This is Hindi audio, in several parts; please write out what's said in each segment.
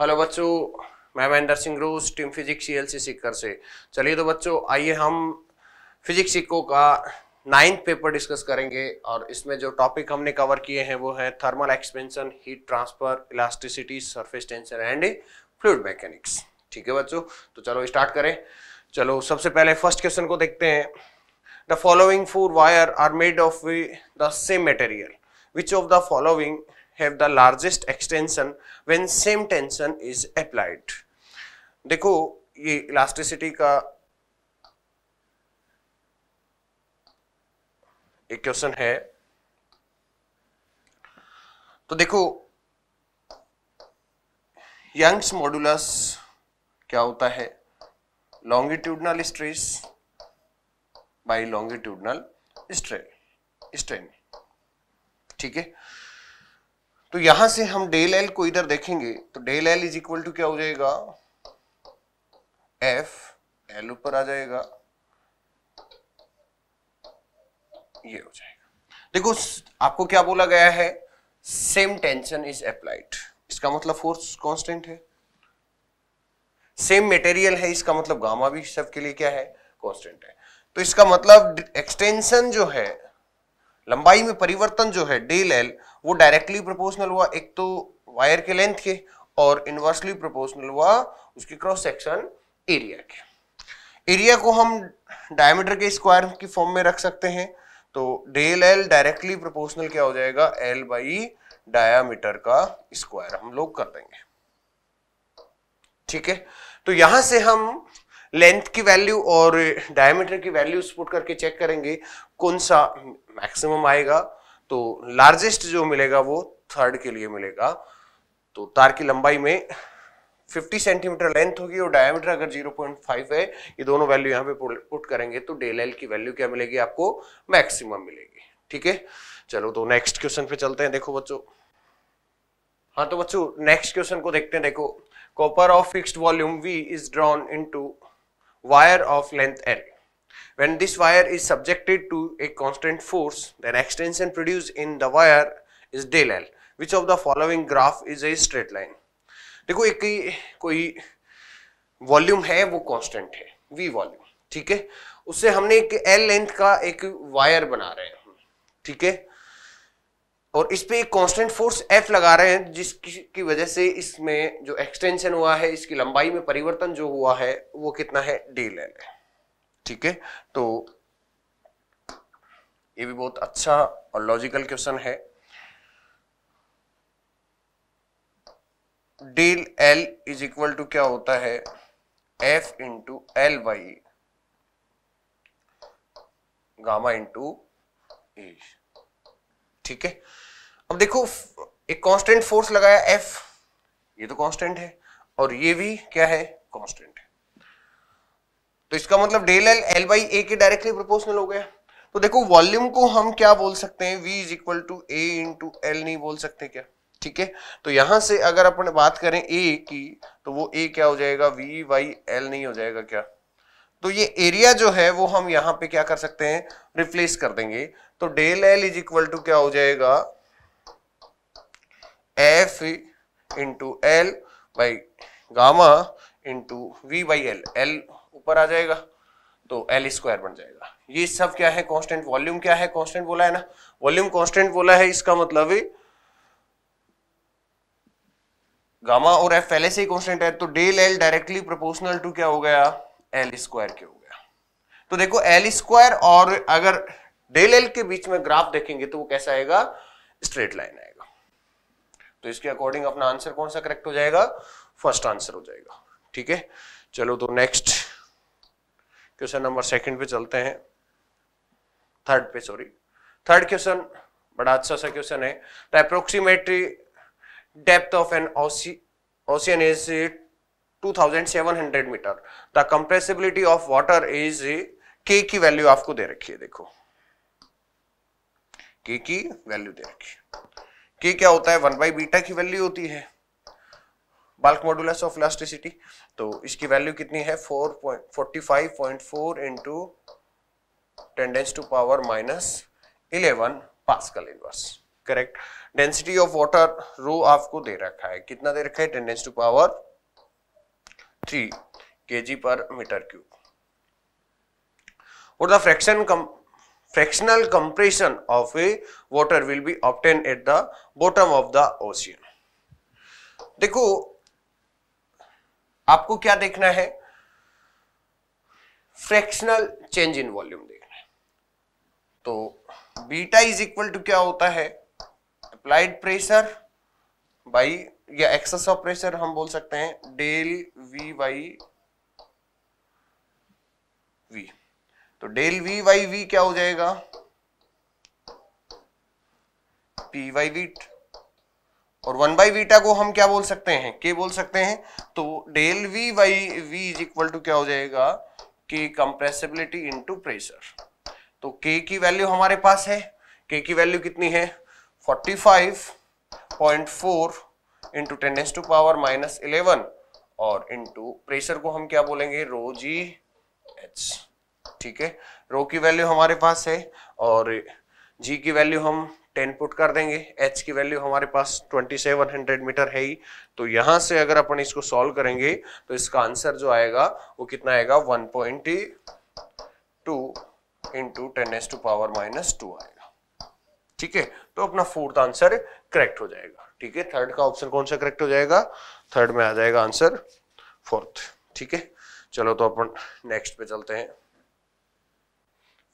हेलो बच्चों मैं महेंद्र सिंह रूस team physics C L C Sikar से चलिए तो बच्चों आइए हम फिजिक्स सीको का नाइन्थ पेपर डिस्कस करेंगे और इसमें जो टॉपिक हमने कवर किए हैं वो है thermal expansion heat transfer elasticity surface tension and fluid mechanics ठीक है बच्चों तो चलो स्टार्ट करें चलो सबसे पहले फर्स्ट क्वेश्चन को देखते हैं the following four wire are made of the same material which of the following have the largest extension when same tension is applied देखो ये इलास्टिसिटी का एक क्वेश्चन है तो देखो यंग्स मॉडुलस क्या होता है longitudinal stress by longitudinal strain strain ठीक है तो यहां से हम डेल एल को इधर देखेंगे तो del L is equal to क्या हो जाएगा एफ एल ऊपर आ जाएगा ये हो जाएगा देखो आपको क्या बोला गया है सेम टेंशन इज अप्लाइड इसका मतलब फोर्स कांस्टेंट है सेम मटेरियल है इसका मतलब गामा भी सबके लिए क्या है कांस्टेंट है तो इसका मतलब एक्सटेंशन जो है लंबाई में परिवर्तन जो है डेल एल वो डायरेक्टली प्रोपोर्शनल हुआ एक तो वायर के लेंथ के और इनवर्सली प्रोपोर्शनल हुआ उसके क्रॉस सेक्शन एरिया के एरिया को हम डायमीटर के स्क्वायर की फॉर्म में रख सकते हैं तो डेल एल डायरेक्टली प्रोपोर्शनल क्या हो जाएगा एल बाई डायामीटर का स्क्वायर हम लोग कर देंगे ठीक है तो यहां से हम लेंथ की वैल्यू और डायमीटर की वैल्यू स्पुट करके चेक करेंगे कौन सा मैक्सिमम आएगा तो लार्जेस्ट जो मिलेगा वो थर्ड के लिए मिलेगा तो तार की लंबाई में 50 सेंटीमीटर लेंथ होगी और डायमीटर अगर 0.5 है ये दोनों वैल्यू यहाँ पे पुट करेंगे तो डेल एल की वैल्यू क्या मिलेगी आपको मैक्सिमम मिलेगी ठीक है चलो तो नेक्स्ट क्वेश्चन पे चलते हैं देखो बच्चों हाँ तो बच्चों नेक्स्ट क्वेश्चन को देखते हैं देखो copper of fixed volume V is drawn into wire of length L When this wire is subjected to a constant force, then extension produced in the wire is del L. Which of the following graph is a straight line? देखो एक कोई वॉल्यूम है वो कांस्टेंट है वी वॉल्यूम ठीक है उससे हमने एक एल लेंथ का एक वायर बना रहे हैं ठीक है और इस पे एक कांस्टेंट फोर्स एफ लगा रहे हैं जिसकी की वजह से इसमें जो एक्सटेंशन हुआ है इसकी लंबाई में परिवर्तन जो हुआ है वो कितना है डी एल है ठीक है तो ये भी बहुत अच्छा और लॉजिकल क्वेश्चन है del L is equal to क्या होता है F into L by gamma into A ठीक है अब देखो एक कांस्टेंट फोर्स लगाया एफ ये तो कांस्टेंट है और ये भी क्या है कांस्टेंट तो इसका मतलब del L L by A के डायरेक्टली प्रोपोर्शनल हो गया तो देखो वॉल्यूम को हम क्या बोल सकते हैं V is equal to A into L नहीं बोल सकते क्या ठीक है तो यहां से अगर अपन बात करें ए की तो वो ए क्या हो जाएगा वी वाई एल नहीं हो जाएगा क्या तो ये एरिया जो है वो हम यहाँ पे क्या कर सकते हैं रिप्लेस कर देंगे तो del L is equal to क्या हो जाएगा F into L by gamma into V by L L ऊपर आ जाएगा तो एल स्क्वायर बन जाएगा ये सब क्या है कॉन्स्टेंट वॉल्यूम क्या है कॉन्स्टेंट बोला है ना वॉल्यूम कॉन्स्टेंट बोला है इसका मतलब है गामा और एफ पहले से ही कॉन्स्टेंट है तो del L directly proportional to क्या हो गया एल स्क्वायर के हो गया तो देखो एल स्क्वायर और अगर डेल एल के बीच में ग्राफ देखेंगे तो वो कैसा आएगा स्ट्रेट लाइन आएगा तो इसके अकॉर्डिंग अपना आंसर कौन सा करेक्ट हो जाएगा फर्स्ट आंसर हो जाएगा ठीक है चलो तो नेक्स्ट क्वेश्चन नंबर सेकंड पे चलते हैं थर्ड पे सॉरी थर्ड क्वेश्चन बड़ा अच्छा सा क्वेश्चन है the approximate depth of an ocean is 2700 meter the compressibility of water is K की वैल्यू आपको दे रखी है देखो के की वैल्यू दे रखी है के क्या होता है वन बाई बीटा की वैल्यू होती है बल्क मॉडुलस ऑफ इलास्टिसिटी तो इसकी वैल्यू कितनी है four point forty five point four into tens to power minus eleven pascal inverse correct density of water rho आपको दे रखा है कितना दे रखा है tendencies to power three K G पर मीटर क्यूब और the fraction fractional compression of a water will be obtained at the bottom of the ocean देखो आपको क्या देखना है फ्रैक्शनल चेंज इन वॉल्यूम देखना है तो बीटा इज इक्वल टू क्या होता है अप्लाइड प्रेशर बाई या एक्सेस ऑफ प्रेशर हम बोल सकते हैं डेल वी वाई वी तो डेल वी वाई वी क्या हो जाएगा पी वाई वी और वन बाई बीटा को हम क्या बोल सकते हैं के बोल सकते हैं तो del V by V is equal to क्या हो जाएगा के कंप्रेसिबिलिटी इनटू प्रेशर तो के की वैल्यू हमारे पास है के की वैल्यू कितनी है 45.4 into tens to power minus eleven और इंटू प्रेशर को हम क्या बोलेंगे रो जी एच ठीक है रो की वैल्यू हमारे पास है और जी की वैल्यू हम टेन पुट कर देंगे एच की वैल्यू हमारे पास ट्वेंटी सेवन हंड्रेड मीटर है ही तो यहां से अगर अपन इसको सॉल्व करेंगे तो इसका आंसर जो आएगा वो कितना आएगा one point two into ten S to power minus two आएगा ठीक है तो अपना फोर्थ आंसर करेक्ट हो जाएगा ठीक है थर्ड का ऑप्शन कौन सा करेक्ट हो जाएगा थर्ड में आ जाएगा आंसर फोर्थ ठीक है चलो तो अपन नेक्स्ट पे चलते हैं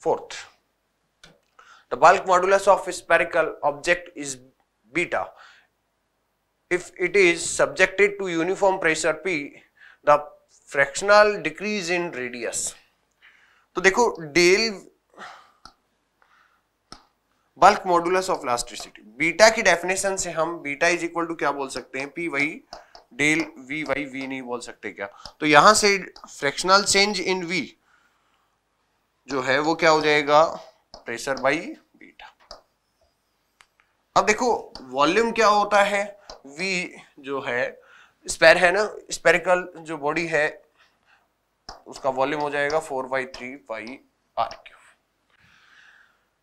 fourth The bulk modulus of spherical object is beta. If it is subjected to uniform pressure P, the fractional decrease in radius तो देखो del bulk modulus of elasticity beta की डेफिनेशन से हम बीटा इज इक्वल टू क्या बोल सकते हैं P by del V by V नहीं बोल सकते क्या तो यहां से फ्रैक्शनल चेंज इन वी जो है वो क्या हो जाएगा प्रेशर बाई बीटा अब देखो वॉल्यूम क्या होता है वी जो है स्पेर है ना स्पेरिकल जो बॉडी है उसका वॉल्यूम हो जाएगा four by three by R cube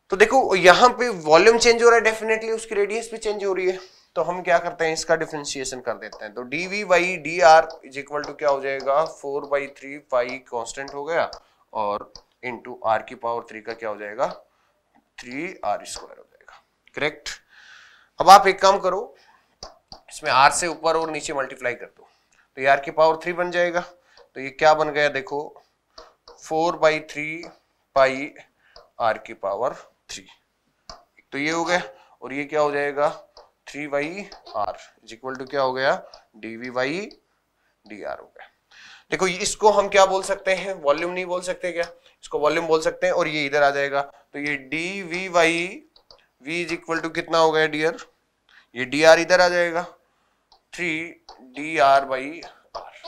तो देखो यहां पे वॉल्यूम चेंज हो रहा है डेफिनेटली उसकी रेडियस भी चेंज हो रही है तो हम क्या करते हैं इसका डिफ्रेंशिएशन कर देते हैं तो D V by D R is equal to क्या हो जाएगा four by three pi constant हो गया और इंटू आर की पावर थ्री का क्या हो जाएगा थ्री आर स्क्वायर हो जाएगा करेक्ट अब आप एक काम करो इसमें आर से ऊपर और नीचे मल्टीप्लाई कर दो तो ये आर की पावर थ्री बन जाएगा तो ये क्या बन गया देखो four by three pi R की पावर थ्री तो ये हो गया और ये क्या हो जाएगा three by R equal to क्या हो गया D V by D R हो गया देखो इसको हम क्या बोल सकते हैं वॉल्यूम नहीं बोल सकते क्या इसको वॉल्यूम बोल सकते हैं और ये इधर आ जाएगा तो ये D V by V is equal to कितना हो गया डीआर ये डी आर इधर आ जाएगा three D R by R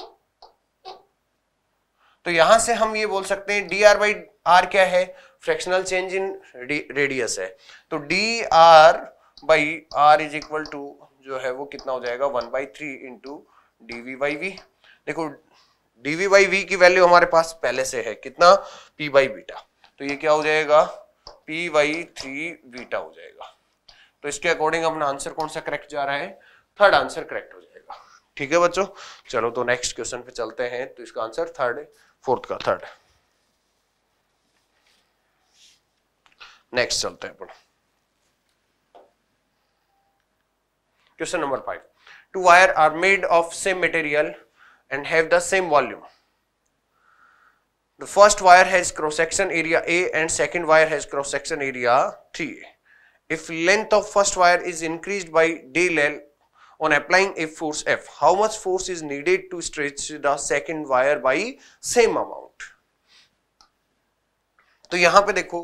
तो यहां से हम ये बोल सकते हैं डी आर बाई आर क्या है फ्रैक्शनल चेंज इन रेडियस है तो D R by R is equal to जो है वो कितना हो जाएगा one by three into D V by V देखो डीवी बाई वी की वैल्यू हमारे पास पहले से है कितना पी बाई बीटा तो ये क्या हो जाएगा पी बाई थ्री बीटा हो जाएगा तो इसके अकॉर्डिंग अपना आंसर कौन सा करेक्ट जा रहा है थर्ड आंसर करेक्ट हो जाएगा ठीक है बच्चों चलो तो नेक्स्ट क्वेश्चन पे चलते हैं तो इसका आंसर थर्ड फोर्थ का थर्ड नेक्स्ट चलते हैं अपना question number five two wire are made of same material and have the same volume. The first wire has cross section area A and second wire has cross section area 3A. If length of first wire is increased by del L on applying a force F, how much force is needed to stretch the second wire by same amount? तो यहां पे देखो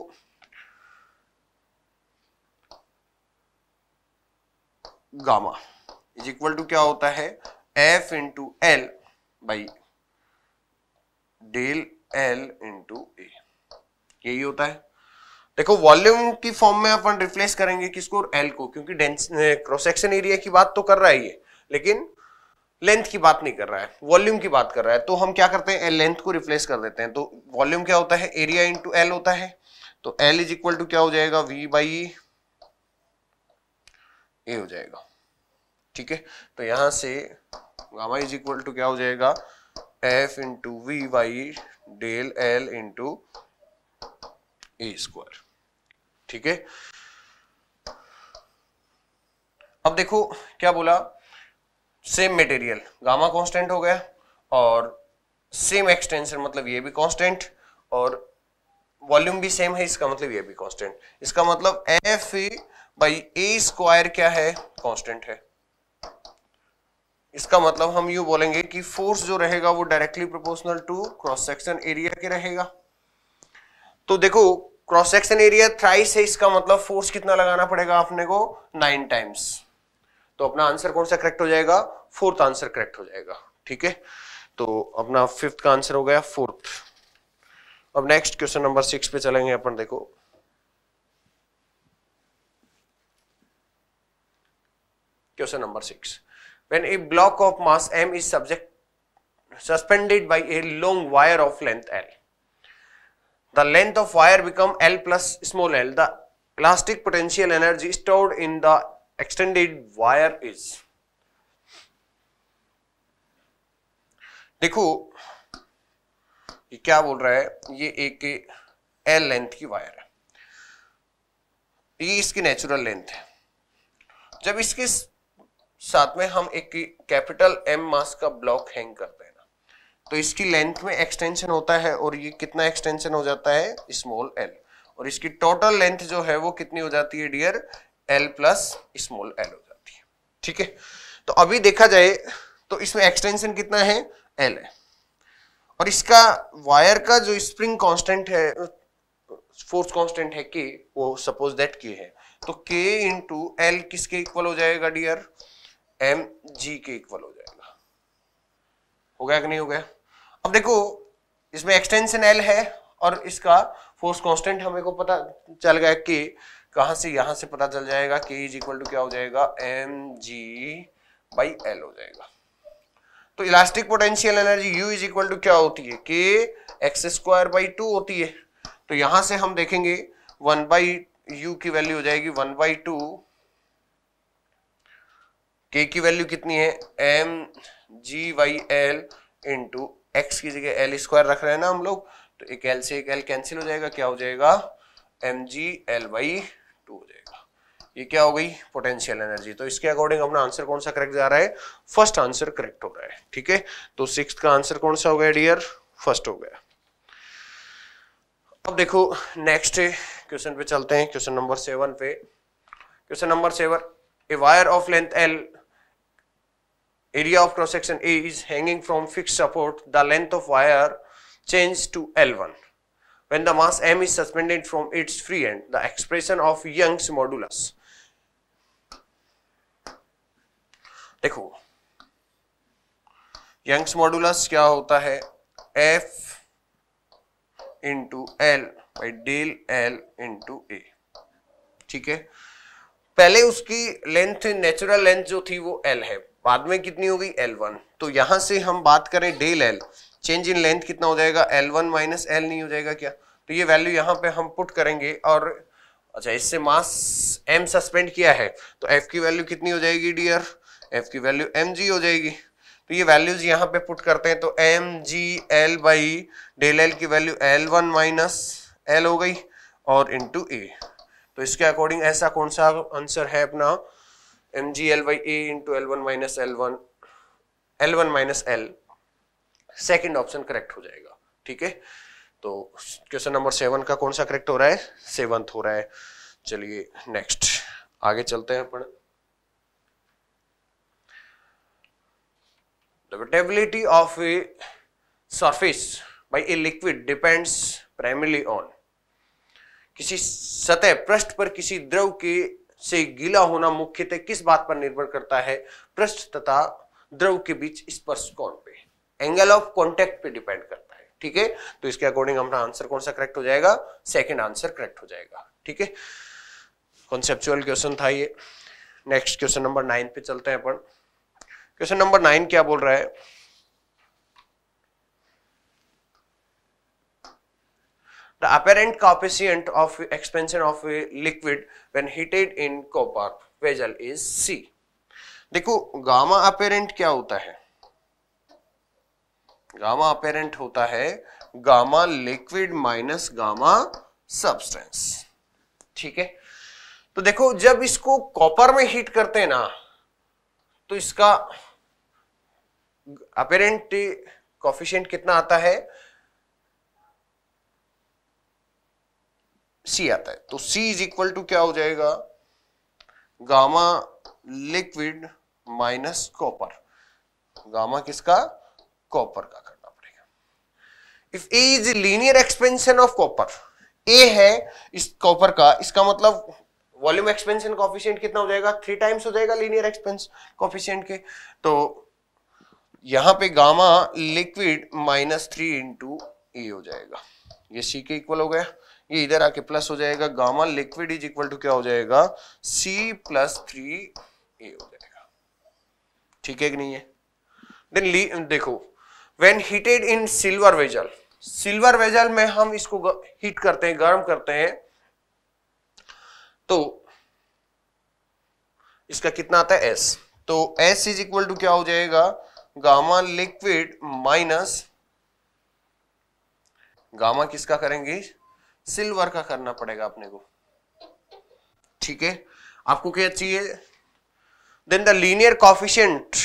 गामा इज इक्वल टू क्या होता है F into L by del L into A यही होता है देखो वॉल्यूम की फॉर्म में अपन रिप्लेस करेंगे किसको एल को क्योंकि डेंस क्रॉस सेक्शन एरिया की बात तो कर रहा है ये लेकिन लेंथ की बात नहीं कर रहा है वॉल्यूम की बात कर रहा है तो हम क्या करते हैं लेंथ को रिप्लेस कर देते हैं तो वॉल्यूम क्या होता है एरिया इंटू एल होता है तो एल इज इक्वल टू क्या हो जाएगा वी बाई ए हो जाएगा ठीक है तो यहां से गामा इज इक्वल टू क्या हो जाएगा F into V by del L into A square ठीक है अब देखो क्या बोला सेम मटेरियल गामा कांस्टेंट हो गया और सेम एक्सटेंशन मतलब ये भी कांस्टेंट और वॉल्यूम भी सेम है इसका मतलब ये भी कांस्टेंट इसका मतलब एफ बाई ए स्क्वायर क्या है कांस्टेंट है इसका मतलब हम यू बोलेंगे कि फोर्स जो रहेगा वो directly proportional to cross section area के रहेगा तो देखो क्रॉस सेक्शन एरिया थ्राइस है इसका मतलब फोर्स कितना लगाना पड़ेगा अपने को नाइन टाइम्स तो अपना आंसर कौन सा करेक्ट हो जाएगा फोर्थ आंसर करेक्ट हो जाएगा ठीक है तो अपना फिफ्थ का आंसर हो गया फोर्थ अब नेक्स्ट क्वेश्चन नंबर सिक्स पे चलेंगे अपन देखो question number six when a block of mass m is subject suspended by a long wire of length l the length of wire become l plus small l the elastic potential energy stored in the extended wire is देखो ये क्या बोल रहा है ये एक एल लेंथ की वायर है ये इसकी नेचुरल लेंथ है जब इसके साथ में हम एक कैपिटल एम मास का ब्लॉक हैंग कर देना तो इसकी लेंथ में एक्सटेंशन होता है और ये कितना एक्सटेंशन हो जाता है स्मॉल एल और इसकी टोटल लेंथ जो है वो कितनी हो जाती है del L plus small L हो जाती है ठीक है तो अभी देखा जाए तो इसमें एक्सटेंशन कितना है एल है और इसका वायर का जो स्प्रिंग कॉन्स्टेंट है फोर्स कॉन्स्टेंट है के वो सपोज दैट के है तो के इंटू एल किसके इक्वल हो जाएगा डियर एम जी के इक्वल हो जाएगा हो गया कि नहीं हो गया अब देखो इसमें एक्सटेंशन एल है और इसका फोर्स कांस्टेंट हमें को पता चल गया कि कहा से यहां से पता चल जाएगा के इज इक्वल टू क्या हो जाएगा एम जी बाई एल हो जाएगा तो elastic potential energy U is equal to क्या होती है के एक्स स्क्वायर बाई टू होती है तो यहां से हम देखेंगे वन बाई यू की वैल्यू हो जाएगी वन बाई टू के की वैल्यू कितनी है M G by L into X की जगह एल स्क्वायर रख रहे हैं ना हम लोग तो एक एल से एक एल कैंसिल हो जाएगा क्या हो जाएगा M G L by two हो जाएगा ये क्या हो गई पोटेंशियल एनर्जी तो इसके अकॉर्डिंग अपना आंसर कौन सा करेक्ट जा रहा है फर्स्ट आंसर करेक्ट हो रहा है ठीक है तो सिक्स का आंसर कौन सा हो गया डियर फर्स्ट हो गया अब देखो नेक्स्ट क्वेश्चन पे चलते हैं क्वेश्चन नंबर सेवन पे question number seven a wire of length L area of cross section A is hanging from fixed support, the length of wire changes to L1. When the mass M is suspended from its free end, the expression of Young's modulus. देखो Young's modulus क्या होता है F into L by del L into A. ठीक है पहले उसकी length natural length जो थी वो L है बाद में कितनी हो गई एल वन तो यहां से हम बात करें del L change in length कितना हो जाएगा एल वन माइनस एल नहीं हो जाएगा क्या तो ये वैल्यू यहाँ पे हम पुट करेंगे और अच्छा इससे मास एम सस्पेंड किया है तो एफ की वैल्यू कितनी हो जाएगी डियर एफ की वैल्यू एम जी हो जाएगी तो ये वैल्यूज यहाँ पे पुट करते हैं तो M G L by del L की value L one minus L हो गई और इंटू ए तो इसके अकॉर्डिंग ऐसा कौन सा आंसर है अपना M G L by A into L one minus L one L one minus L second option correct हो जाएगा ठीक है तो क्वेश्चन नंबर सेवन का कौन सा करेक्ट हो रहा है सेवंथ हो रहा है चलिए नेक्स्ट आगे चलते हैं अपन wettability of a a by a liquid depends depends on किसी सतह पृष्ठ पर किसी द्रव के से गीला होना मुख्यतः किस बात पर निर्भर करता है पृष्ठ तथा द्रव के बीच स्पर्श कौन पे एंगल ऑफ कॉन्टेक्ट पे डिपेंड करता है ठीक है तो इसके अकॉर्डिंग हमारा आंसर कौन सा करेक्ट हो जाएगा सेकेंड आंसर करेक्ट हो जाएगा ठीक है कॉन्सेप्चुअल क्वेश्चन था ये नेक्स्ट क्वेश्चन नंबर नाइन पे चलते हैं अपन क्वेश्चन नंबर नाइन क्या बोल रहा है the apparent coefficient of expansion of a liquid when heated in copper vessel is C. देखो गामा अपेरेंट क्या होता है गामा अपेरेंट होता है gamma liquid minus gamma substance ठीक है तो देखो जब इसको कॉपर में हीट करते हैं ना तो इसका अपेरेंट कॉफिशियंट कितना आता है सी आता है तो सी इज इक्वल टू क्या हो जाएगा gamma liquid minus copper gamma किसका कॉपर का करना पड़ेगा if A is linear expansion of copper A है इस कॉपर का इसका मतलब वॉल्यूम एक्सपेंशन कॉफिशियंट कितना हो जाएगा थ्री टाइम्स हो जाएगा लीनियर एक्सपेंस कॉफिशियंट के तो यहां पे gamma liquid minus three into A हो जाएगा ये सी के इक्वल हो गया ये इधर आके प्लस हो जाएगा gamma liquid is equal to क्या हो जाएगा सी प्लस थ्री ए हो जाएगा ठीक है कि नहीं है देन देखो when heated in silver vessel silver vessel में हम इसको हीट करते हैं गर्म करते हैं तो इसका कितना आता है एस तो एस इज इक्वल टू क्या हो जाएगा गामा लिक्विड माइनस गामा किसका करेंगे सिल्वर का करना पड़ेगा अपने को ठीक है आपको क्या चाहिए then the linear coefficient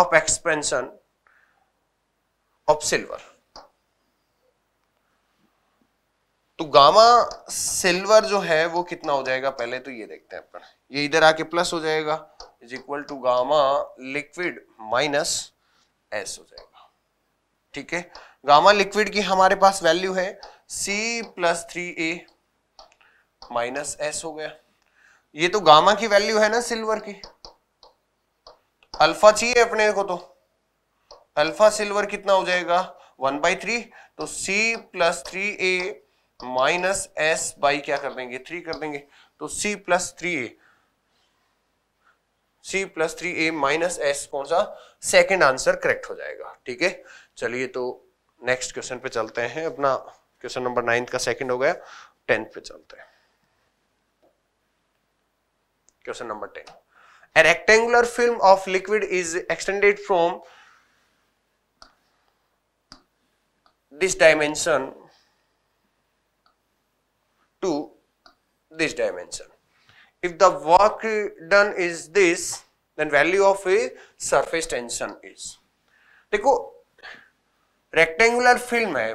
of expansion of silver तो गामा सिल्वर जो है वो कितना हो जाएगा पहले तो ये देखते हैं अपन ये इधर आके प्लस हो जाएगा is equal to gamma liquid minus S हो जाएगा ठीक है गामा लिक्विड की हमारे पास वैल्यू है C plus three A minus S हो गया ये तो गामा की वैल्यू है ना सिल्वर की अल्फा चाहिए अपने को तो अल्फा सिल्वर कितना हो जाएगा वन बाई थ्री तो C plus three A minus S by क्या कर देंगे थ्री कर देंगे तो C plus three A C plus three A minus S कौन सा सेकेंड आंसर करेक्ट हो जाएगा ठीक है चलिए तो नेक्स्ट क्वेश्चन पे चलते हैं अपना क्वेश्चन नंबर नाइन्थ का सेकंड हो गया टेंथ पे चलते हैं question number ten a rectangular film of liquid is extended from this dimension to this dimension if the work done is this then value of a surface tension is देखो रेक्टेंगुलर फिल्म है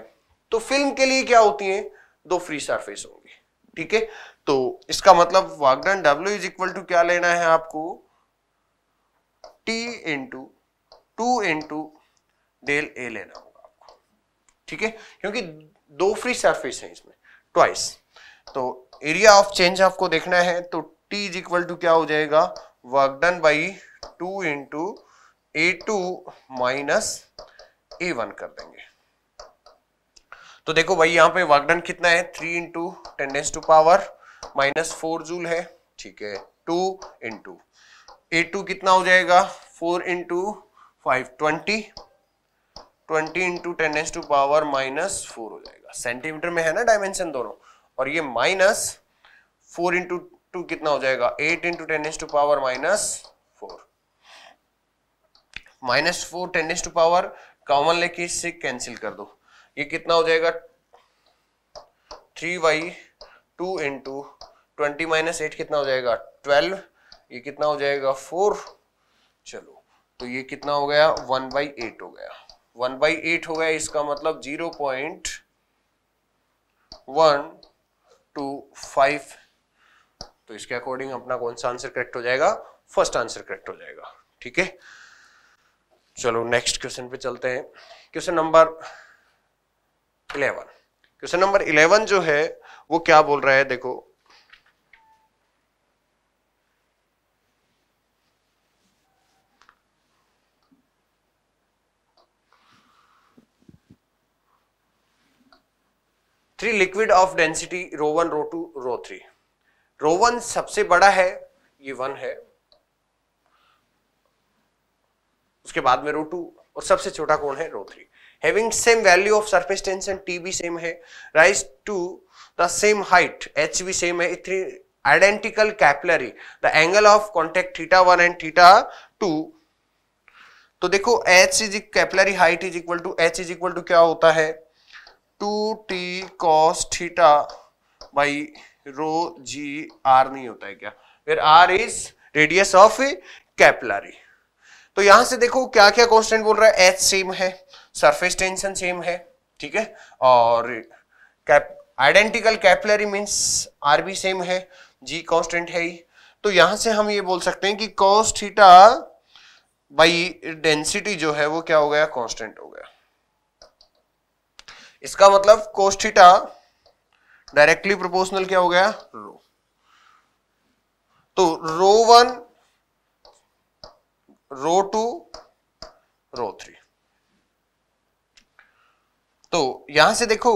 तो फिल्म के लिए क्या होती है दो फ्री सरफेस होंगे ठीक है तो इसका मतलब work done W is equal to क्या लेना है आपको T into two into del A लेना होगा आपको ठीक है क्योंकि दो फ्री सरफेस है इसमें ट्वाइस तो एरिया ऑफ चेंज आपको देखना है तो T इज इक्वल टू क्या हो जाएगा work done by two into A two minus A one कर देंगे तो देखो भाई यहाँ पे वर्कडन कितना है three into tens to power minus four joule है ठीक है टू इंटू ए टू कितना हो जाएगा four into five twenty twenty into tens to power minus four हो जाएगा सेंटीमीटर में है ना डायमेंशन दोनों और ये माइनस फोर इंटू टू कितना हो जाएगा eight into tens to power minus four minus four tens to power common लेके इससे कैंसिल कर दो ये कितना हो जाएगा three by two into twenty minus eight कितना हो जाएगा ट्वेल्व ये कितना हो जाएगा फोर चलो तो ये कितना हो गया वन बाई एट हो गया वन बाई एट हो गया इसका मतलब zero point one two five तो इसके अकॉर्डिंग अपना कौन सा आंसर करेक्ट हो जाएगा फर्स्ट आंसर करेक्ट हो जाएगा ठीक है चलो नेक्स्ट क्वेश्चन पे चलते हैं question number eleven question number eleven जो है वो क्या बोल रहा है देखो three liquid of density rho one rho two rho three rho one सबसे बड़ा है ये वन है उसके बाद में रो टू और सबसे छोटा कौन है rho three having same value of surface tension T be same है rise to the same height H be same है इथ्री identical capillary the angle of contact theta one and theta two तो देखो H is capillary height is equal to H is equal to क्या होता है two T cos theta by rho G R नहीं होता है क्या फिर R is radius of capillary तो यहां से देखो क्या क्या कॉन्स्टेंट बोल रहा है एच सेम है सरफेस टेंशन सेम है ठीक है और cap identical capillary means R भी सेम है जी कॉन्स्टेंट है ही तो यहां से हम ये बोल सकते हैं कि कॉस थीटा बाई डेंसिटी जो है वो क्या हो गया कांस्टेंट हो गया इसका मतलब कॉस थीटा डायरेक्टली प्रोपोर्शनल क्या हो गया रो तो rho one rho two rho three तो यहां से देखो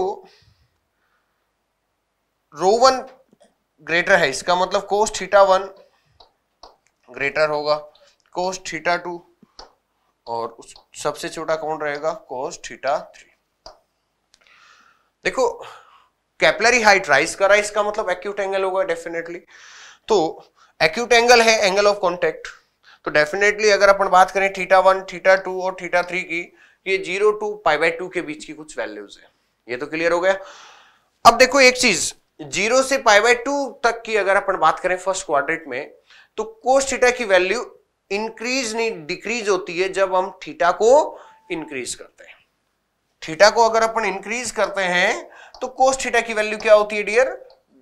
रो वन ग्रेटर है इसका मतलब कोस थीटा वन ग्रेटर होगा कोस थीटा टू और उस सबसे छोटा कौन रहेगा कोस थीटा थ्री देखो कैपलरी हाइट राइज करा इसका मतलब एक्यूट एंगल होगा डेफिनेटली तो एक्यूट एंगल है एंगल ऑफ कॉन्टेक्ट तो डेफिनेटली अगर अपन बात करें थीटा वन थीटा टू और थीटा थ्री की ये zero two pi by two के बीच की कुछ वैल्यूज है ये तो क्लियर हो गया अब देखो एक चीज जीरो से पाई बाई टू तक की अगर अपन बात करें फर्स्ट क्वाड्रेंट में तो कोस थीटा की वैल्यू इंक्रीज नहीं डिक्रीज होती है जब हम थीटा को इंक्रीज करते हैं थीटा को अगर अपन इंक्रीज करते हैं तो कोस थीटा की वैल्यू क्या होती है डियर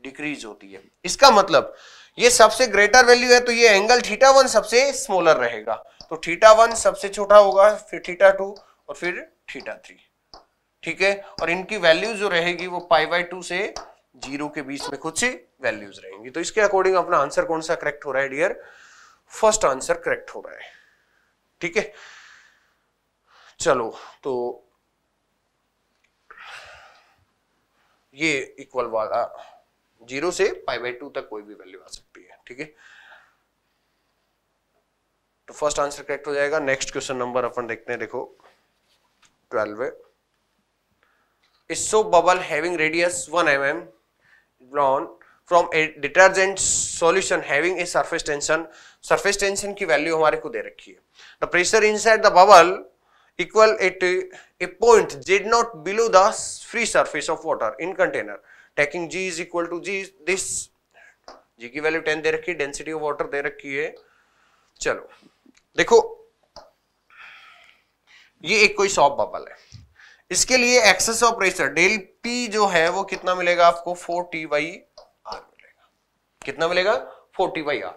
डिक्रीज होती है इसका मतलब ये सबसे ग्रेटर वैल्यू है तो ये एंगल थीटा वन सबसे स्मॉलर रहेगा तो थीटा वन सबसे छोटा होगा फिर थीटा टू और फिर थीटा थ्री ठीक है और इनकी वैल्यूज जो रहेगी वो पाई बाई टू से जीरो के बीच में कुछ ही वैल्यूज रहेंगी तो इसके अकॉर्डिंग अपना आंसर कौन सा करेक्ट हो रहा है डियर फर्स्ट आंसर करेक्ट हो रहा है ठीक है चलो तो ये इक्वल वाला जीरो से पाई बाई टू तक कोई भी वैल्यू आ सकती है ठीक है तो फर्स्ट आंसर करेक्ट हो जाएगा नेक्स्ट क्वेश्चन नंबर अपन देखते हैं देखो 12 is so bubble having radius 1 mm drawn from a detergent solution having a surface tension surface tension की value हमारे को दे रखी है the pressure inside the bubble equal at a point z not below the free surface of water in container taking g is equal to g this g की वैल्यू 10 दे रखी है डेंसिटी ऑफ वाटर दे रखी है चलो देखो ये एक कोई सॉप बबल है इसके लिए excess of pressure del P जो है वो कितना मिलेगा आपको फोर टी वाई आर मिलेगा कितना मिलेगा फोर टी वाई आर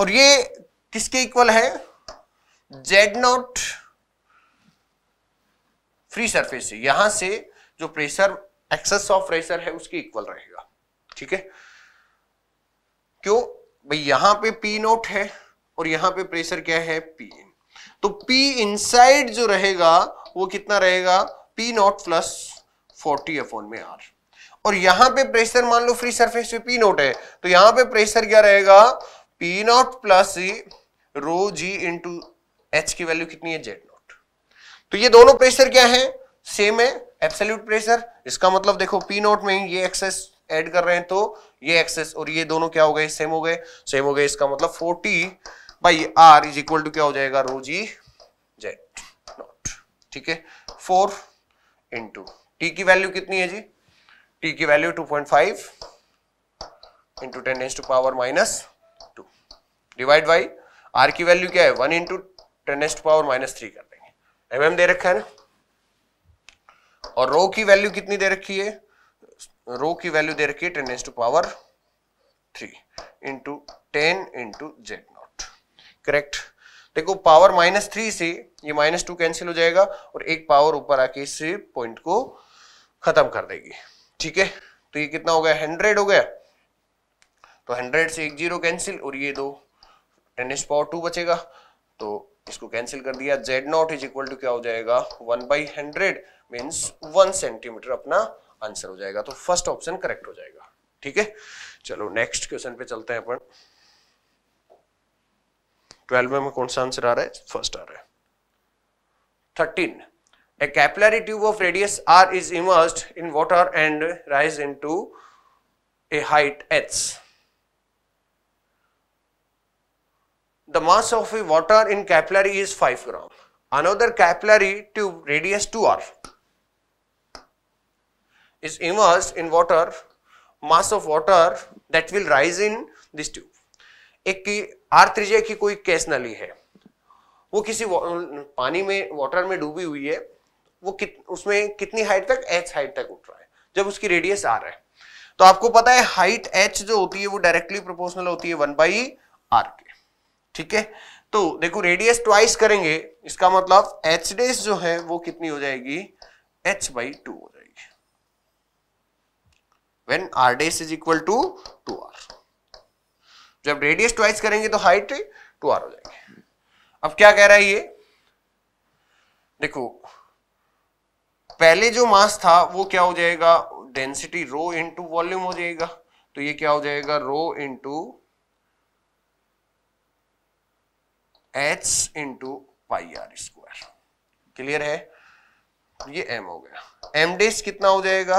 और ये किसके इक्वल है जेड नॉट फ्री सरफेस से यहां से जो प्रेशर एक्सेस ऑफ प्रेशर है उसके इक्वल रहेगा ठीक है क्यों भाई यहां पे पी नोट है और यहां पे प्रेशर क्या है पी तो P इनसाइड जो रहेगा वो कितना रहेगा P not plus forty upon में आर और यहां पे प्रेशर मान लो फ्री सरफेस पे पी नॉट है तो यहां पे प्रेशर क्या रहेगा P not plus rho G into H की वैल्यू कितनी है जेड नॉट तो ये दोनों प्रेशर क्या है सेम है एब्सोल्यूट प्रेशर इसका मतलब देखो पी नॉट में ये एक्सेस ऐड कर रहे हैं तो ये एक्सेस और ये दोनों क्या हो गए सेम हो गए सेम हो गए इसका मतलब forty by R is equal to क्या हो जाएगा रो जी जेड नॉट ठीक है फोर इंटू टी की वैल्यू कितनी है जी टी की value two point five into ten S to power minus two divide by R की वैल्यू क्या है one into ten S to power minus three कर देंगे एम एम दे रखा है ना और रो की वैल्यू कितनी दे रखी है रो की वैल्यू दे रखी है ten S to power three into ten into Z correct देखो पावर माइनस थ्री से ये माइनस टू कैंसिल हो जाएगा और एक पावर ऊपर आके इस पॉइंट को खत्म कर देगी ठीक है तो ये कितना हो गया हंड्रेड हो गया तो हंड्रेड से एक जीरो कैंसिल और ये दो टेन एस पावर टू बचेगा तो इसको कैंसिल कर दिया Z not is equal to क्या हो जाएगा one by hundred means one centimetre अपना आंसर हो जाएगा तो फर्स्ट ऑप्शन करेक्ट हो जाएगा ठीक है चलो नेक्स्ट क्वेश्चन पे चलते हैं अपन 12 में कौन सा आंसर आ रहा है फर्स्ट आ रहा है thirteen a capillary tube of radius r is immersed in water and rise into a height h the mass of the water in capillary is 5 gram another capillary tube radius 2r is immersed in water mass of water that will rise in this tube a R त्रिज्या की कोई कैश नली है वो किसी पानी में वाटर में डूबी हुई है वो कित, उसमें कितनी हाइट तक एच हाइट तक उठ रहा है जब उसकी रेडियस आर है तो आपको पता है हाइट एच जो होती है वो डायरेक्टली प्रोपोर्शनल होती है वन बाई आर के ठीक है तो देखो रेडियस ट्वाइस करेंगे इसका मतलब एच डेस जो है वो कितनी हो जाएगी एच बाई टू हो जाएगी when R dash is equal to two R जब रेडियस ट्वाइस करेंगे तो हाइट टू आर हो जाएंगे अब क्या कह रहा है ये देखो पहले जो मास था वो क्या हो जाएगा डेंसिटी रो इंटू वॉल्यूम हो जाएगा तो ये क्या हो जाएगा rho into H into pi R square clear है ये एम हो गया एम डेस कितना हो जाएगा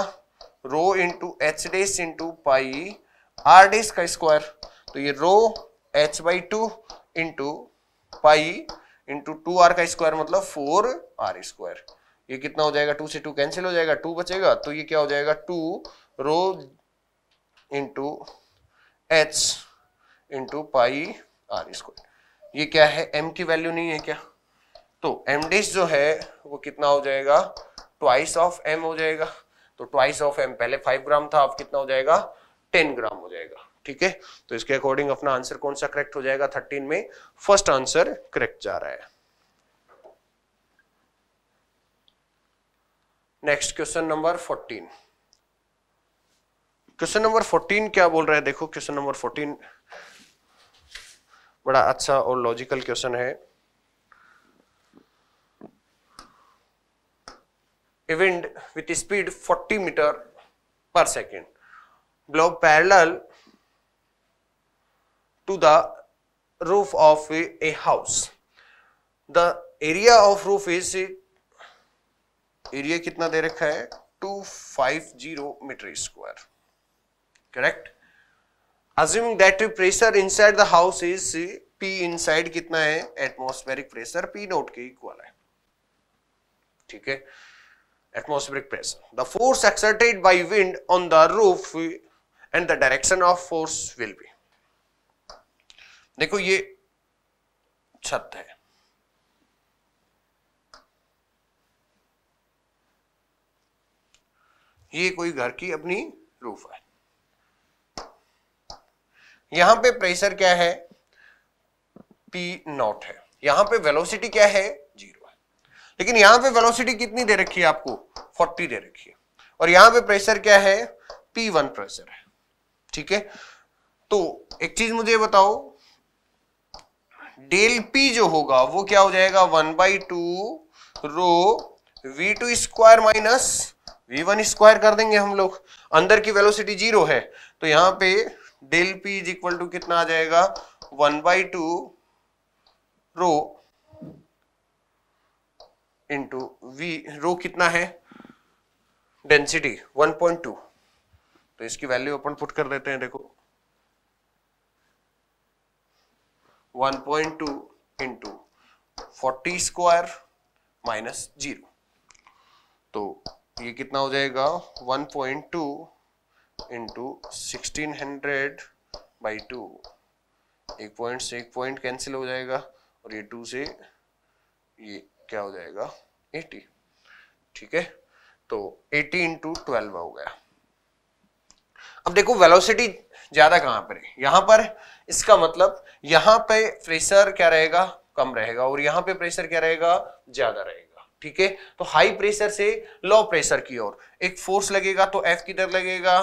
rho into H dash into pi R dash का स्क्वायर तो ये rho H by two into pi into two R का स्क्वायर मतलब फोर आर स्क्वायर ये कितना हो जाएगा टू से टू कैंसिल हो जाएगा टू बचेगा तो ये क्या हो जाएगा two rho into H into pi R square ये क्या है एम की वैल्यू नहीं है क्या तो एम डिश जो है वो कितना हो जाएगा ट्वाइस ऑफ एम हो जाएगा तो ट्वाइस ऑफ एम पहले फाइव ग्राम था अब कितना हो जाएगा टेन ग्राम हो जाएगा ठीक है तो इसके अकॉर्डिंग अपना आंसर कौन सा करेक्ट हो जाएगा थर्टीन में फर्स्ट आंसर करेक्ट जा रहा है next question number fourteen question number fourteen क्या बोल रहा है देखो क्वेश्चन नंबर फोर्टीन बड़ा अच्छा और लॉजिकल क्वेश्चन है a with speed a speed 40 meter per second to the roof of a house. The area of roof is area kitna de rakha hai 250 meter square. Correct? Assuming that the pressure inside the house is P inside kitna hai atmospheric pressure P not ke equal hai theek hai Atmospheric pressure. The force exerted by wind on the roof and the direction of force will be. देखो ये छत है ये कोई घर की अपनी रूफ है यहां पे प्रेशर क्या है पी नॉट है यहां पे वेलोसिटी क्या है जीरो है लेकिन यहां पे वेलोसिटी कितनी दे रखी है आपको 40 दे रखी है और यहां पे प्रेशर क्या है पी वन प्रेशर है ठीक है तो एक चीज मुझे बताओ डेल पी जो होगा वो क्या हो जाएगा one by two rho V two square minus V one square कर देंगे हम लोग अंदर की वेलोसिटी जीरो है तो यहां पे del P is equal to कितना आ जाएगा one by two rho into V rho कितना है डेंसिटी 1.2 तो इसकी वैल्यू अपन पुट कर देते हैं देखो 1.2 into forty square minus zero तो ये कितना हो जाएगा 1.2 point two into sixteen hundred by two एक पॉइंट से एक पॉइंट कैंसिल हो जाएगा और ये टू से ये क्या हो जाएगा 80 ठीक है तो 80 इंटू ट्वेल्व हो गया अब देखो वेलोसिटी ज्यादा कहां पर है यहाँ पर इसका मतलब यहां पे प्रेशर क्या रहेगा कम रहेगा और यहाँ पे प्रेशर क्या रहेगा ज्यादा रहेगा ठीक है तो हाई प्रेशर से लो प्रेशर की ओर एक फोर्स लगेगा तो एफ किधर लगेगा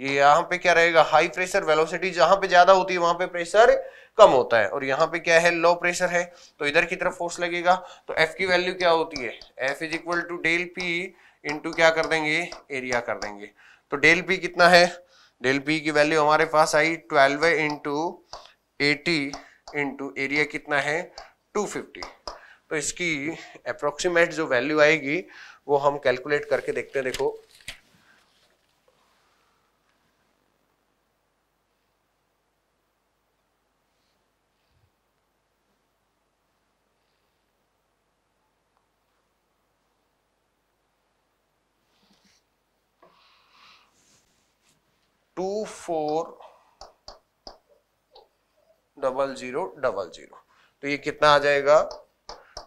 ये यहाँ पे क्या रहेगा हाई प्रेशर वेलोसिटी जहां पे ज्यादा होती है वहां पे प्रेशर कम होता है और यहाँ पे क्या है लो प्रेशर है तो इधर की तरफ फोर्स लगेगा तो एफ की वैल्यू क्या होती है F is equal to del P into क्या कर देंगे एरिया कर देंगे तो डेल पी कितना है डेल पी की वैल्यू हमारे पास आई twelve into eighty into area कितना है टू फिफ्टी तो इसकी अप्रोक्सीमेट जो वैल्यू आएगी वो हम कैलकुलेट करके देखते हैं देखो two four double zero double zero तो ये कितना आ जाएगा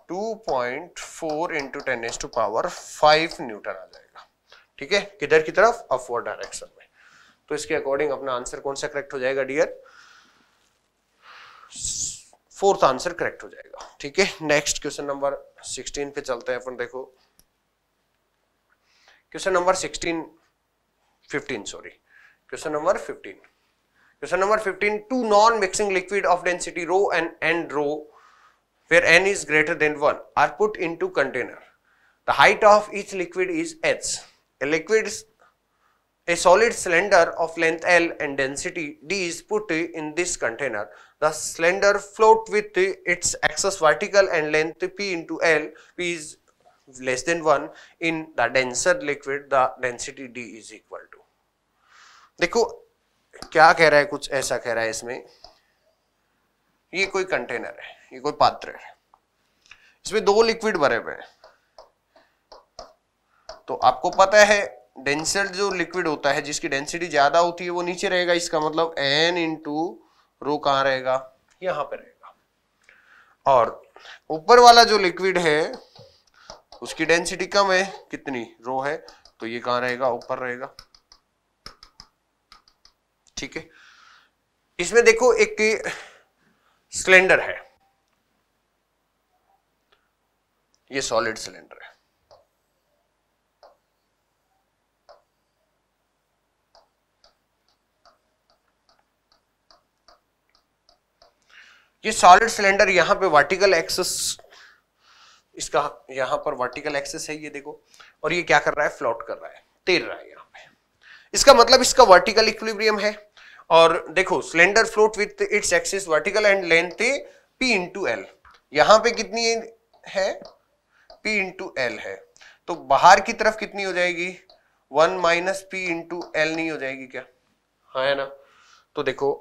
two point four into ten S to power five newton आ जाएगा ठीक है किधर की तरफ अपवर्ड डायरेक्शन में तो इसके अकॉर्डिंग अपना आंसर कौन सा करेक्ट हो जाएगा डियर फोर्थ आंसर करेक्ट हो जाएगा ठीक है नेक्स्ट क्वेश्चन नंबर 16 पे चलते हैं अपन देखो question number 16 15 sorry Question number 15. Question number 15, two non-mixing liquid of density rho and n rho where n is greater than 1 are put into container. The height of each liquid is h. A liquid, a solid cylinder of length L and density d is put in this container. The cylinder float with its axis vertical and length p into L, p is less than 1 in the denser liquid the density d is equal to. देखो क्या कह रहा है कुछ ऐसा कह रहा है इसमें ये कोई कंटेनर है ये कोई पात्र है इसमें दो लिक्विड भरे हुए हैं तो आपको पता है डेंसर जो लिक्विड होता है जिसकी डेंसिटी ज्यादा होती है वो नीचे रहेगा इसका मतलब एन इंटू रो कहां रहेगा यहां पर रहेगा और ऊपर वाला जो लिक्विड है उसकी डेंसिटी कम है कितनी रो है तो ये कहां रहेगा ऊपर रहेगा ठीक है इसमें देखो एक सिलेंडर है ये सॉलिड सिलेंडर है ये सॉलिड सिलेंडर यहां पे वर्टिकल एक्सेस इसका यहां पर वर्टिकल एक्सेस है ये देखो और ये क्या कर रहा है फ्लोट कर रहा है तैर रहा है यहां पे इसका मतलब इसका वर्टिकल इक्विलिब्रियम है और देखो cylinder float with its axis vertical and length P into L यहां पे कितनी है पी इंटू एल है तो बाहर की तरफ कितनी हो जाएगी one minus P into L नहीं हो जाएगी क्या हाँ है ना तो देखो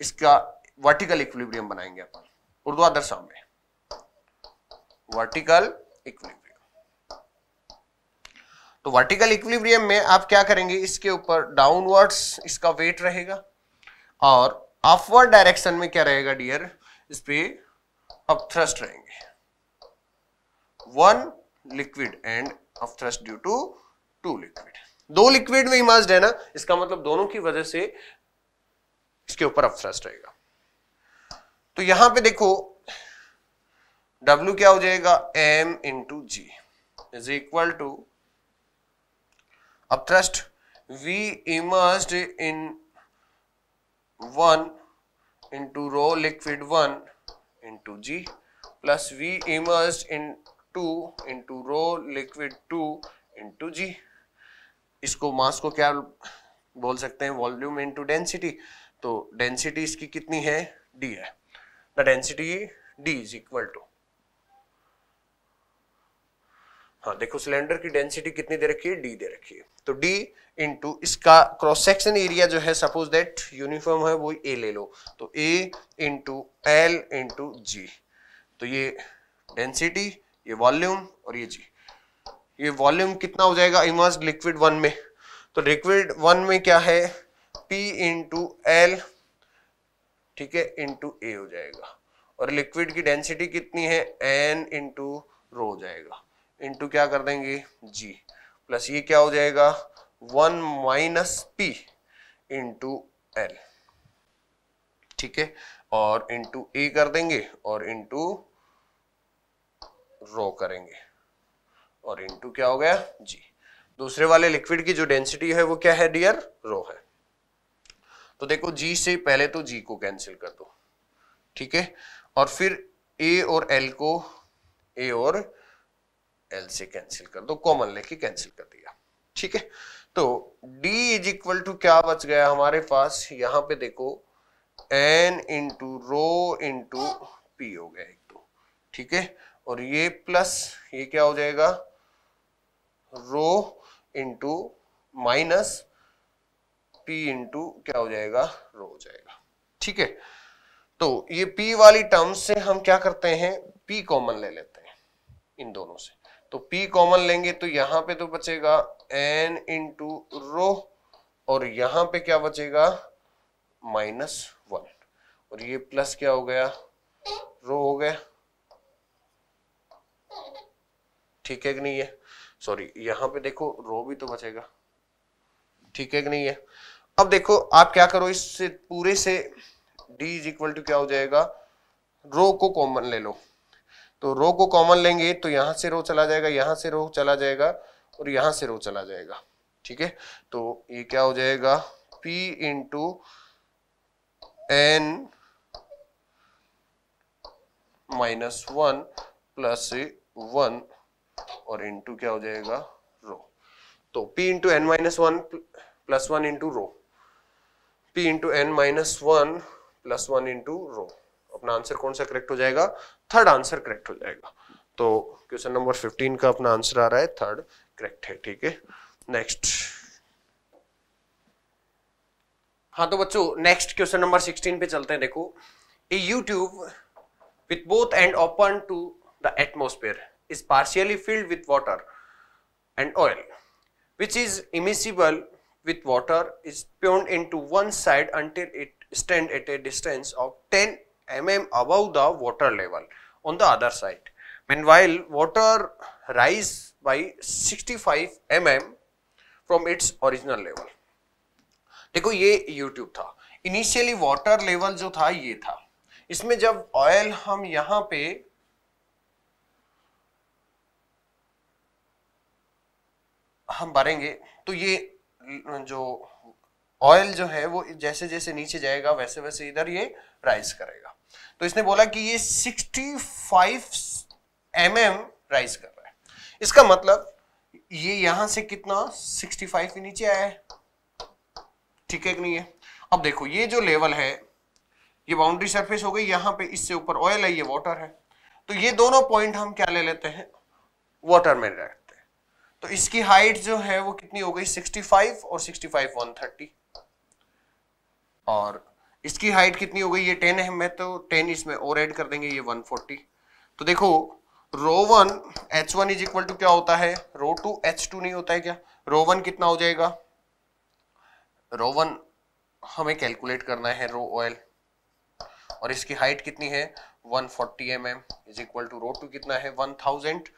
इसका वर्टिकल इक्विलिब्रियम बनाएंगे अपन ऊर्ध्वाधर सामने वर्टिकल इक्विलिब्रियम तो वर्टिकल इक्विलिब्रियम में आप क्या करेंगे इसके ऊपर डाउनवर्ड्स इसका वेट रहेगा और अपवर्ड डायरेक्शन में क्या रहेगा डियर इस पे अप थ्रस्ट रहेंगे one liquid and up thrust due to two liquid दो लिक्विड में इमर्ज है ना इसका मतलब दोनों की वजह से इसके ऊपर अप थ्रस्ट रहेगा तो यहां पे देखो W क्या हो जाएगा M into ji is equal to अब thrust V immersed in one into rho liquid one into G plus V immerse in two into rho liquid two into G इसको मास को क्या बोल सकते हैं वॉल्यूम इंटू डेंसिटी तो डेंसिटी इसकी कितनी है डी है the density D is equal to हाँ देखो सिलेंडर की डेंसिटी कितनी दे रखी है डी दे रखी है तो डी इंटू इसका क्रॉस सेक्शन एरिया जो है सपोज दैट यूनिफॉर्म है वो ए ले लो तो ए इंटू एल इंटू जी तो ये डेंसिटी ये वॉल्यूम और ये जी ये वॉल्यूम कितना हो जाएगा इमर्ज लिक्विड वन में तो लिक्विड वन में क्या है पी इंटू एल ठीक है इंटू ए हो जाएगा और लिक्विड की डेंसिटी कितनी है एन इंटू रो हो जाएगा इंटू क्या कर देंगे जी प्लस ये क्या हो जाएगा one minus P into L ठीक है और इंटू ए कर देंगे और इंटू रो करेंगे और इंटू क्या हो गया जी दूसरे वाले लिक्विड की जो डेंसिटी है वो क्या है डियर रो है तो देखो जी से पहले तो जी को कैंसिल कर दो ठीक है और फिर ए और एल को ए और एल से कैंसिल कर दो कॉमन लेके कैंसिल कर दिया ठीक है तो d इज इक्वल टू क्या बच गया हमारे पास यहां पे देखो n into rho into P हो गया एक तो ठीक है और ये प्लस ये क्या हो जाएगा rho into minus P into क्या हो जाएगा रो हो जाएगा ठीक है तो ये p वाली टर्म्स से हम क्या करते हैं p कॉमन ले लेते हैं इन दोनों से तो p कॉमन लेंगे तो यहां पे तो बचेगा n इंटू रो और यहां पे क्या बचेगा माइनस वन और ये प्लस क्या हो गया रो हो गया ठीक है कि नहीं है सॉरी यहाँ पे देखो रो भी तो बचेगा ठीक है कि नहीं है अब देखो आप क्या करो इससे पूरे से d इज इक्वल टू क्या हो जाएगा रो को कॉमन ले लो तो रो को कॉमन लेंगे तो यहां से रो चला जाएगा यहाँ से रो चला जाएगा और यहाँ से रो चला जाएगा ठीक है तो ये क्या हो जाएगा P into N minus one plus one और इंटू क्या हो जाएगा रो तो P into N minus one plus one into rho P into N minus one plus one into rho अपना आंसर कौन सा करेक्ट हो जाएगा थर्ड आंसर करेक्ट हो जाएगा तो क्वेश्चन नंबर 15 का अपना आंसर आ रहा है थर्ड करेक्ट है ठीक है नेक्स्ट हाँ तो बच्चों नेक्स्ट क्वेश्चन नंबर 16 पे चलते हैं देखो A U tube with both end open to the atmosphere is partially filled with water and oil which is immiscible with water is प्योन into one side until it stand at a distance of ten mm above the water level on the other side. Meanwhile, water rise by 65 mm from its original level. देखो ये YouTube था इनिशियली वाटर लेवल जो था ये था इसमें जब ऑयल हम यहां पे हम भरेंगे तो ये जो ऑयल जो है वो जैसे जैसे नीचे जाएगा वैसे वैसे इधर ये राइज करेगा तो इसने बोला कि ये 65 फाइव mm राइज कर रहा है इसका मतलब ये यहां से कितना 65 फाइव नीचे आया है ठीक है कि नहीं है अब देखो ये जो लेवल है ये बाउंड्री सरफेस हो गई यहां पे इससे ऊपर ऑयल है ये वाटर है तो ये दोनों पॉइंट हम क्या ले लेते हैं वाटर में रखते हैं तो इसकी हाइट जो है वो कितनी हो गई 65 और 65 130 और इसकी हाइट कितनी हो गई ये टेन है मैं तो टेन इसमें और ऐड कर देंगे ये वन फोर्टी तो देखो rho one H one is equal to क्या होता है रो टू एच टू नहीं होता है क्या रो वन कितना हो जाएगा रो वन हमें कैलकुलेट करना है रो ऑयल और इसकी हाइट कितनी है 140 forty M M is equal to rho two कितना है 1000 थाउजेंड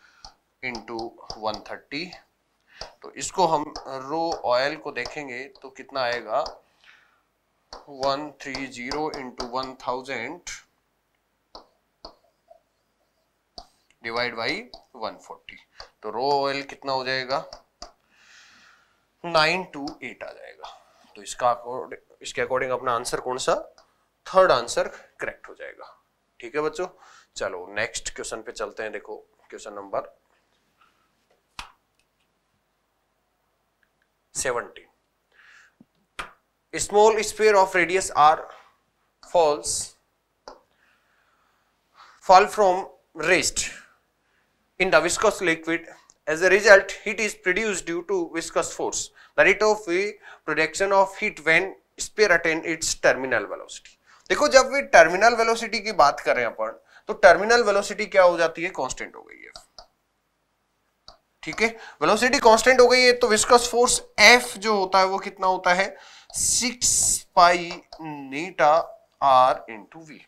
इंटू वन तो इसको हम रो ऑयल को देखेंगे तो कितना आएगा one three zero into one thousand divide by one forty तो रो ऑयल कितना हो जाएगा नाइन टू एट आ जाएगा तो इसका इसके अकॉर्डिंग अपना आंसर कौन सा थर्ड आंसर करेक्ट हो जाएगा ठीक है बच्चों चलो नेक्स्ट क्वेश्चन पे चलते हैं देखो question number seventeen A small sphere of radius r falls fall from rest in the viscous liquid. As a result, heat is produced due to viscous force, the rate of production of heat when sphere attain its terminal velocity. देखो जब वे टर्मिनल वेलोसिटी की बात कर रहे हैं अपन तो टर्मिनल वेलोसिटी क्या हो जाती है कांस्टेंट हो गई है ठीक है वेलोसिटी कांस्टेंट हो गई है तो विस्कस फोर्स एफ जो होता है वो कितना होता है पाई आर इंटू वी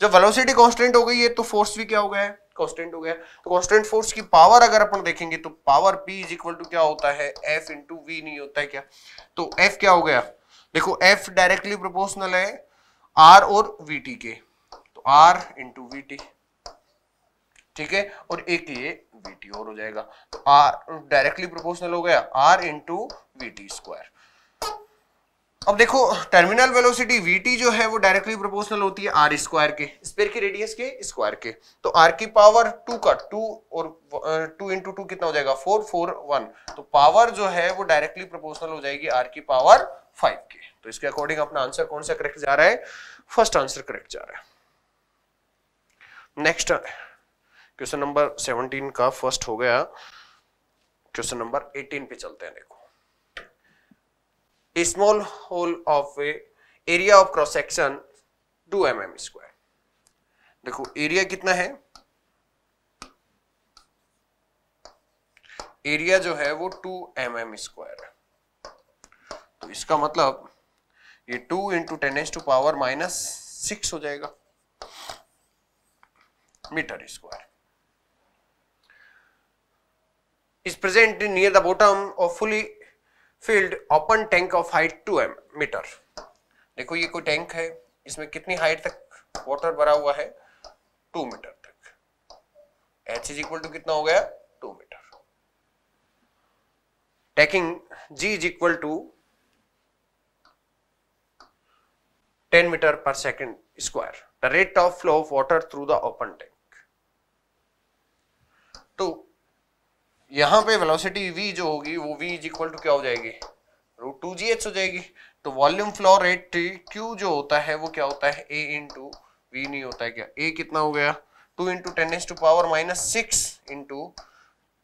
जब वेलोसिटी कांस्टेंट हो गई है तो फोर्स भी क्या हो गया है कांस्टेंट हो गया तो कांस्टेंट फोर्स की पावर अगर अपन देखेंगे तो power P is equal to क्या होता है एफ इंटू वी नहीं होता है क्या तो एफ क्या हो गया देखो एफ डायरेक्टली प्रोपोर्शनल है आर और वी टी के तो आर इंटू वी टी ठीक है और एक ये टी और हो जाएगा तो आर डायरेक्टली प्रोपोर्शनल हो गया आर इंटू वी स्क्वायर अब देखो टर्मिनल वेलोसिटी vt जो है वो डायरेक्टली प्रोपोर्शनल होती है आर स्क्वायर के स्पेयर की रेडियस के स्क्वायर के तो आर की पावर टू का टू और टू इंटू टू कितना हो जाएगा फोर फोर वन तो पावर जो है वो डायरेक्टली प्रोपोर्शनल हो जाएगी आर की पावर फाइव के तो इसके अकॉर्डिंग अपना आंसर कौन सा करेक्ट जा रहा है फर्स्ट आंसर करेक्ट जा रहा है नेक्स्ट क्वेश्चन नंबर सेवनटीन का फर्स्ट हो गया क्वेश्चन नंबर एटीन पे चलते हैं देखो small hole of of a area of cross section M mm square देखो एरिया कितना है एरिया जो है वो टू एम एम स्क्वायर तो इसका मतलब ये two into ten S to power minus six हो जाएगा metre square is present near the bottom of fully open tank of height two M metre देखो ये कोई टैंक है इसमें कितनी हाइट तक वाटर भरा हुआ है टू मीटर तक एच इज इक्वल टू कितना हो गया two metre taking G is equal to ten metre per second square the rate of flow of water through the open tank तो यहाँ पे वेलोसिटी वी जो होगी वो वी इज इक्वल टू क्या हो जाएगी रूट टू जी एच हो जाएगी तो वॉल्यूम फ्लो रेट क्यू जो होता है वो क्या होता है ए इंटू वी नहीं होता है क्या ए कितना हो गया two into ten S to power minus six into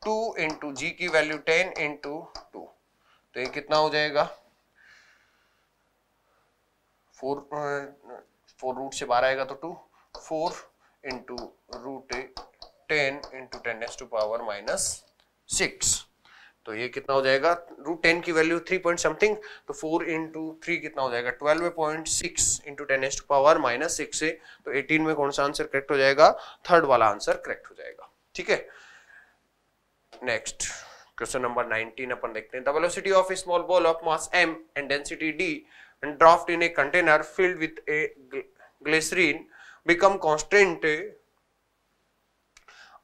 two into G की वैल्यू टेन इंटू टू तो ये कितना हो जाएगा फोर फोर रूट से बारह आएगा तो two four into root ten into ten S to power minus six तो ये कितना हो जाएगा रूट टेन की वैल्यू थ्री पॉइंट समथिंग तो फोर इंटू थ्री कितना हो जाएगा twelve point six into ten S to power minus six से तो एटीन में कौन सा आंसर करेक्ट हो जाएगा थर्ड वाला आंसर करेक्ट हो जाएगा ठीक है नेक्स्ट क्वेश्चन नंबर नाइनटीन अपन देखते हैं the velocity of small ball of mass M and density D and draft in a container filled with a glycerine become constant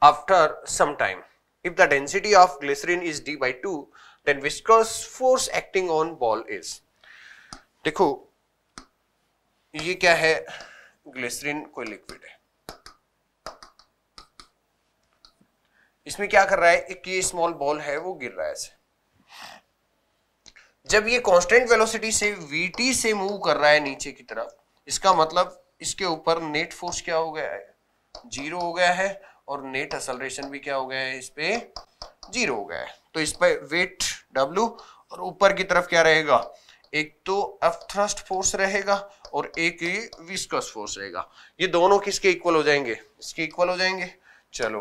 after some time If the density of glycerin is d by 2, then viscous force acting on ball is. देखो ये क्या है ग्लिसरीन कोई लिक्विड है इसमें क्या कर रहा है एक ये स्मॉल बॉल है वो गिर रहा है ऐसे जब ये कांस्टेंट वेलोसिटी से vt से मूव कर रहा है नीचे की तरफ इसका मतलब इसके ऊपर नेट फोर्स क्या हो गया है जीरो हो गया है और नेट असलेशन भी क्या हो गया है इस पे जीरो हो गया है तो इस पर वेट W और ऊपर की तरफ क्या रहेगा एक तो अपथ्रस्ट फोर्स रहेगा और एक विस्कस फोर्स रहेगा ये दोनों किसके इक्वल हो जाएंगे इसके इक्वल हो जाएंगे चलो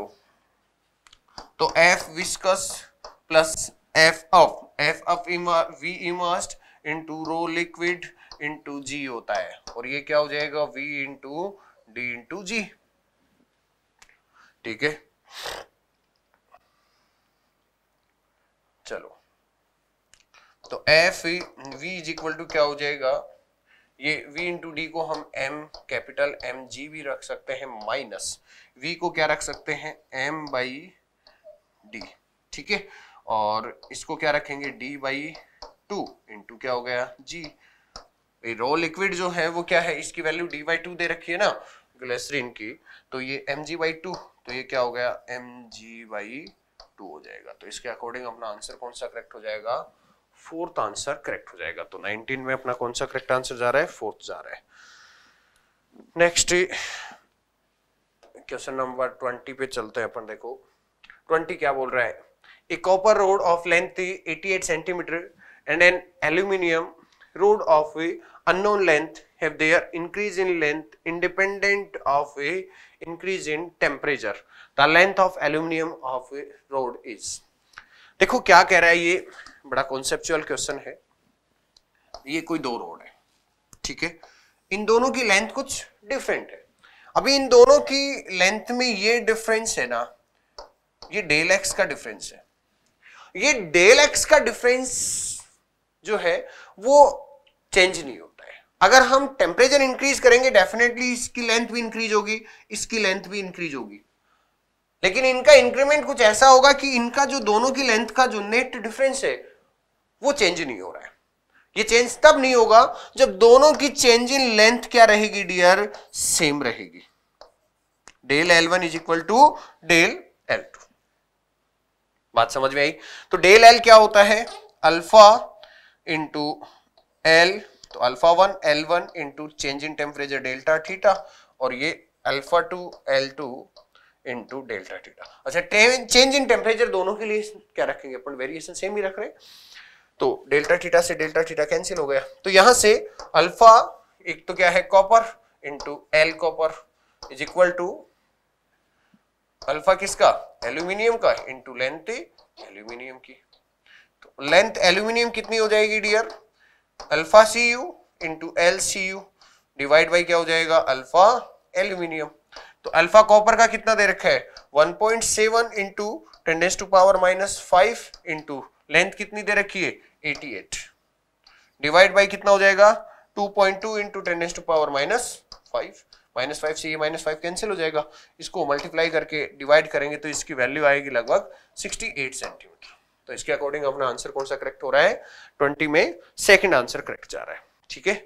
तो F viscous plus F up F up V immersed into rho liquid into G होता है और ये क्या हो जाएगा V into D into G ठीक है चलो तो F V is equal to क्या हो जाएगा ये v इंटू डी को हम m कैपिटल एम जी भी रख सकते हैं माइनस v को क्या रख सकते हैं m बाई डी ठीक है और इसको क्या रखेंगे d बाई टू इंटू क्या हो गया g रो लिक्विड जो है वो क्या है इसकी वैल्यू डी बाई टू दे रखी है ना ग्लेसरीन की तो ये एम जी बाई टू तो ये क्या हो गया एम जी वाई टू हो जाएगा तो इसके अकॉर्डिंग अपना आंसर कौन सा करेक्ट हो जाएगा फोर्थ आंसर करेक्ट हो जाएगा तो नाइनटीन में अपना कौन सा करेक्ट आंसर जा रहा है फोर्थ जा रहा है नेक्स्ट क्वेश्चन नंबर ट्वेंटी पे चलते हैं अपन देखो ट्वेंटी क्या बोल रहा है a copper rod of length 88 centimetre and an aluminium rod of unknown length have their increase in length independent of a increase in temperature the length of aluminium of rod is देखो क्या कह रहा है ये बड़ा कॉन्सेप्चुअल क्वेश्चन है ये कोई दो रोड है ठीक है इन दोनों की लेंथ कुछ डिफरेंट है अभी इन दोनों की लेंथ में ये डिफरेंस है ना ये डेल एक्स का डिफरेंस है ये डेल एक्स का डिफरेंस जो है वो चेंज नहीं हो अगर हम टेम्परेचर इंक्रीज करेंगे डेफिनेटली इसकी लेंथ भी इंक्रीज होगी इसकी लेंथ भी इंक्रीज होगी लेकिन इनका इंक्रीमेंट कुछ ऐसा होगा कि इनका जो दोनों की लेंथ का जो नेट डिफरेंस है वो चेंज नहीं हो रहा है ये चेंज तब नहीं होगा जब दोनों की चेंज इन लेंथ क्या रहेगी डियर सेम रहेगी del L one is equal to del L two बात समझ में आई तो डेल एल क्या होता है अल्फा इंटू एल तो alpha one L one into change in temperature delta theta और ये alpha two L two into delta theta अच्छा चेंज इन टेम्परेचर दोनों के लिए क्या रखेंगे अपन वेरिएशन सेम ही रख रहे तो डेल्टा थीटा से डेल्टा थीटा कैंसिल हो गया तो यहां से अल्फा एक तो क्या है copper into L copper is equal to alpha किसका एल्यूमिनियम का इंटू लेंथ एल्यूमिनियम की तो लेंथ एल्यूमिनियम कितनी हो जाएगी dear alpha C U into L C U divide by क्या हो जाएगा अल्फा एल्यूमिनियम तो अल्फा कॉपर का कितना दे रखा है 1.7 point seven into tens to power minus five into length कितनी दे रखी है 88 डिवाइड बाई कितना हो जाएगा 2.2 point two into tens to power minus five minus five से ये माइनस फाइव कैंसिल हो जाएगा इसको मल्टीप्लाई करके डिवाइड करेंगे तो इसकी वैल्यू आएगी लगभग 68 सेंटीमीटर तो इसके अकॉर्डिंग अपना आंसर कौन सा करेक्ट हो रहा है ट्वेंटी में सेकेंड आंसर करेक्ट जा रहा है ठीक है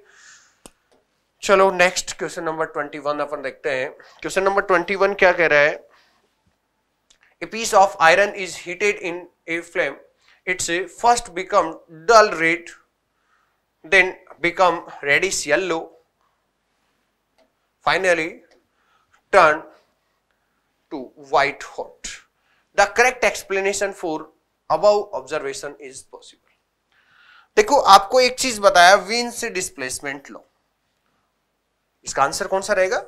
चलो next question number twenty one अपन देखते हैं क्वेश्चन नंबर ट्वेंटी वन क्या कह रहा है a piece of iron is heated in a flame it's first become dull red then become reddish yellow finally turn to white hot the correct explanation for above observation is possible देखो आपको एक चीज बताया विंस डिस्प्लेसमेंट लॉ इसका आंसर कौन सा रहेगा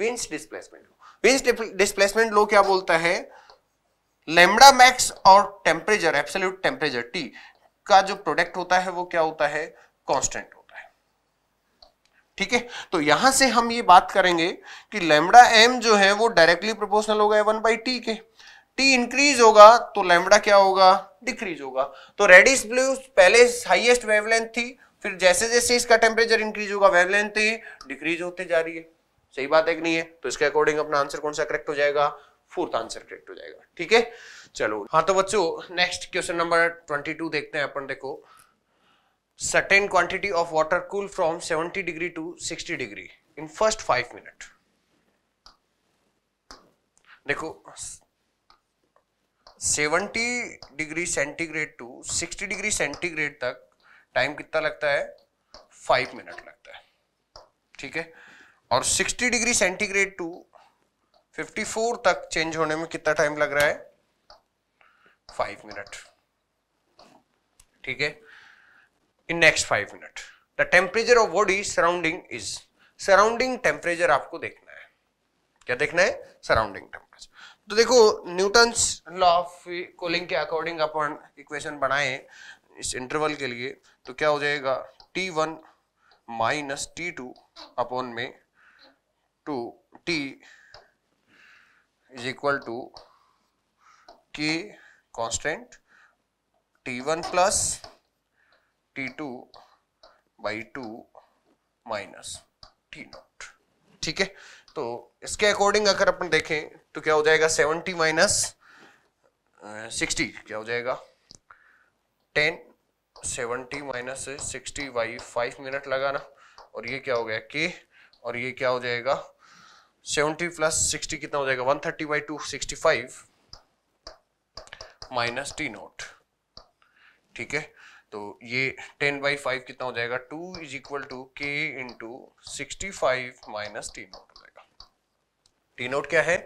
Wien's displacement law Wien's displacement law क्या बोलता है लेमडा मैक्स और टेम्परेचर एब्सोल्यूट टेम्परेचर टी का जो प्रोडक्ट होता है वो क्या होता है कॉन्स्टेंट होता है ठीक है तो यहां से हम ये बात करेंगे कि लेमडा एम जो है वो डायरेक्टली प्रोपोर्शनल होगा वन बाई टी के टी इंक्रीज होगा तो लेमडा क्या होगा डिक्रीज होगा तो रेडिस ब्लू पहले हाइएस्ट वेवलेंथ थी फिर जैसे जैसे इसका टेम्परेचर इंक्रीज होगा वेवलेंथ डिक्रीज होते जा रही है सही बात है कि नहीं है तो इसके अकॉर्डिंग अपना आंसर कौन सा करेक्ट हो जाएगा फोर्थ आंसर करेक्ट हो जाएगा ठीक है चलो हाँ तो बच्चों next question number twenty two देखते हैं अपन देखो certain quantity of water cool from seventy degree to sixty degree in first five minute देखो seventy degree centigrade to sixty degree centigrade तक टाइम कितना लगता है फाइव मिनट लगता है ठीक है और sixty degree centigrade to fifty four तक चेंज होने में कितना टाइम लग रहा है फाइव मिनट ठीक है in next five minute the temperature of body surrounding is surrounding temperature आपको देखना है क्या देखना है सराउंडिंग टेम्परेचर तो देखो न्यूटन लॉ ऑफ कोलिंग के अकॉर्डिंग अपन इक्वेशन बनाए इस इंटरवल के लिए तो क्या हो जाएगा T one minus T two upon में two T is equal to K constant T one plus T two by two minus T naught ठीक है तो इसके अकॉर्डिंग अगर अपन देखें तो क्या हो जाएगा सेवेंटी माइनस सिक्सटी क्या हो जाएगा ten seventy minus sixty by five minute लगाना और ये क्या हो गया के और ये क्या हो जाएगा सेवेंटी प्लस सिक्सटी कितना हो जाएगा one thirty by two sixty five minus T naught ठीक है तो ये टेन बाई फाइव कितना हो जाएगा two is equal to K into sixty five minus T naught हो जाएगा टी नोट क्या है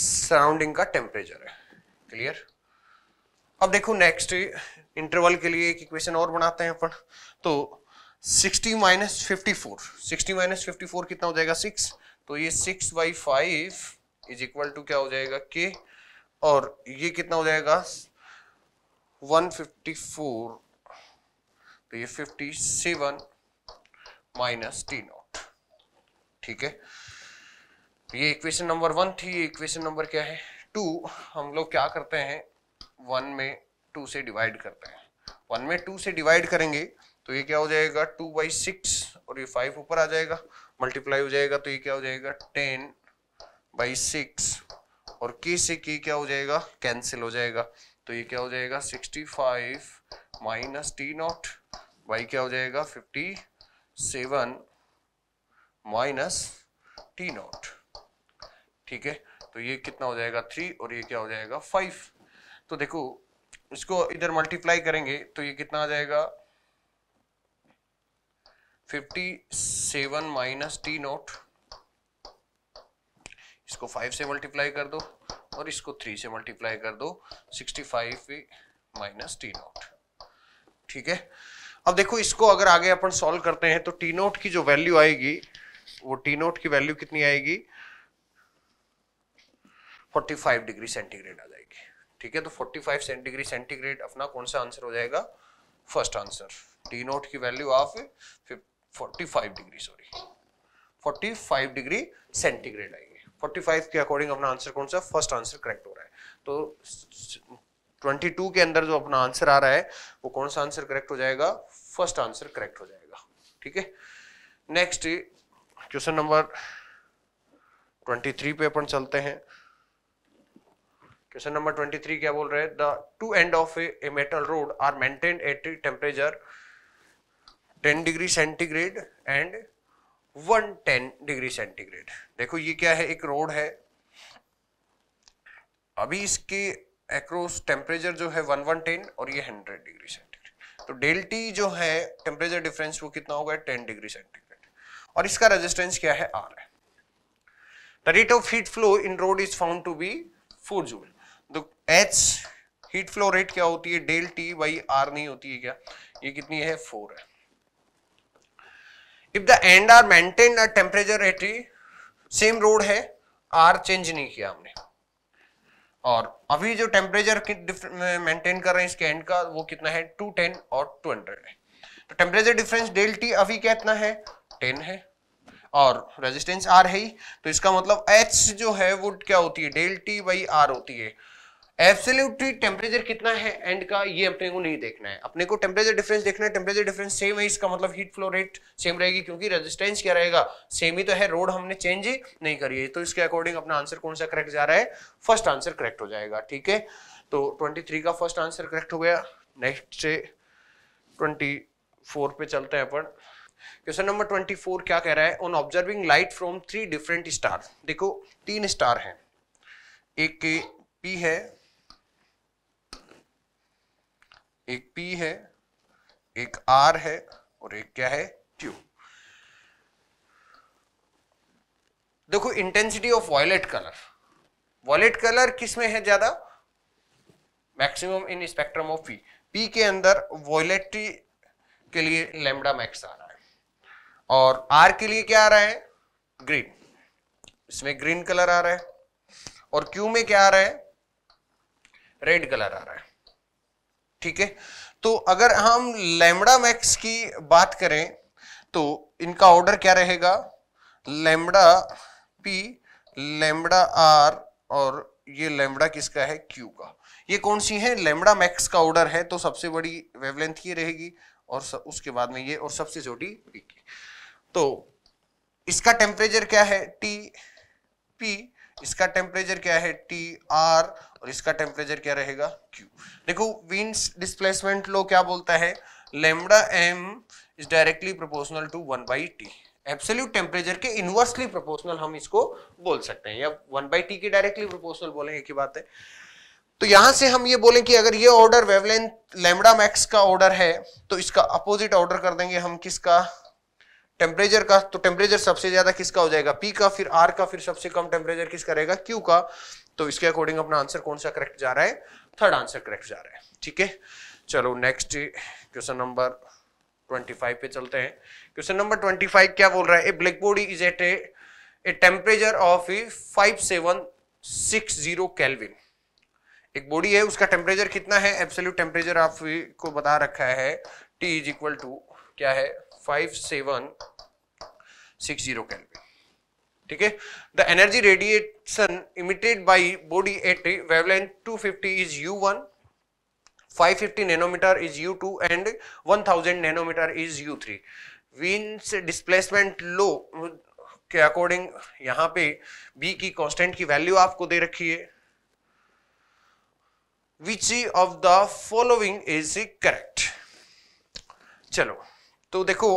सराउंडिंग का टेम्परेचर है क्लियर अब देखो नेक्स्ट इंटरवल के लिए एक इक्वेशन और बनाते हैं अपन तो 60 minus fifty four sixty minus fifty four कितना हो जाएगा सिक्स तो ये six by five is equal to क्या हो जाएगा के और ये कितना हो जाएगा 154 तो ये 57 माइनस टी नॉट ठीक है तो ये इक्वेशन नंबर वन थी ये इक्वेशन नंबर क्या है टू हम लोग क्या करते हैं वन में टू से डिवाइड करते हैं वन में टू से डिवाइड करेंगे तो ये क्या हो जाएगा टू बाई सिक्स और ये फाइव ऊपर आ जाएगा मल्टीप्लाई हो जाएगा तो ये क्या हो जाएगा टेन बाई सिक्स और के से के क्या हो जाएगा कैंसिल हो जाएगा तो ये क्या हो जाएगा sixty five minus T naught by क्या हो जाएगा fifty seven minus T naught ठीक है तो ये कितना हो जाएगा थ्री और ये क्या हो जाएगा फाइव तो देखो इसको इधर मल्टीप्लाई करेंगे तो ये कितना आ जाएगा fifty seven minus T naught इसको फाइव से मल्टीप्लाई कर दो और इसको थ्री से मल्टीप्लाई कर दो sixty five minus T naught ठीक है अब देखो इसको अगर आगे अपन सॉल्व करते हैं तो टी नोट की जो वैल्यू आएगी वो टी नोट की वैल्यू कितनी आएगी 45 डिग्री सेंटीग्रेड आ जाएगी ठीक है तो 45 डिग्री सेंटीग्रेड अपना कौन सा आंसर हो जाएगा फर्स्ट आंसर डी नोट की value of 45 degree sorry 45 degree centigrade आएगी 45 के अकॉर्डिंग अपना आंसर कौन सा फर्स्ट आंसर करेक्ट हो रहा है तो 22 के अंदर जो अपना आंसर आ रहा है वो कौन सा आंसर करेक्ट हो जाएगा फर्स्ट आंसर करेक्ट हो जाएगा ठीक है नेक्स्ट क्वेश्चन नंबर 23 पे अपन चलते हैं क्वेश्चन नंबर 23 क्या बोल रहे हैं the two end of a metal rod are maintain at temperature 10 degree centigrade and 110 degree centigrade देखो ये क्या है एक रोड है अभी इसके एक्रोस टेम्परेचर जो है 1110 और ये 100 डिग्री सेंटीग्रेड तो डेल्टी जो है टेम्परेचर डिफरेंस वो कितना होगा 10 डिग्री सेंटीग्रेड और इसका रेजिस्टेंस क्या है आर है the rate of heat flow in rod is found to be four joule H heat flow rate क्या होती है डेल टी बाई आर नहीं होती है क्या ये कितनी है फोर है if the end are maintain a temperature at same rod है आर चेंज नहीं किया हमने और अभी जो टेम्परेचर मेंटेन कर रहे हैं इसके एंड का वो कितना है 210 और 200 है तो टेम्परेचर डिफरेंस डेल टी अभी क्या इतना है 10 है और रेजिस्टेंस आर है ही तो इसका मतलब एच जो है वो क्या होती है डेल टी बाई आर होती है एब्सोल्यूटली टेम्परेचर कितना है एंड का ये अपने को नहीं देखना है अपने को टेम्परेचर डिफरेंस देखना है टेम्परेचर डिफरेंस सेम है इसका मतलब हीट फ्लो रेट सेम रहेगी क्योंकि रेजिस्टेंस क्या रहेगा सेम ही तो है रोड हमने चेंज ही नहीं करी है तो इसके अकॉर्डिंग अपना आंसर कौन सा करेक्ट जा रहा है फर्स्ट आंसर करेक्ट हो जाएगा ठीक है तो ट्वेंटी का फर्स्ट आंसर करेक्ट हो गया नेक्स्ट से ट्वेंटी पे चलते हैं अपन क्वेश्चन नंबर ट्वेंटी फोर क्या कह रहा है on observing light from three different star देखो तीन स्टार है एक के पी है एक पी है एक आर है और एक क्या है क्यू देखो intensity of violet colour violet colour किस में है ज्यादा maximum in spectrum of P P के अंदर वॉयलेट के लिए लेमडा मैक्स आ रहा है और आर के लिए क्या आ रहा है ग्रीन इसमें ग्रीन कलर आ रहा है और क्यू में क्या आ रहा है रेड कलर आ रहा है ठीक है तो अगर हम लेमडा मैक्स की बात करें तो इनका ऑर्डर क्या रहेगा लेमडा पी लेमडा आर और ये लेमडा किसका है क्यू का ये कौन सी है लेमडा मैक्स का ऑर्डर है तो सबसे बड़ी वेवलेंथ ये रहेगी और सब, उसके बाद में ये और सबसे छोटी पी की तो इसका टेम्परेचर क्या है टी पी इसका टेम्परेचर क्या है टी आर और इसका टेम्परेचर क्या रहेगा क्यू देखो विंड डिस्प्लेसमेंट लो क्या बोलता है lambda M is directly proportional to one by T absolute temperature के इनवर्सली प्रोपोर्शनल हम इसको बोल सकते हैं या वन बाई टी के डायरेक्टली प्रोपोर्शनल बोलेंगे की बात है तो यहां से हम ये बोलें कि अगर ये ऑर्डर वेवलेंथ लेमडा मैक्स का ऑर्डर है तो इसका अपोजिट ऑर्डर कर देंगे हम किसका टेम्परेचर का तो टेम्परेचर सबसे ज्यादा किसका हो जाएगा पी का फिर आर का फिर सबसे कम टेम्परेचर किसका रहेगा क्यू का तो इसके अकॉर्डिंग अपना आंसर कौन सा करेक्ट जा रहा है थर्ड आंसर करेक्ट जा रहा है ठीक है चलो नेक्स्ट क्वेश्चन नंबर 25 पे चलते हैं क्वेश्चन नंबर 25 क्या बोल रहा है a black body is at a a temperature of five seven six zero kelvin एक बॉडी है उसका टेम्परेचर कितना है एब्सोल्यूट टेम्परेचर आपको बता रखा है टी इज इक्वल टू क्या है फाइव सेवन ठीक है the energy radiation emitted by body at wavelength 250 is U one 550 nanometre is u2 and 1000 nanometre is u3 Wien's displacement law के अकॉर्डिंग यहां पे b की कांस्टेंट की वैल्यू आपको दे रखी है which of the following is correct चलो तो देखो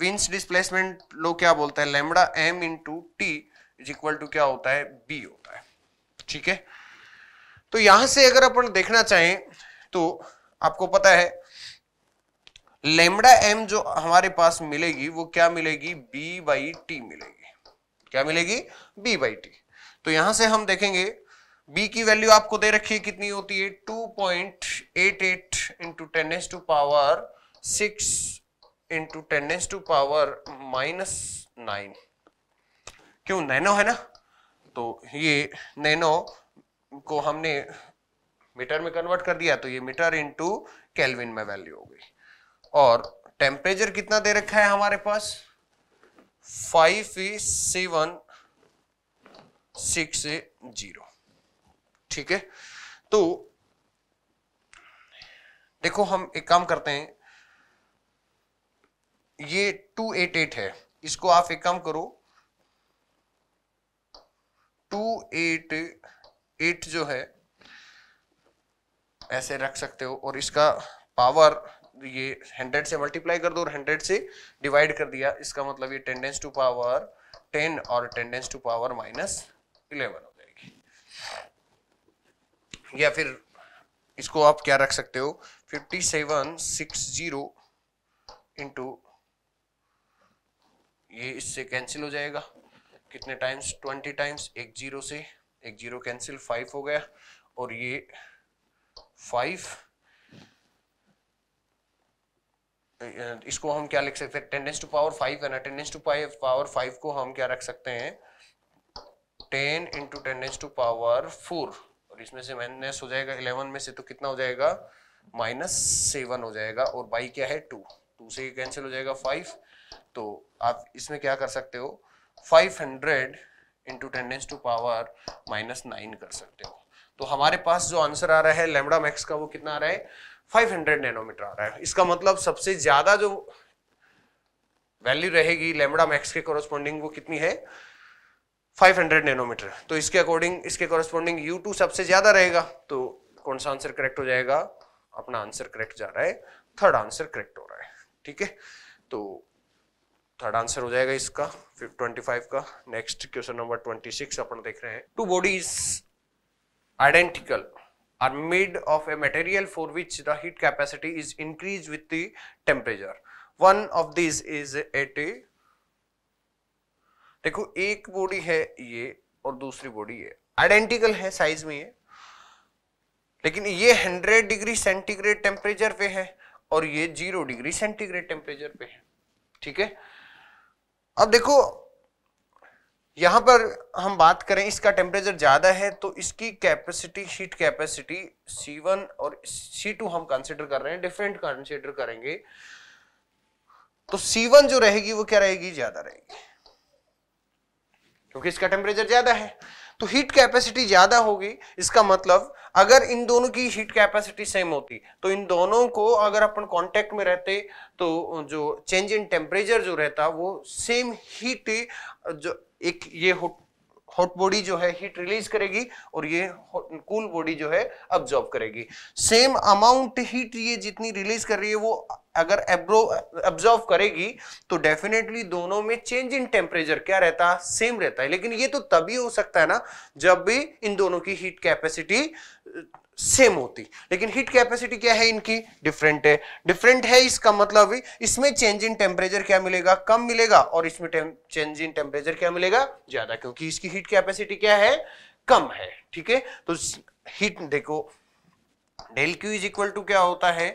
विंस डिस्प्लेसमेंट लो क्या बोलता है lambda M two T is equal to क्या होता है बी होता है ठीक है तो यहां से अगर अपन देखना चाहें तो आपको पता है लेमडा एम जो हमारे पास मिलेगी वो क्या मिलेगी बी बाई टी मिलेगी क्या मिलेगी बी बाई टी तो यहां से हम देखेंगे बी की वैल्यू आपको दे रखी है कितनी होती है 2.88 point eight eight into ten S to power six into tens to power minus nine क्यों नैनो है ना तो ये नैनो को हमने मीटर में कन्वर्ट कर दिया तो ये मीटर इंटू कैलविन में वैल्यू हो गई और टेम्परेचर कितना दे रखा है हमारे पास फाइव सेवन सिक्स जीरो ठीक है तो देखो हम एक काम करते हैं ये टू एट एट है इसको आप एक काम करो टू एट एट जो है ऐसे रख सकते हो और इसका पावर ये हंड्रेड से मल्टीप्लाई कर दो और हंड्रेड से डिवाइड कर दिया इसका मतलब ये टेंडेंस टू पावर टेन और tens to power minus eleven हो जाएगी या फिर इसको आप क्या रख सकते हो fifty seven six zero into ये इससे कैंसिल हो जाएगा कितने टाइम्स ट्वेंटी टाइम्स एक जीरो से एक जीरो कैंसिल फाइव हो गया और ये फाइव इसको हम क्या लिख सकते हैं टेंडेंस टू पावर फाइव है ना tens to five power five को हम क्या रख सकते हैं ten into tens to power four और इसमें से माइनस हो जाएगा इलेवन में से तो कितना हो जाएगा माइनस सेवन हो जाएगा और बाई क्या है टू टू से कैंसिल हो जाएगा फाइव तो आप इसमें क्या कर सकते हो 500 hundred into tens to power minus nine कर सकते हो तो हमारे पास जो आंसर आ रहा है लेमडा मैक्स का वो कितना आ रहा है 500 नैनोमीटर आ रहा है इसका मतलब सबसे ज्यादा जो वैल्यू रहेगी लेमडा मैक्स के कॉरस्पॉन्डिंग वो कितनी है 500 नैनोमीटर तो इसके अकॉर्डिंग इसके कॉरस्पॉन्डिंग U2 सबसे ज्यादा रहेगा तो कौन सा आंसर करेक्ट हो जाएगा अपना आंसर करेक्ट जा रहा है थर्ड आंसर करेक्ट हो रहा है ठीक है तो थर्ड आंसर हो जाएगा इसका ट्वेंटी फाइव का next question number twenty six अपन देख रहे हैं two bodies identical are made of a material for which the heat capacity is increase with the temperature one of this is at a देखो एक बॉडी है ये और दूसरी बॉडी ये आइडेंटिकल है साइज में ये लेकिन ये 100 डिग्री सेंटीग्रेड टेम्परेचर पे है और ये जीरो डिग्री सेंटीग्रेड टेम्परेचर पे है ठीक है अब देखो यहां पर हम बात करें इसका टेम्परेचर ज्यादा है तो इसकी कैपेसिटी हीट कैपेसिटी C1 और C2 हम कंसिडर कर रहे हैं डिफरेंट कंसिडर करेंगे तो C1 जो रहेगी वो क्या रहेगी ज्यादा रहेगी क्योंकि इसका टेम्परेचर ज्यादा है तो हीट कैपेसिटी ज्यादा होगी इसका मतलब अगर इन दोनों की हीट कैपेसिटी सेम होती तो इन दोनों को अगर अपन कांटेक्ट में रहते तो जो चेंज इन टेम्परेचर जो रहता वो सेम हीट जो एक ये हो हॉट बॉडी जो है हीट रिलीज करेगी और ये कूल बॉडी जो है अब्जॉर्ब करेगी सेम अमाउंट हीट ये जितनी रिलीज कर रही है वो अगर एब्रो ऑब्जॉर्व करेगी तो डेफिनेटली दोनों में चेंज इन टेम्परेचर क्या रहता है सेम रहता है लेकिन ये तो तभी हो सकता है ना जब भी इन दोनों की हीट कैपेसिटी सेम होती लेकिन हीट कैपेसिटी क्या है इनकी डिफरेंट है डिफरेंट है इसका मतलब इसमें चेंज इन टेम्परेचर क्या मिलेगा कम मिलेगा और इसमें चेंज इन टेम्परेचर क्या मिलेगा ज्यादा क्योंकि इसकी हीट कैपेसिटी क्या है कम है ठीक है तो हीट देखो del Q is equal to क्या होता है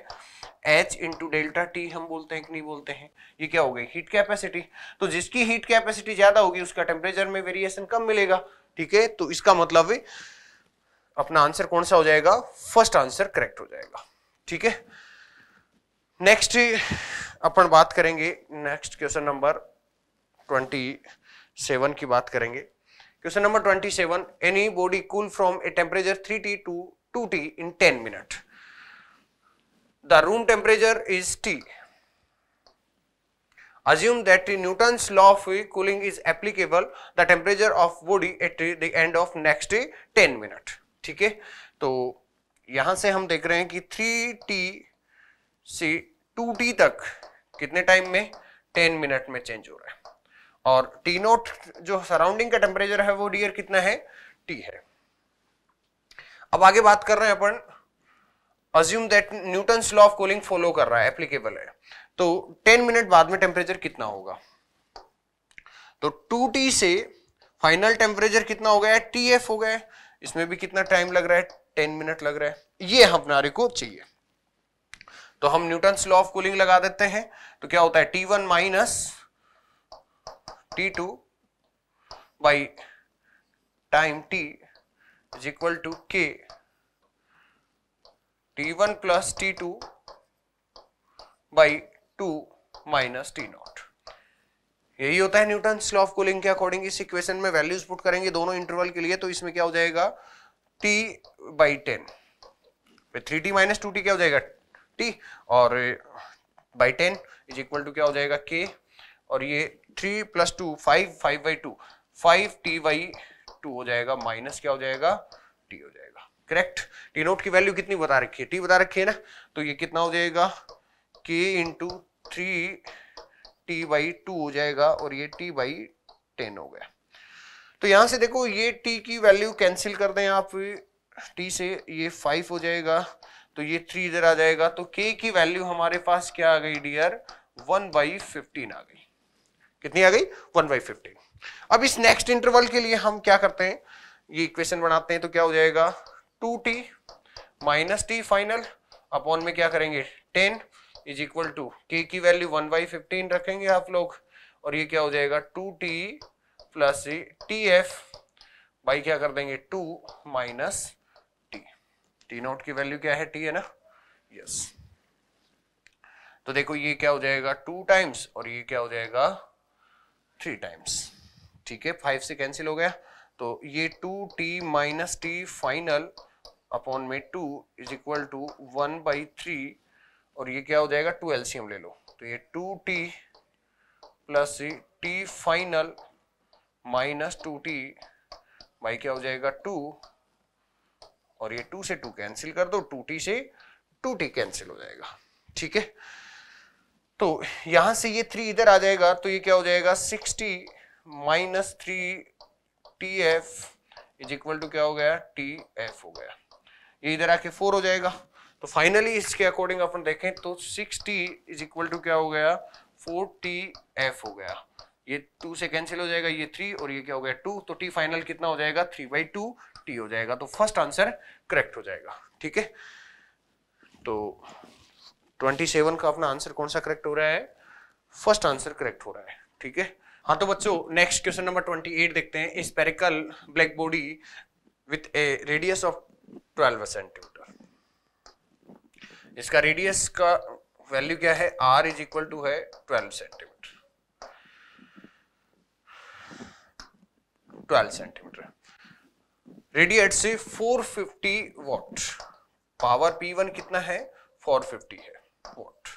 एच इंटू डेल्टा टी हम बोलते हैं कि नहीं बोलते हैं ये क्या हो गई हीट कैपेसिटी तो जिसकी हीट कैपेसिटी ज्यादा होगी उसका टेम्परेचर में वेरिएशन कम मिलेगा ठीक है तो इसका मतलब है अपना आंसर कौन सा हो जाएगा फर्स्ट आंसर करेक्ट हो जाएगा ठीक है नेक्स्ट अपन बात करेंगे next question number twenty seven की बात करेंगे question number twenty seven any body cool from a temperature three T to two T in ten minute the room temperature is T Assume that Newton's law of cooling is applicable the temperature of body at the end of next 10 minutes ठीक है तो यहां से हम देख रहे हैं कि थ्री टी से टू टी तक कितने टाइम में टेन मिनट में चेंज हो रहा है और टी नोट जो सराउंडिंग का टेम्परेचर है वो डियर कितना है टी है अब आगे बात कर रहे हैं अपन assume that Newton law of cooling follow कर रहा है एप्लीकेबल है तो 10 मिनट बाद में टेम्परेचर कितना होगा तो 2t से फाइनल टेम्परेचर कितना हो गया टी एफ हो गया इसमें भी कितना टाइम लग रहा है टेन मिनट लग रहा है ये हमारे को चाहिए तो हम न्यूटन लॉ ऑफ कूलिंग लगा देते हैं तो क्या होता है T one minus T two by time T is equal to K T one plus T two by two minus T naught यही होता है न्यूटन लॉ ऑफ कूलिंग के अकॉर्डिंग इस इक्वेशन में वैल्यूज पुट करेंगे दोनों इंटरवल के लिए तो इसमें क्या हो जाएगा T by ten three T minus two T क्या हो जाएगा टी और by ten is equal to क्या हो जाएगा के और ये three plus two five five by two five T by two हो जाएगा माइनस क्या हो जाएगा टी हो जाएगा करेक्ट टी नोट की वैल्यू कितनी बता रखी है टी बता रखी है ना तो ये कितना हो जाएगा K into three T by two हो जाएगा और ये टी बाई टेन हो गया तो यहां से देखो ये टी की वैल्यू कैंसिल कर दें आप टी से ये फाइव हो जाएगा तो ये थ्री इधर आ जाएगा तो के की वैल्यू हमारे पास क्या आ गई डियर वन बाई फिफ्टीन आ गई कितनी आ गई वन बाई फिफ्टीन अब इस नेक्स्ट इंटरवल के लिए हम क्या करते हैं ये इक्वेशन बनाते हैं तो क्या हो जाएगा two T minus T final upon में क्या करेंगे ten is equal to K की वैल्यू वन बाई फिफ्टीन रखेंगे आप लोग और ये क्या हो जाएगा two T plus T F by क्या कर देंगे two minus T T naught की वैल्यू क्या है टी है ना यस yes. तो देखो ये क्या हो जाएगा टू टाइम्स और ये क्या हो जाएगा थ्री टाइम्स ठीक है फाइव से कैंसिल हो गया तो ये two T minus T final upon में two is equal to one by three और ये क्या हो जाएगा टू एलसीएम ले लो तो ये two T plus T final minus two T भाई क्या हो जाएगा टू और ये टू से टू कैंसिल कर दो टू टी से टू टी कैंसिल हो जाएगा ठीक है तो यहां से ये थ्री इधर आ जाएगा तो ये क्या हो जाएगा sixty minus three T F is equal to क्या हो गया टी एफ हो गया ये इधर आके फोर हो जाएगा तो फाइनली इसके अकॉर्डिंग अपन देखें तो six T is equal to क्या हो गया फोर टी एफ हो गया ये टू से कैंसिल हो जाएगा ये थ्री और ये क्या हो गया टू तो टी फाइनल कितना हो जाएगा थ्री बाई टू टी हो जाएगा तो फर्स्ट आंसर करेक्ट हो जाएगा ठीक है तो ट्वेंटी सेवन का अपना आंसर कौन सा करेक्ट हो रहा है फर्स्ट आंसर करेक्ट हो रहा है ठीक है हाँ तो बच्चों next question number twenty eight देखते हैं spherical black body with a radius of twelve centimetre इसका रेडियस का वैल्यू क्या है आर इज इक्वल टू है twelve centimetre twelve centimetre radiate से 450 वॉट पावर पी वन कितना है 450 है watt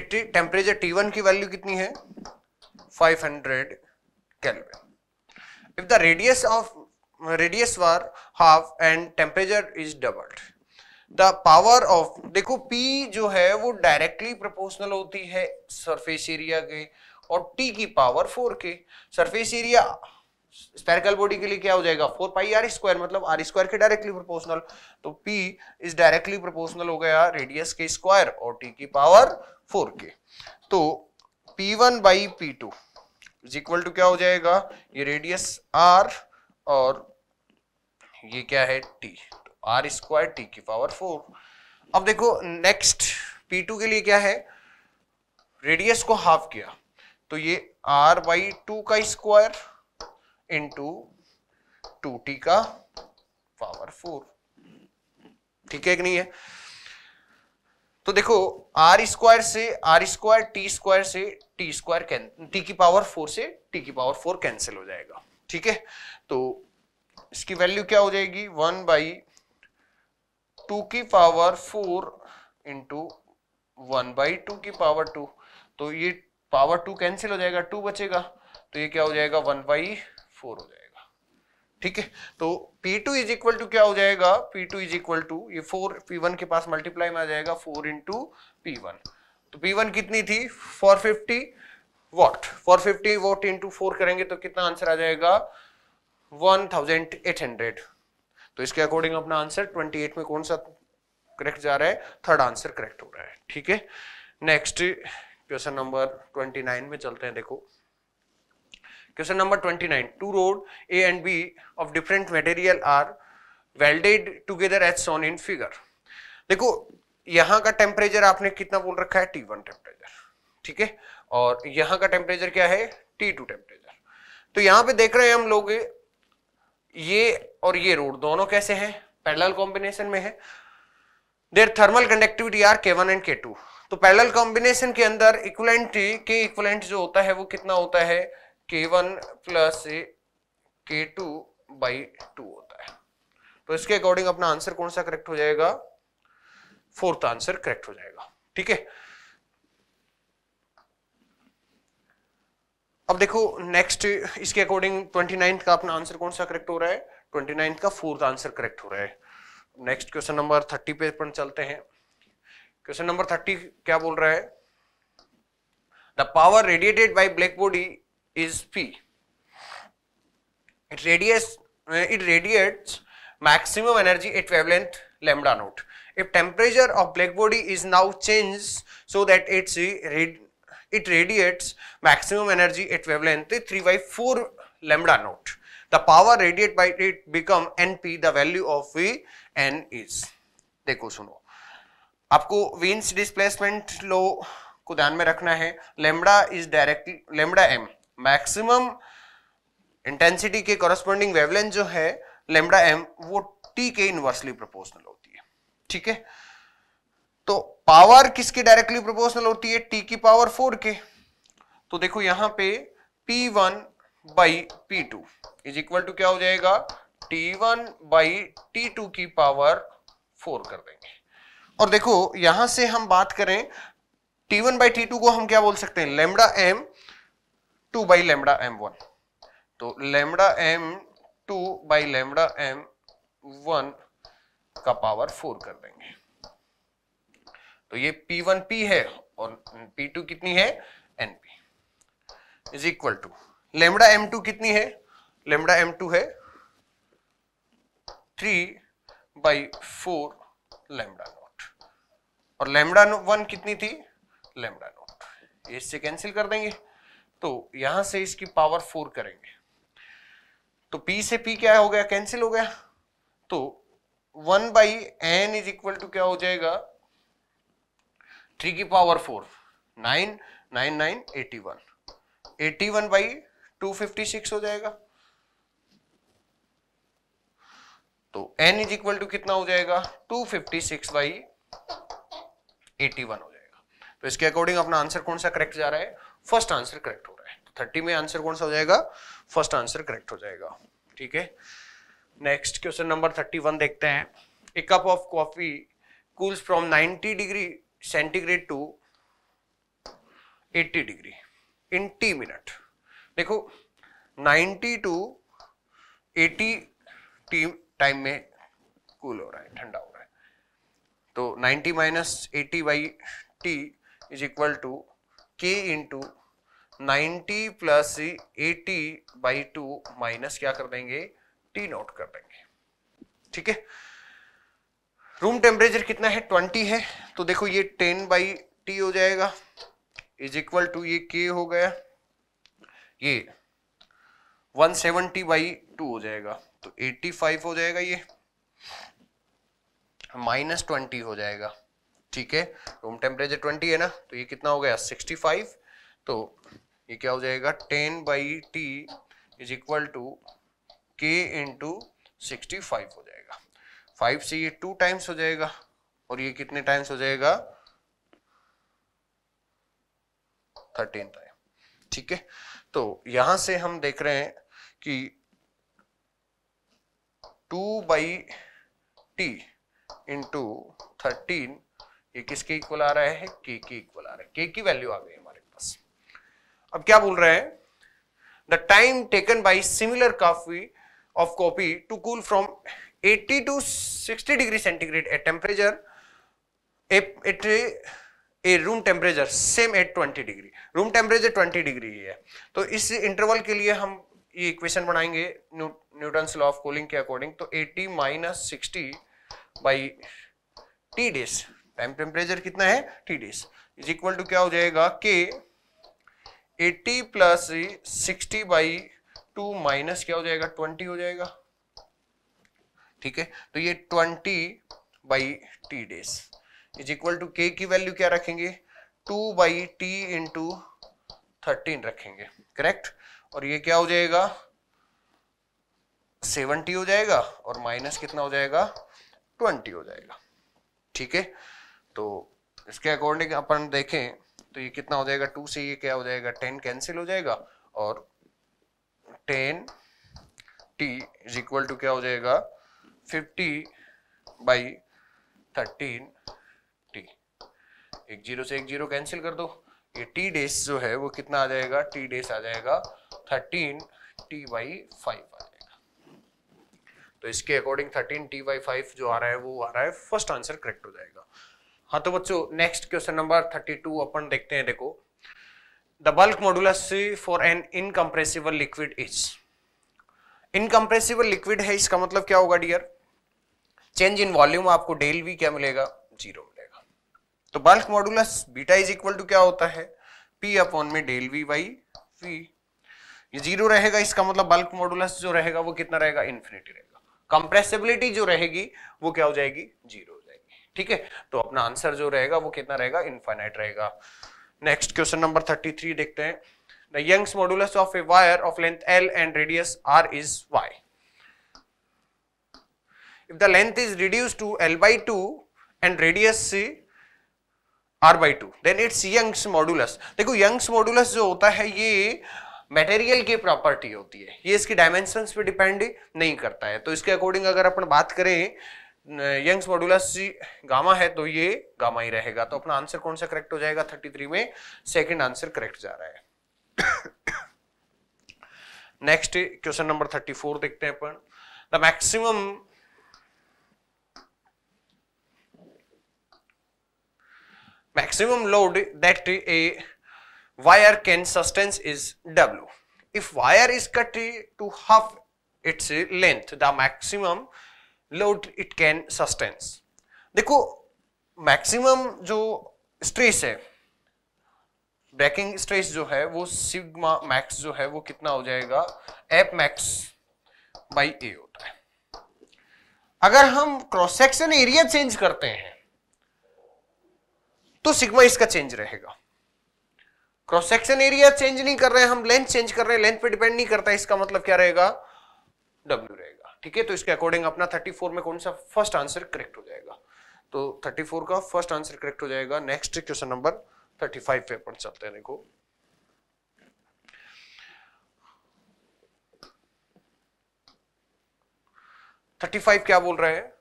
it temperature T one की वैल्यू कितनी है 500 kelvin if the radius of radius were half and temperature is doubled the power of देखो P जो है वो डायरेक्टली प्रोपोर्शनल होती है सरफेस एरिया के और T की पावर फोर के सरफेस एरिया स्पेरिकल बॉडी के लिए क्या हो जाएगा फोर पाई आर स्क्वायर मतलब आर स्क्वायर के डायरेक्टली प्रोपोर्शनल तो P इज डायरेक्टली प्रोपोर्शनल हो गया रेडियस के स्क्वायर और T की पावर फोर के तो P1 one by P two is equal to क्या हो जाएगा ये रेडियस आर और ये क्या है टी आर स्क्वायर टी की पावर फोर अब देखो नेक्स्ट पी टू के लिए क्या है रेडियस को हाफ किया तो ये आर बाई टू का स्क्वायर इंटू टू टी का पावर फोर ठीक है कि नहीं है तो देखो आर स्क्वायर से आर स्क्वायर टी स्क्वायर से टी स्क्वायर टी की पावर फोर से टी की पावर फोर कैंसिल हो जाएगा ठीक है तो इसकी वैल्यू क्या हो जाएगी वन बाई टू की power four into one by two की पावर टू तो ये पावर टू कैंसिल हो जाएगा टू बचेगा तो ये क्या हो जाएगा वन बाई फोर हो जाएगा ठीक है तो P2 two is equal to क्या हो जाएगा P2 two is equal to ये फोर वन के पास मल्टीप्लाई में आ जाएगा फोर इंटू पी तो P1 कितनी थी four fifty watt four fifty watt into four करेंगे तो कितना आंसर आ जाएगा वन थाउजेंड एट हंड्रेड तो इसके अकॉर्डिंग अपना आंसर 28 में कौन सा करेक्ट जा रहा है थर्ड आंसर करेक्ट हो रहा है ठीक है नेक्स्ट क्वेश्चन नंबर 29 में चलते हैं देखो question number 29 two rod A and B of different material are welded together as shown in figure देखो यहाँ का टेम्परेचर आपने कितना बोल रखा है टी वन टेम्परेचर ठीक है और यहाँ का टेम्परेचर क्या है टी टू टेम्परेचर तो यहाँ पे देख रहे हैं हम लोग ये और ये रूट दोनों कैसे हैं पैरेलल कॉम्बिनेशन में है there thermal conductivity are K one and K two तो पैरेलल कॉम्बिनेशन के अंदर इक्वलेंट के इक्वलेंट जो होता है वो कितना होता है K one plus K two by two होता है तो इसके अकॉर्डिंग अपना आंसर कौन सा करेक्ट हो जाएगा फोर्थ आंसर करेक्ट हो जाएगा ठीक है अब देखो नेक्स्ट इसके अकॉर्डिंग ट्वेंटी नाइन्थ का अपना आंसर कौन सा करेक्ट हो रहा है ट्वेंटी नाइन्थ का फोर्थ आंसर करेक्ट हो रहा है नेक्स्ट क्वेश्चन नंबर थर्टी पे अपन चलते हैं क्वेश्चन नंबर थर्टी क्या बोल रहा है the power radiated by black body is P it radiates it radiates maximum energy at wavelength lambda naught if temperature of black body is now change so that it's it radiates maximum energy at wavelength 3 by 4 lambda naught. The power radiated by it become np the value of v n is. देखो सुनो आपको वीन्स डिस्प्लेसमेंट लो को ध्यान में रखना है lambda is directly lambda M maximum intensity के कॉरस्पॉन्डिंग वेवलेंथ जो है लेमडा एम वो टी के इनवर्सली प्रोपोर्शनल होती है ठीक है तो पावर किसके डायरेक्टली प्रोपोर्शनल होती है टी की पावर फोर के तो देखो यहां पे P one by P two is equal to क्या हो जाएगा T one by T two की पावर फोर कर देंगे और देखो यहां से हम बात करें T one by T two को हम क्या बोल सकते हैं lambda M two by lambda M one तो lambda M two by lambda M one का पावर फोर कर देंगे तो ये पी वन पी है और पी टू कितनी है N P is equal to lambda M two कितनी है लेमडा एम टू है three by four lambda naught और लेमडा वन कितनी थी लेमडा नोट इससे कैंसिल कर देंगे तो यहां से इसकी पावर फोर करेंगे तो पी से पी क्या हो गया कैंसिल हो गया तो one by N is equal to क्या हो जाएगा थ्री की power four nine nine nine eighty one eighty one by two fifty six हो जाएगा तो n इज इक्वल टू कितना हो जाएगा two fifty six by eighty one हो जाएगा तो इसके अकॉर्डिंग अपना आंसर कौन सा करेक्ट जा रहा है फर्स्ट आंसर करेक्ट हो रहा है थर्टी तो में आंसर कौन सा हो जाएगा फर्स्ट आंसर करेक्ट हो जाएगा ठीक है next question number thirty one देखते हैं a cup of coffee cools from ninety degree centigrade to 80 degree in T minute देखो 90 टू 80 टी टाइम में कूल हो रहा है ठंडा हो रहा है तो 90 minus eighty by T is equal to K into ninety plus eighty by two minus क्या कर देंगे टी नोट कर देंगे ठीक है रूम टेम्परेचर कितना है ट्वेंटी है तो देखो ये टेन बाई टी हो जाएगा इज इक्वल टू ये के हो गया ये वन सेवनटी बाई टू हो जाएगा तो फाइव हो जाएगा ये माइनस ट्वेंटी हो जाएगा ठीक है रूम टेम्परेचर ट्वेंटी है ना तो ये कितना हो गया सिक्सटी फाइव तो ये क्या हो जाएगा ten by T is equal to K into sixty five हो फाइव से ये टू टाइम्स हो जाएगा और ये कितने टाइम्स हो जाएगा थर्टीन टाइम ठीक है तो यहां से हम देख रहे हैं कि two by T into thirteen ये किसके इक्वल आ रहा है के के इक्वल आ रहा है के की वैल्यू आ गई हमारे पास अब क्या बोल रहे हैं the time taken by similar coffee of coffee to cool from 80 to 60 degree centigrade at temperature at a room temperature same at 20 degree room temperature 20 degree है तो इस इंटरवल के लिए हम ये इक्वेशन बनाएंगे न्यूटन लॉ ऑफ कूलिंग के अकॉर्डिंग तो 80 minus sixty by T dash time temperature कितना है T dash is equal to क्या हो जाएगा K 80 plus sixty by two minus क्या हो जाएगा 20 हो जाएगा ठीक है तो ये twenty by T dash is equal to K की वैल्यू क्या रखेंगे two by T into thirteen रखेंगे करेक्ट और ये क्या हो जाएगा सेवनटी हो जाएगा और माइनस कितना हो जाएगा ट्वेंटी हो जाएगा ठीक है तो इसके अकॉर्डिंग अपन देखें तो ये कितना हो जाएगा टू से ये क्या हो जाएगा टेन कैंसिल हो जाएगा और ten T is equal to क्या हो जाएगा 50 बाई थर्टीन टी एक जीरो से एक जीरो कैंसिल कर दो ये टी डेस जो है वो कितना आ जाएगा टी डेस आ जाएगा थर्टीन टी बाई फाइव आ जाएगा तो इसके according thirteen T by five जो आ रहा है वो आ रहा है फर्स्ट आंसर करेक्ट हो जाएगा हाँ तो बच्चों next question number thirty two अपन देखते हैं देखो the bulk modulus for an incompressible liquid is incompressible liquid है इसका मतलब क्या होगा डियर चेंज इन वॉल्यूम आपको डेल भी क्या मिलेगा जीरो मिलेगा तो bulk modulus beta is equal to क्या होता है पी अपॉन में डेल वी बाई वी ये जीरो रहेगा इसका मतलब बल्क मॉडुलस जो रहेगा वो कितना रहेगा इन्फिनिटी रहेगा कंप्रेसिबिलिटी जो रहेगी वो क्या हो जाएगी जीरो हो जाएगी ठीक है तो अपना आंसर जो रहेगा वो कितना रहेगा इन्फाइनाइट रहेगा नेक्स्ट क्वेश्चन नंबर थर्टी देखते हैं Young's modulus of a wire of length L and radius R is Y if the length is reduced to L by 2 and radius C r by 2 then it's young's modulus dekho young's modulus jo hota hai ye material की प्रॉपर्टी होती है ये इसकी डायमेंशंस पे डिपेंड नहीं करता है तो इसके अकॉर्डिंग अगर अपन बात करें यंग्स मॉडुलस गामा है तो ये गामा ही रहेगा तो अपना आंसर कौन सा करेक्ट हो जाएगा 33 में सेकंड आंसर करेक्ट जा रहा है नेक्स्ट क्वेश्चन नंबर 34 देखते हैं अपन the maximum maximum load that a wire can sustain is W. If wire is cut to half its length, the maximum load it can sustain. देखो मैक्सिमम जो स्ट्रेस है ब्रेकिंग स्ट्रेस जो है वो सिग्मा मैक्स जो है वो कितना हो जाएगा एप मैक्स बाई ए होता है अगर हम क्रॉस सेक्शन एरिया चेंज करते हैं तो सिग्मा इसका चेंज रहेगा क्रॉस सेक्शन एरिया चेंज नहीं कर रहे हैं हम लेंथ चेंज कर रहे हैं लेंथ पे डिपेंड नहीं करता इसका मतलब क्या रहेगा डब्ल्यू रहेगा ठीक है तो इसके अकॉर्डिंग अपना 34 में कौन सा फर्स्ट आंसर करेक्ट हो जाएगा तो 34 का फर्स्ट आंसर करेक्ट हो जाएगा नेक्स्ट क्वेश्चन नंबर 35 पे अपन चलते हैं देखो थर्टी फाइव क्या बोल रहे हैं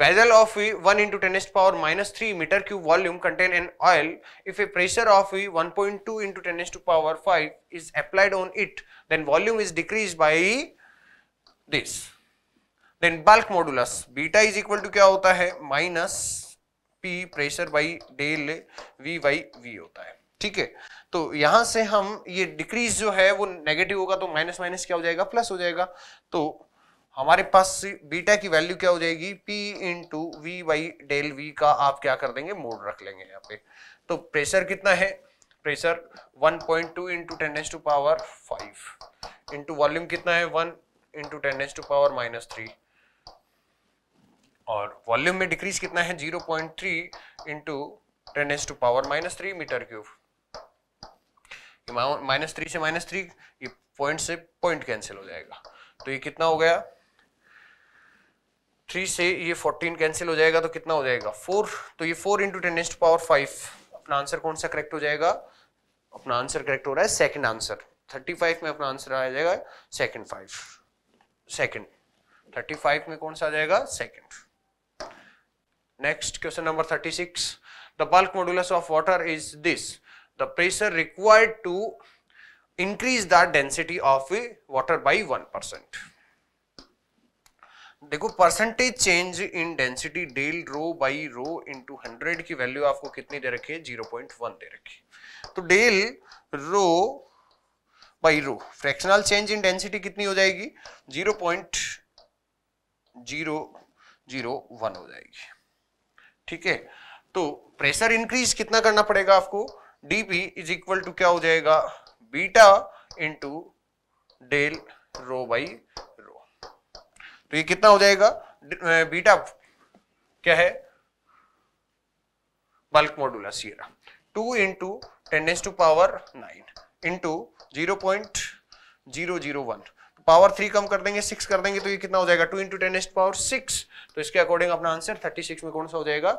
Vessel of V 1 into 10 power minus 3 meter cube volume contain an oil. If a pressure of V 1.2 into 10 to power 5 is applied on it, then volume is decreased by this. Then bulk modulus beta is equal to क्या होता है minus P pressure by del V by V होता है ठीक है तो यहां से हम ये डिक्रीज जो है वो नेगेटिव होगा तो माइनस माइनस क्या हो जाएगा प्लस हो जाएगा तो हमारे पास बीटा की वैल्यू क्या हो जाएगी P into V by del V का आप क्या कर देंगे मोड रख लेंगे यहाँ पे तो प्रेशर कितना है pressure 1.2 point two into tens to power five into volume कितना है 1 into tens to power minus three और वॉल्यूम में डिक्रीज कितना है 0.3 point three into tens to power minus three metre cube minus three से माइनस थ्री ये पॉइंट से पॉइंट कैंसिल हो जाएगा तो ये कितना हो गया थ्री से ये फोर्टीन कैंसिल हो जाएगा तो कितना हो जाएगा फोर तो ये four into ten एस्ट power five अपना आंसर कौन सा करेक्ट हो जाएगा अपना आंसर करेक्ट हो रहा है सेकंड आंसर थर्टी फाइव में अपना आंसर आ जाएगा second five second thirty five में कौन सा आ जाएगा second next question number thirty six the bulk modulus of water is this the pressure required to increase the density of water by one percent देखो percentage change in density del rho by rho into hundred की वैल्यू आपको कितनी दे रखी है जीरो पॉइंट वन दे रखी तो del rho by rho fractional change in density कितनी हो जाएगी zero point zero zero one हो जाएगी ठीक है तो प्रेशर इंक्रीज कितना करना पड़ेगा आपको डीपी इज इक्वल टू क्या हो जाएगा beta into del rho by तो ये कितना हो जाएगा बीटा क्या है बल्क मॉडुलस सीरा two into tens to power nine into zero point zero zero one power three कम कर देंगे सिक्स कर देंगे तो ये कितना हो जाएगा two into ten power six तो इसके अकॉर्डिंग अपना आंसर थर्टी सिक्स में कौन सा हो जाएगा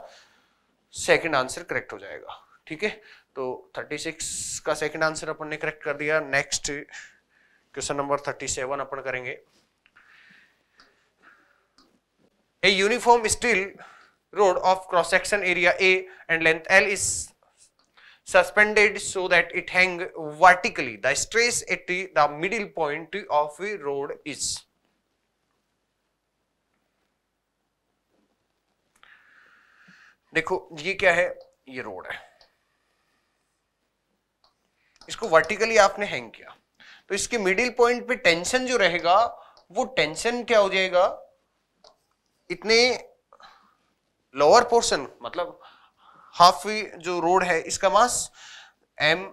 सेकेंड आंसर करेक्ट हो जाएगा ठीक है तो थर्टी सिक्स का सेकेंड आंसर अपन ने करेक्ट कर दिया next question number thirty seven अपन करेंगे A uniform steel rod of cross section area A and length L is suspended so that it hang vertically. The stress at the middle point of a rod is. देखो ये क्या है ये रोड है इसको वर्टिकली आपने हैंग किया तो इसके मिडिल पॉइंट पे टेंशन जो रहेगा वो टेंशन क्या हो जाएगा इतने लोअर पोर्शन मतलब हाफ जो रोड है इसका मास एम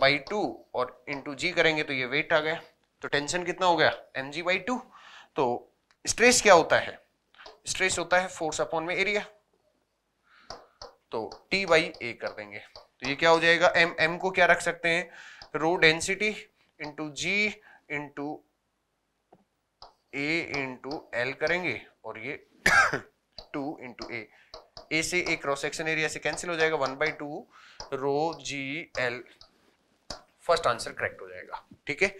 बाई टू और इंटू जी करेंगे तो ये वेट आ गया तो टेंशन कितना हो गया एम जी बाई टू तो स्ट्रेस क्या होता है स्ट्रेस होता है फोर्स अपॉन में एरिया तो टी बाई ए कर देंगे तो ये क्या हो जाएगा एम एम को क्या रख सकते हैं rho density into G into A into L करेंगे और ये टू इंटू ए ए से ए क्रॉस सेक्शन एरिया से कैंसिल हो जाएगा one by two rho G L first answer correct हो जाएगा ठीक है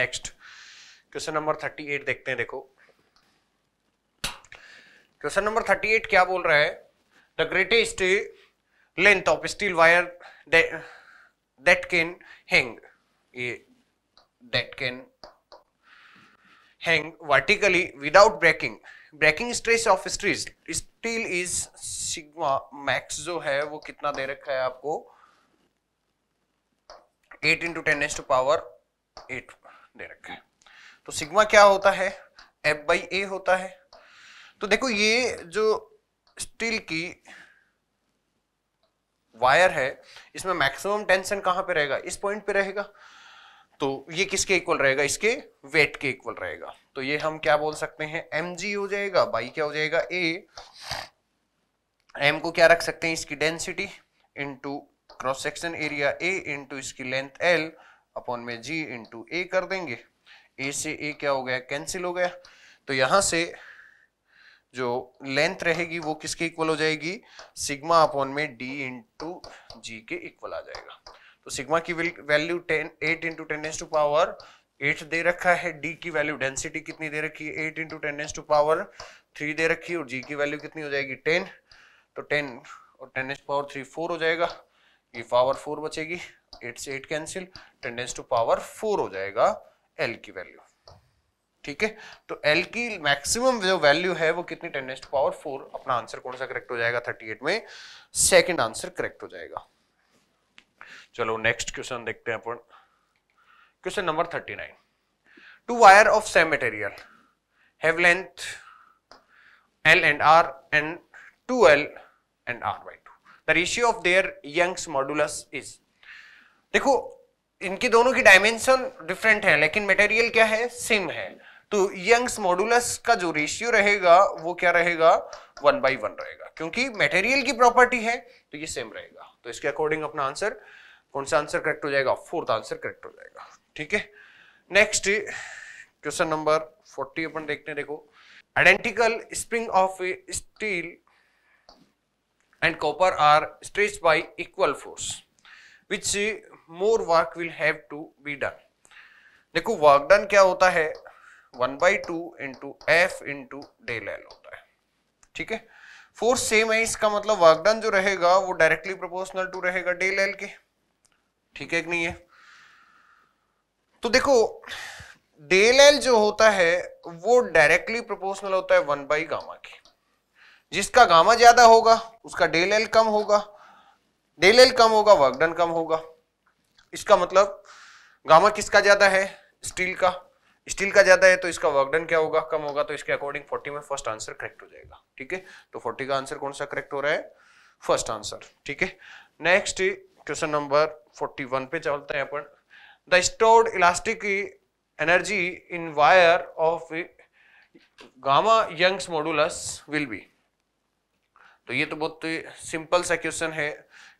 next question number thirty eight देखते हैं देखो क्वेश्चन नंबर थर्टी एट क्या बोल रहा है the greatest length of steel wire that can hang ये that can hang vertically without breaking breaking stress of stress steel is sigma max जो है वो कितना दे रखा है आपको 8 into 10 एस टू पावर दे रखा है तो सिग्मा क्या होता है एफ बाई ए होता है तो देखो ये जो स्टील की वायर है इसमें मैक्सिमम टेंशन कहां पे रहेगा इस पॉइंट पे रहेगा तो ये किसके इक्वल रहेगा इसके वेट के इक्वल रहेगा तो ये हम क्या बोल सकते हैं एम जी हो जाएगा बाई क्या हो जाएगा ए एम को क्या रख सकते हैं इसकी density into cross section area A into इसकी लेंथ एल अपॉन में जी इंटू ए कर देंगे ए से ए क्या हो गया कैंसिल हो गया तो यहां से जो लेंथ रहेगी वो किसके इक्वल हो जाएगी सिग्मा अपॉन में डी इंटू जी के इक्वल आ जाएगा तो सिग्मा की value ten eight into S to power eight दे रखा है डी की वैल्यू डेंसिटी कितनी दे रखी है eight into S to power three दे रखी है और जी की वैल्यू कितनी हो जाएगी टेन तो टेन और ten S power three four हो जाएगा ये पावर फोर बचेगी एट से eight cancel tens to power four हो जाएगा एल की वैल्यू ठीक है तो एल की मैक्सिमम जो वैल्यू है वो कितनी टेंडेंस टू पावर फोर अपना आंसर कौन सा करेक्ट हो जाएगा थर्टी एट में सेकेंड आंसर करेक्ट हो जाएगा चलो नेक्स्ट क्वेश्चन देखते हैं अपन question number thirty nine two wire of same material have length L and R and two L and R by two the ratio of their Young's modulus is देखो इनकी दोनों की डायमेंशन डिफरेंट है लेकिन मटेरियल क्या है सेम है तो यंग्स मॉडुलस का जो रेशियो रहेगा वो क्या रहेगा वन बाई वन रहेगा क्योंकि मटेरियल की प्रॉपर्टी है तो ये सेम रहेगा तो इसके अकॉर्डिंग अपना आंसर कौन सा आंसर करेक्ट हो जाएगा फोर्थ आंसर करेक्ट हो जाएगा ठीक है नेक्स्ट क्वेश्चन नंबर फोर्टी अपन देखते हैं देखो identical spring of steel and copper are stretch by equal force which more work will have to be done देखो वर्क डन क्या होता है one by two into F into del L होता है ठीक है फोर्स सेम है इसका मतलब वर्क डन जो रहेगा वो डायरेक्टली प्रोपोर्शनल टू रहेगा डेल एल के ठीक है कि नहीं है तो देखो डेल एल जो होता है वो डायरेक्टली प्रोपोर्शनल होता है वन बाई गामा के जिसका गामा ज्यादा होगा उसका डेल एल कम होगा डेल एल कम होगा वर्क डन कम होगा इसका मतलब गामा किसका ज्यादा है स्टील का स्टील का ज्यादा है तो इसका वर्क डन क्या होगा कम होगा तो इसके अकॉर्डिंग 40 में फर्स्ट आंसर करेक्ट हो जाएगा ठीक है तो 40 का आंसर कौन सा करेक्ट हो रहा है फर्स्ट आंसर ठीक है नेक्स्ट क्वेश्चन नंबर 41 पे चलते हैं अपन the stored elastic energy in wire of gamma Young's modulus will be तो ये तो बहुत सिंपल सा क्वेश्चन है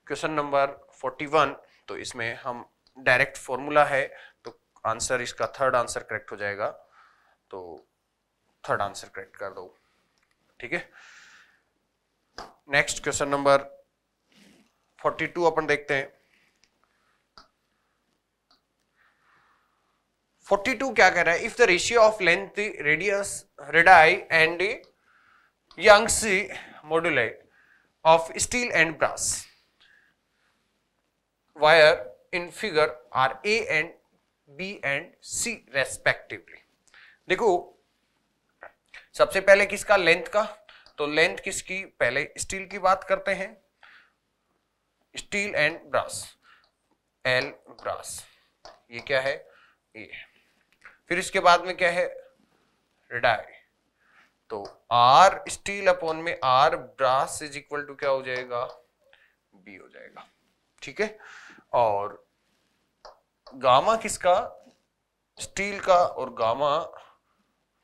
क्वेश्चन नंबर 41 तो इसमें हम डायरेक्ट फॉर्मूला है तो आंसर इसका थर्ड आंसर करेक्ट हो जाएगा तो थर्ड आंसर करेक्ट कर दो ठीक है next question number forty two अपन देखते हैं फोर्टी टू क्या कह रहा है if the ratio of length radius radii and Young's moduli of steel and brass wire in figure are A and B and C respectively देखो सबसे पहले किसका लेंथ का तो लेंथ किसकी पहले स्टील की बात करते हैं steel and brass L brass ये क्या है ये फिर इसके बाद में क्या है रेडाई तो आर स्टील अपॉन में R brass is equal to क्या हो जाएगा बी हो जाएगा ठीक है और गामा किसका स्टील का और गामा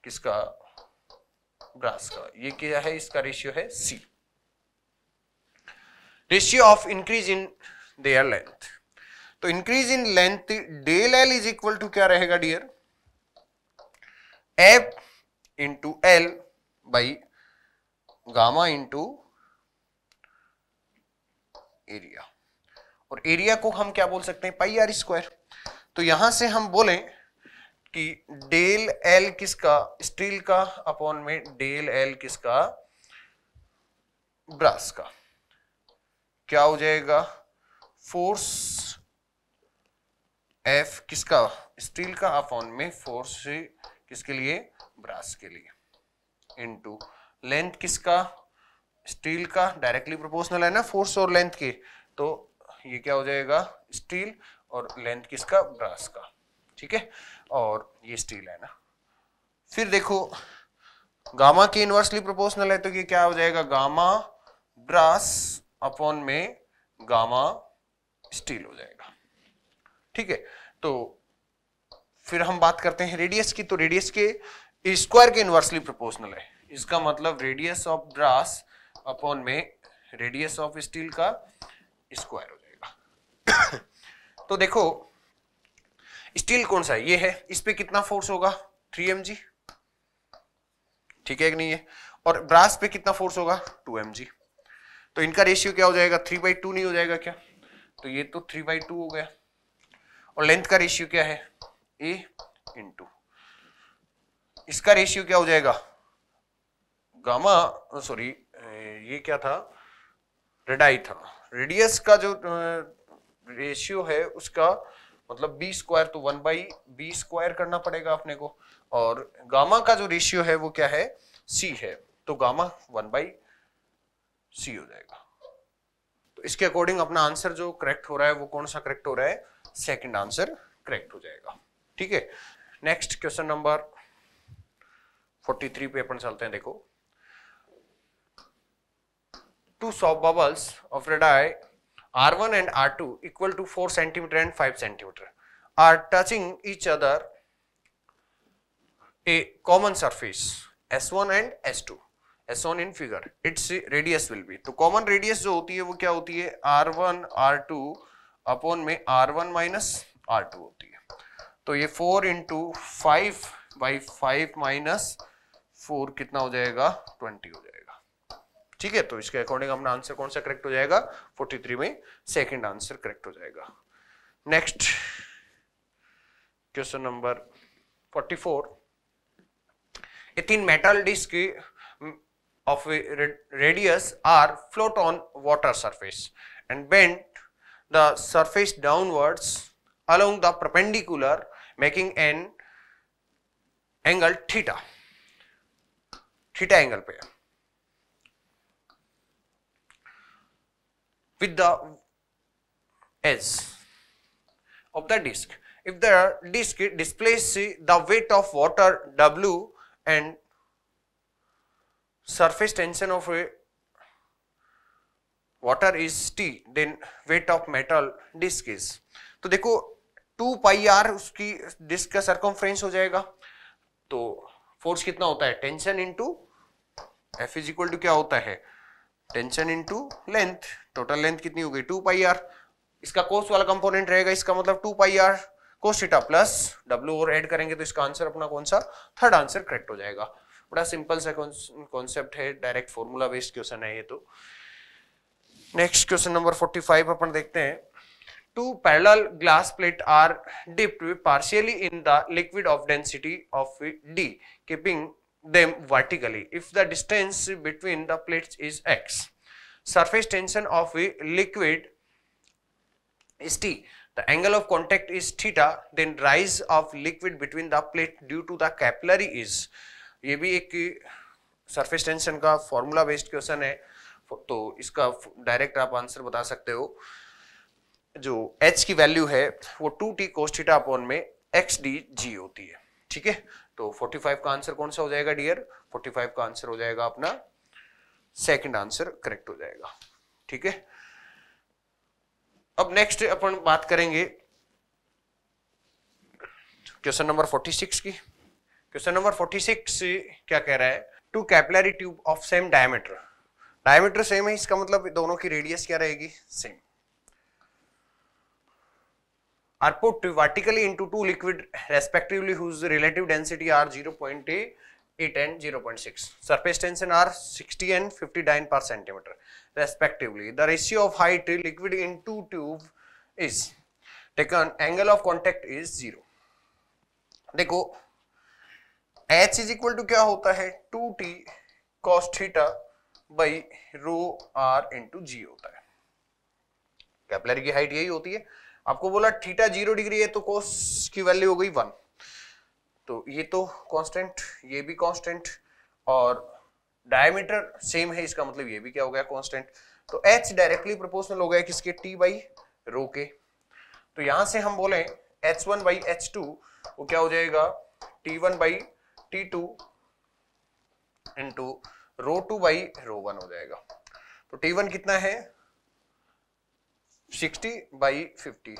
किसका ब्रास का ये क्या है इसका रेशियो है C ratio of increase in their length तो increase in length del L is equal to क्या रहेगा dear F into L by gamma into area और एरिया को हम क्या बोल सकते हैं पाई आर स्क्वायर तो यहां से हम बोले कि डेल एल किसका स्टील का अपॉन में डेल एल किसका ब्रास का क्या हो जाएगा फोर्स एफ किसका स्टील का अपॉन में फोर्स किसके लिए ब्रास के लिए इनटू लेंथ किसका स्टील का डायरेक्टली प्रोपोर्शनल है ना फोर्स और लेंथ के तो ये क्या हो जाएगा स्टील और लेंथ किसका ब्रास का ठीक है और ये स्टील है ना फिर देखो गामा के इनवर्सली प्रोपोर्शनल है तो ये क्या हो जाएगा गामा ब्रास अपॉन में गामा स्टील हो जाएगा ठीक है तो फिर हम बात करते हैं रेडियस की तो रेडियस के स्क्वायर के इनवर्सली प्रोपोर्शनल है इसका मतलब रेडियस ऑफ ब्रास अपॉन में रेडियस ऑफ स्टील का स्क्वायर हो जाएगा तो देखो स्टील कौन सा है ये है इस पे कितना फोर्स होगा 3mg ठीक है कि नहीं है और ब्रास पे कितना फोर्स होगा 2mg तो इनका रेशियो क्या हो जाएगा थ्री बाई टू नहीं हो जाएगा क्या तो ये तो थ्री बाई टू हो गया और लेंथ का रेशियो क्या है ए इंटू इसका रेशियो क्या हो जाएगा गामा सॉरी ये क्या था रेडाई था रेडियस का जो रेशियो है उसका मतलब बी स्क्वायर तो वन बाई बी स्क्वायर करना पड़ेगा अपने को और गामा का जो रेशियो है वो क्या है सी है तो गामा वन बाई सी हो जाएगा तो इसके अकॉर्डिंग अपना आंसर जो करेक्ट हो रहा है वो कौन सा करेक्ट हो रहा है सेकंड आंसर करेक्ट हो जाएगा ठीक है नेक्स्ट क्वेश्चन नंबर 43 पे अपन चलते हैं देखो two bubbles of radii R one and R two equal to four centimetre and five centimetre are touching are other a common surface S one and S two as on in figure its radius will be तो कॉमन रेडियस जो होती है वो क्या होती है R one R two upon में R one minus R two होती है तो ये 4 into five by five minus four कितना हो जाएगा ट्वेंटी हो जाएगा ठीक है तो इसके अकॉर्डिंग अपना आंसर कौन सा करेक्ट हो जाएगा 43 में सेकंड आंसर करेक्ट हो जाएगा नेक्स्ट क्वेश्चन नंबर 44 ये thin metal disc of radius r float on water surface and bend the surface downwards along the perpendicular making an angle theta theta angle pair with the edge of the disk if the disk displaces the weight of water w and surface tension of a water is t then weight of metal disc is तो देखो 2 पाई आर उसकी डिस्क का सरकमफ्रेंस हो जाएगा तो फोर्स कितना होता है tension into F is equal to क्या होता है tension into length total length कितनी हो 2 पाई आर इसका कोस वाला कंपोनेंट रहेगा इसका मतलब 2 pi R cos theta plus W और ऐड करेंगे तो इसका आंसर अपना कौन सा थर्ड आंसर करेक्ट हो जाएगा बड़ा सिंपल सा कॉन्सेप्ट है डायरेक्ट फॉर्मूला बेस्ड क्वेश्चन है ये तो नेक्स्ट क्वेश्चन नंबर 45 अपन देखते हैं two parallel glass plate are dipped partially in the liquid of density of D keeping them vertically if the distance between the plates is X surface tension of liquid is T The angle of contact is theta. Then rise of liquid between the plate due to the capillary is. ये भी एक सरफेस टेंशन का फॉर्मूला बेस्ड क्वेश्चन है तो इसका डायरेक्ट आप आंसर बता सकते हो जो एच की वैल्यू है वो टू टी कोस्टिटा अपॉन में एक्स डी जी होती है ठीक है तो 45 का आंसर कौन सा हो जाएगा डियर 45 का आंसर हो जाएगा अपना सेकंड आंसर करेक्ट हो जाएगा ठीक है अब नेक्स्ट अपन बात करेंगे क्वेश्चन नंबर 46 की क्वेश्चन नंबर 46 क्या कह रहा है two capillary tube of same diameter diameter same है इसका मतलब दोनों की रेडियस क्या रहेगी same R put vertically into two liquid respectively whose relative density are 0.8 and 0.6 surface tension are 60 and 59 per centimeter respectively the ratio of height liquid into tube is taken angle of contact is 0 देखो एच इज इक्वल टू क्या होता है two T cos theta by rho R into G होता है कैपलरी की हाइट यही होती है आपको बोला थीटा जीरो डिग्री है तो कॉस की वैल्यू हो गई वन तो ये तो कांस्टेंट ये भी कांस्टेंट और डायमीटर सेम है इसका मतलब ये भी क्या हो गया कांस्टेंट तो एच डायरेक्टली प्रोपोर्शनल हो गया किसके टी बाई रो के तो यहां से हम बोले H one by H two वो क्या हो जाएगा T one by T two into rho two by rho one हो जाएगा तो टी वन कितना है sixty by fifty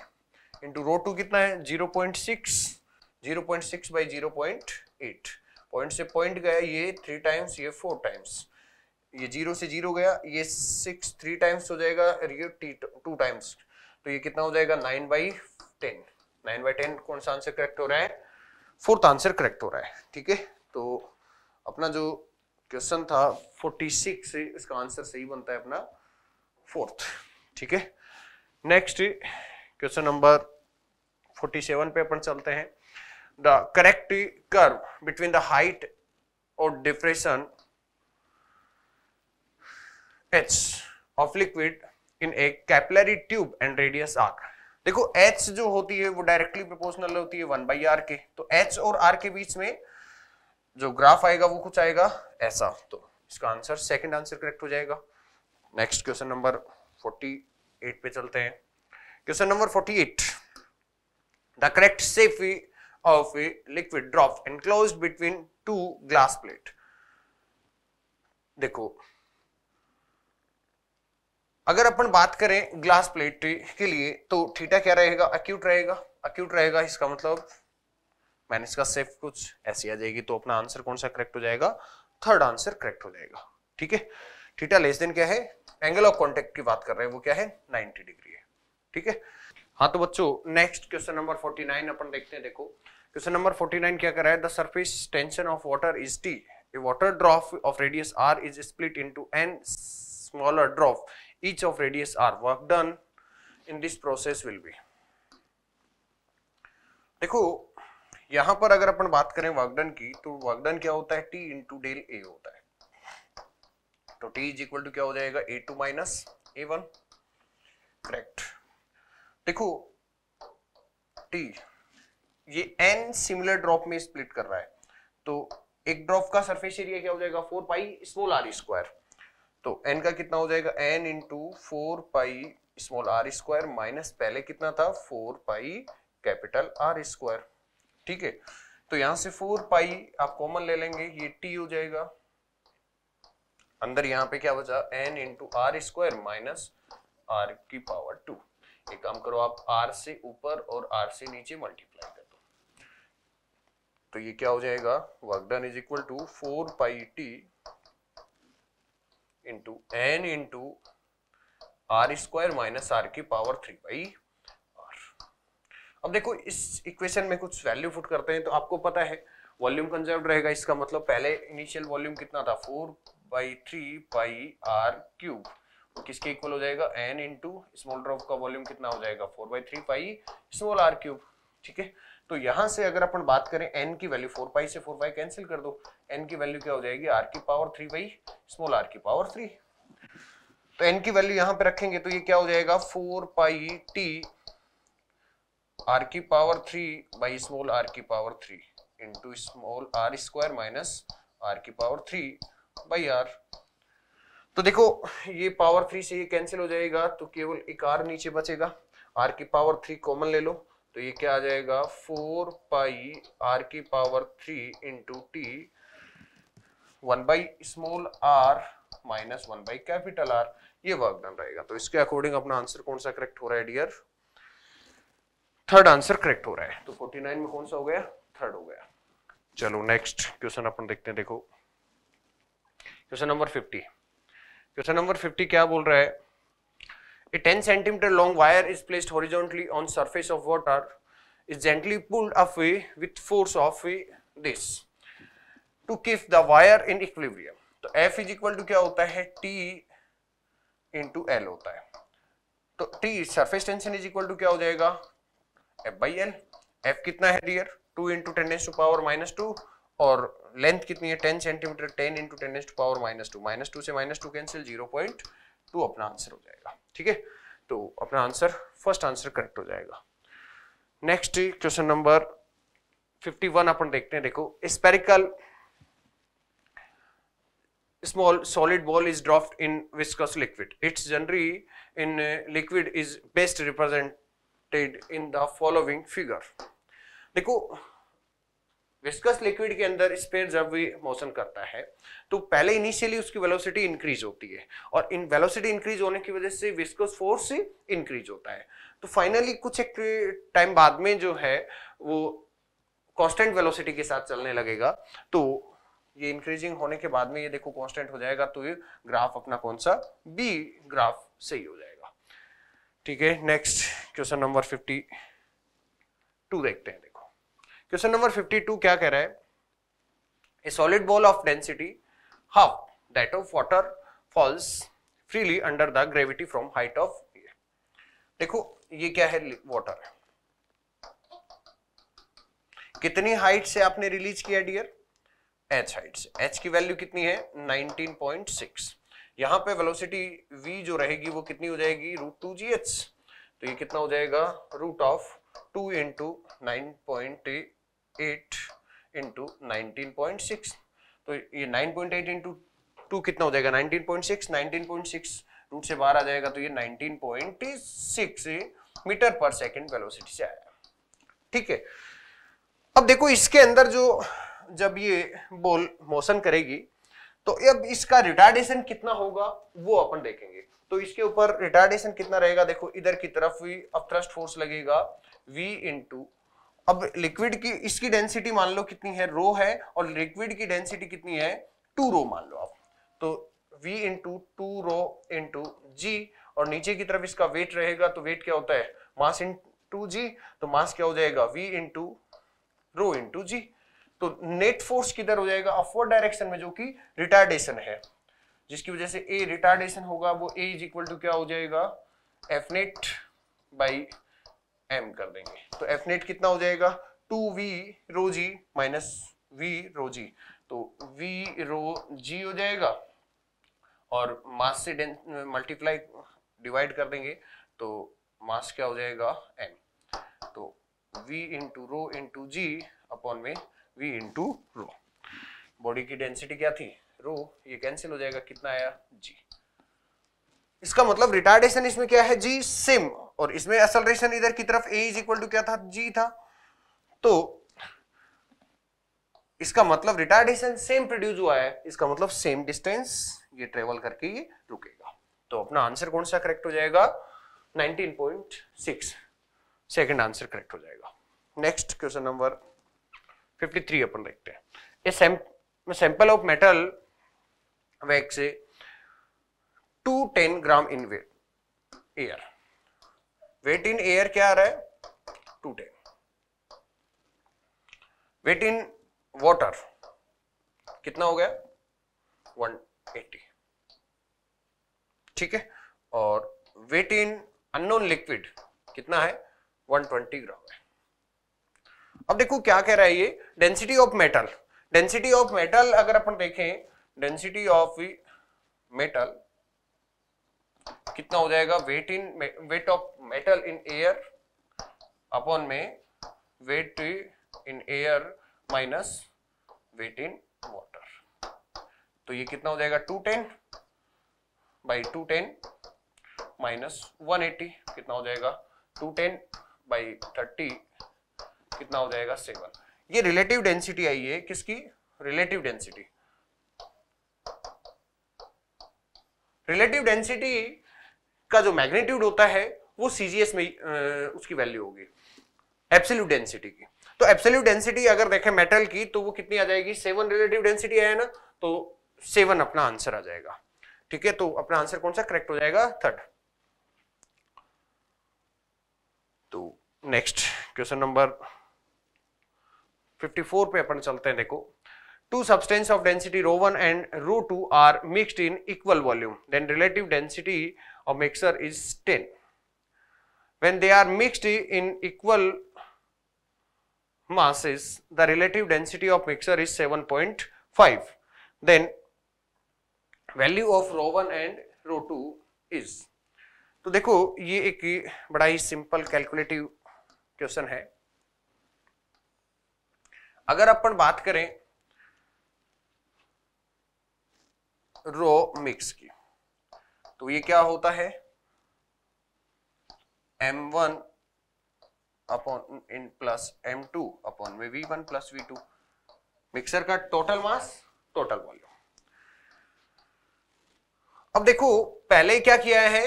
into rho two कितना है zero point six zero point six by zero point eight point से पॉइंट गया ये थ्री टाइम्स ये फोर टाइम्स ये जीरो से जीरो गया ये सिक्स थ्री टाइम्स हो जाएगा ये टी टू टाइम्स तो ये कितना हो जाएगा nine by ten nine by ten कौन सा आंसर करेक्ट हो रहा है फोर्थ आंसर करेक्ट हो रहा है ठीक है तो अपना जो क्वेश्चन था 46 से इसका आंसर सही बनता है अपना फोर्थ ठीक है नेक्स्ट क्वेश्चन नंबर 47 पे अपन चलते हैं the correct curve between the height और depression H of liquid in a capillary tube and radius R देखो एच जो होती है वो डायरेक्टली प्रोपोर्शनल होती है वन बाई आर के तो एच और आर के बीच में जो ग्राफ आएगा वो कुछ आएगा ऐसा तो इसका आंसर सेकंड आंसर करेक्ट हो जाएगा नेक्स्ट क्वेश्चन नंबर 48 पे चलते हैं question number 48 the correct shape of a liquid drop enclose between two glass plate देखो अगर अपन बात करें ग्लास प्लेट के लिए तो थीटा क्या रहेगा अक्यूट रहेगा अक्यूट रहेगा इसका मतलब मैंने इसका सेफ कुछ ऐसी आ जाएगी तो अपना आंसर कौन सा करेक्ट हो जाएगा थर्ड आंसर करेक्ट हो जाएगा ठीक है थीटा लेस देन क्या है एंगल ऑफ कॉन्टेक्ट की बात कर रहे हैं वो क्या है नाइनटी डिग्री है ठीक है हाँ तो बच्चों नेक्स्ट क्वेश्चन नंबर 49 अपन देखते हैं देखो क्वेश्चन नंबर 49 क्या कर रहा है the surface tension of water is T a water drop of radius R is split into N smaller drop each of radius r work done in this process will be देखो यहां पर अगर अपन बात करें वर्कडन की तो वर्कडन क्या होता है टी इंटू डेल ए होता है तो टी इज इक्वल टू क्या हो जाएगा A two minus A one correct देखो टी ये एन सिमिलर ड्रॉप में स्प्लिट कर रहा है तो एक ड्रॉप का सरफेस एरिया क्या हो जाएगा four pi small R square तो एन का कितना हो जाएगा N to four pi small R square minus पहले कितना था four pi capital R square ठीक है तो यहां से फोर पाई आप कॉमन ले लेंगे ये टी हो जाएगा अंदर यहां पे क्या बचा N into R square minus R की पावर टू एक काम करो आप आर से ऊपर और आर से नीचे मल्टीप्लाई कर दो तो ये क्या हो जाएगा work done is equal to four pi T into N into R square minus R की पावर थ्री बाई आर अब देखो इस इक्वेशन में कुछ वैल्यू फुट करते हैं तो आपको पता है वॉल्यूम कंजर्व रहेगा इसका मतलब पहले इनिशियल वॉल्यूम कितना था four by three by R cube किसके इक्वल हो जाएगा एन इंटू स्मॉल ड्रॉप का वॉल्यूम कितना हो जाएगा four by three by small R cube ठीक है तो यहां से अगर अपन बात करें एन की वैल्यू फोर पाई से फोर पाई कैंसिल कर दो एन की वैल्यू क्या हो जाएगी आर की power three by small R की पावर थ्री तो एन की वैल्यू यहां पे रखेंगे तो ये क्या हो जाएगा फोर पाई टी आर की power three by small R की power three into small R square minus R की पावर थ्री बाई आर तो देखो ये पावर थ्री से ये कैंसिल हो जाएगा तो केवल एक आर नीचे बचेगा आर की पावर थ्री कॉमन ले लो तो ये क्या आ जाएगा फोर पाई आर की power three into T one by small R minus one by capital R ये वर्क डन रहेगा तो इसके अकॉर्डिंग अपना आंसर कौन सा करेक्ट हो रहा है डियर थर्ड आंसर करेक्ट हो रहा है तो फोर्टी नाइन में कौन सा हो गया थर्ड हो गया चलो नेक्स्ट क्वेश्चन अपन देखते हैं देखो question number fifty question number fifty क्या बोल रहा है A 10 centimeter long wire is placed horizontally on surface of water is gently pulled away with force of this to keep the wire in equilibrium. तो F इज इक्वल टू क्या होता है T इंटू एल होता है तो T surface tension is equal to क्या हो जाएगा F बाई एल एफ कितना है dear 2 into tens to power minus two और लेंथ कितनी है 10 centimetre 10 into tens to power minus two minus two से minus two cancel zero point तो अपना आंसर हो जाएगा ठीक है तो अपना आंसर फर्स्ट आंसर करेक्ट हो जाएगा नेक्स्ट क्वेश्चन नंबर 51 अपन देखते हैं देखो spherical small solid ball is dropped in viscous liquid its generally in liquid is best represented in the following figure देखो विस्कस लिक्विड के अंदर स्पेयर जब भी मोशन करता है तो पहले इनिशियली उसकी वेलोसिटी इंक्रीज होती है और इन वेलोसिटी इंक्रीज होने की वजह से विस्कस फोर्स से इंक्रीज होता है तो फाइनली कुछ एक टाइम बाद में जो है वो कांस्टेंट वेलोसिटी के साथ चलने लगेगा तो ये इंक्रीजिंग होने के बाद में ये देखो कांस्टेंट हो जाएगा तो ये ग्राफ अपना कौन सा बी ग्राफ सही हो जाएगा ठीक है नेक्स्ट क्वेश्चन नंबर फिफ्टी देखते हैं क्वेश्चन नंबर 52 क्या कह रहा है a solid ball of density half that of water falls freely under the gravity from height of देखो ये क्या है वाटर कितनी हाइट से आपने रिलीज किया डियर एच हाइट से एच की वैल्यू कितनी है 19.6 यहां पे वेलोसिटी वी जो रहेगी वो कितनी हो जाएगी रूट टू जी एच तो ये कितना हो जाएगा root of two into nine point तो ये कितना हो जाएगा रूट से बाहर आ जाएगा तो ये मीटर पर वेलोसिटी से आया ठीक है अब देखो इसके अंदर जो जब ये बॉल मोशन करेगी तो अब इसका रिटार्डेशन कितना होगा वो अपन देखेंगे तो इसके ऊपर रिटार्डेशन कितना रहेगा देखो इधर की तरफ भी अब थ्रस्ट फोर्स लगेगा v इंटू अब लिक्विड की इसकी डेंसिटी मान लो कितनी है रो है और लिक्विड की डेंसिटी कितनी है टू रो मान लो आप तो v into two rho into G और नीचे की तरफ इसका वेट रहेगा तो वेट क्या होता है मास इन टू जी तो मास क्या हो जाएगा v इंटू रो इंटू जी तो नेट फोर्स किधर हो जाएगा अपवर्ड डायरेक्शन में जो कि रिटार्डेशन है जिसकी वजह से ए रिटार्डेशन होगा वो ए इज इक्वल टू क्या हो जाएगा एफ नेट बाई एम कर देंगे तो एफ नेट कितना हो जाएगा two V rho G minus V rho G तो वी रो जी हो जाएगा और मास से मल्टीप्लाई डिवाइड कर देंगे तो मास क्या हो जाएगा एम तो V into rho into G upon में वी इंटू रो बॉडी की डेंसिटी क्या थी रो ये कैंसिल हो जाएगा कितना आया जी इसका मतलब रिटार्डेशन इसमें क्या है जी सेम और इसमें असलरेशन इधर की तरफ ए इज इक्वल टू क्या था जी था तो इसका मतलब रिटार्डेशन सेम प्रोड्यूस हुआ है इसका मतलब सेम डिस्टेंस ये ट्रेवल करके ये रुकेगा तो अपना आंसर कौन सा करेक्ट हो जाएगा 19.6 सेकंड आंसर करेक्ट हो जाएगा नेक्स्ट क्वेश्चन नंबर 53 अपन देखते हैं a sample of metal weighs ten gram in weight air weight in air क्या आ रहा है टेन वेट इन वॉटर कितना हो गया एटी ठीक है और वेट इन अननोन लिक्विड कितना है 120 ग्राम है अब देखो क्या कह रहा है ये density of metal density of metal अगर अपन देखें डेंसिटी ऑफ मेटल कितना हो जाएगा weight in weight of metal in air upon में weight in air minus weight in water तो ये कितना हो जाएगा 210 बाई टेन माइनस एटी कितना हो जाएगा 210 बाई थर्टी कितना हो जाएगा 7 ये रिलेटिव डेंसिटी आई है किसकी रिलेटिव डेंसिटी रिलेटिव डेंसिटी का जो मैग्नीट्यूड होता है वो सीजीएस में आ, उसकी वैल्यू होगी एब्सोल्यूट डेंसिटी की तो एब्सोल्यूट डेंसिटी अगर देखें मेटल की तो वो कितनी आ जाएगी सेवन रिलेटिव डेंसिटी आया ना तो सेवन अपना आंसर आ जाएगा ठीक है तो अपना आंसर कौन सा करेक्ट हो जाएगा थर्ड तो नेक्स्ट क्वेश्चन नंबर 54 पे अपन चलते हैं देखो two substance of density rho 1 and rho 2 are mixed in equal volume then relative density of mixture is 10 when they are mixed in equal masses the relative density of mixture is 7.5 then value of rho one and rho two is तो देखो ये एक बड़ा ही सिंपल कैलकुलेटिव क्वेश्चन है अगर अपन बात करें रो मिक्स की तो ये क्या होता है एम वन अपॉन इन प्लस एम टू अपॉन में V one plus V two mixture का टोटल मास टोटल वॉल्यूम अब देखो पहले क्या किया है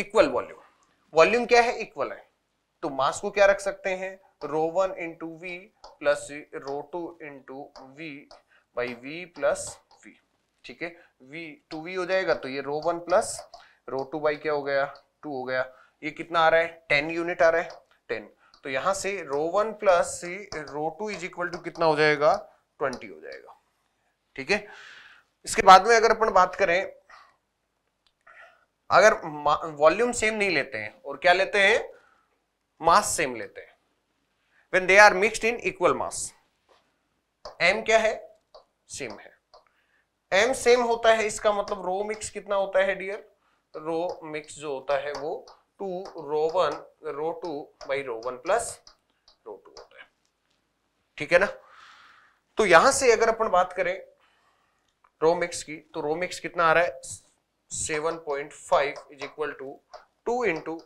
इक्वल वॉल्यूम वॉल्यूम क्या है इक्वल है तो मास को क्या रख सकते हैं rho one into V plus rho two into V by V plus V ठीक है वी टू वी हो जाएगा तो ये rho one plus rho two by क्या हो गया टू हो गया ये कितना आ रहा है टेन यूनिट आ रहा है टेन तो यहां से rho one plus rho two is equal to कितना हो जाएगा ट्वेंटी हो जाएगा ठीक है इसके बाद में अगर अपन बात करें अगर वॉल्यूम सेम नहीं लेते हैं और क्या लेते हैं मास सेम लेते हैं when they are mixed in equal mass m क्या है सेम है m सेम होता है इसका मतलब रो मिक्स कितना होता है डियर रो मिक्स जो होता है वो two rho one rho two by rho one plus rho two होता है ठीक है ना तो यहां से अगर अपन बात करें रो मिक्स की तो रो मिक्स कितना आ रहा है seven point five is equal to two into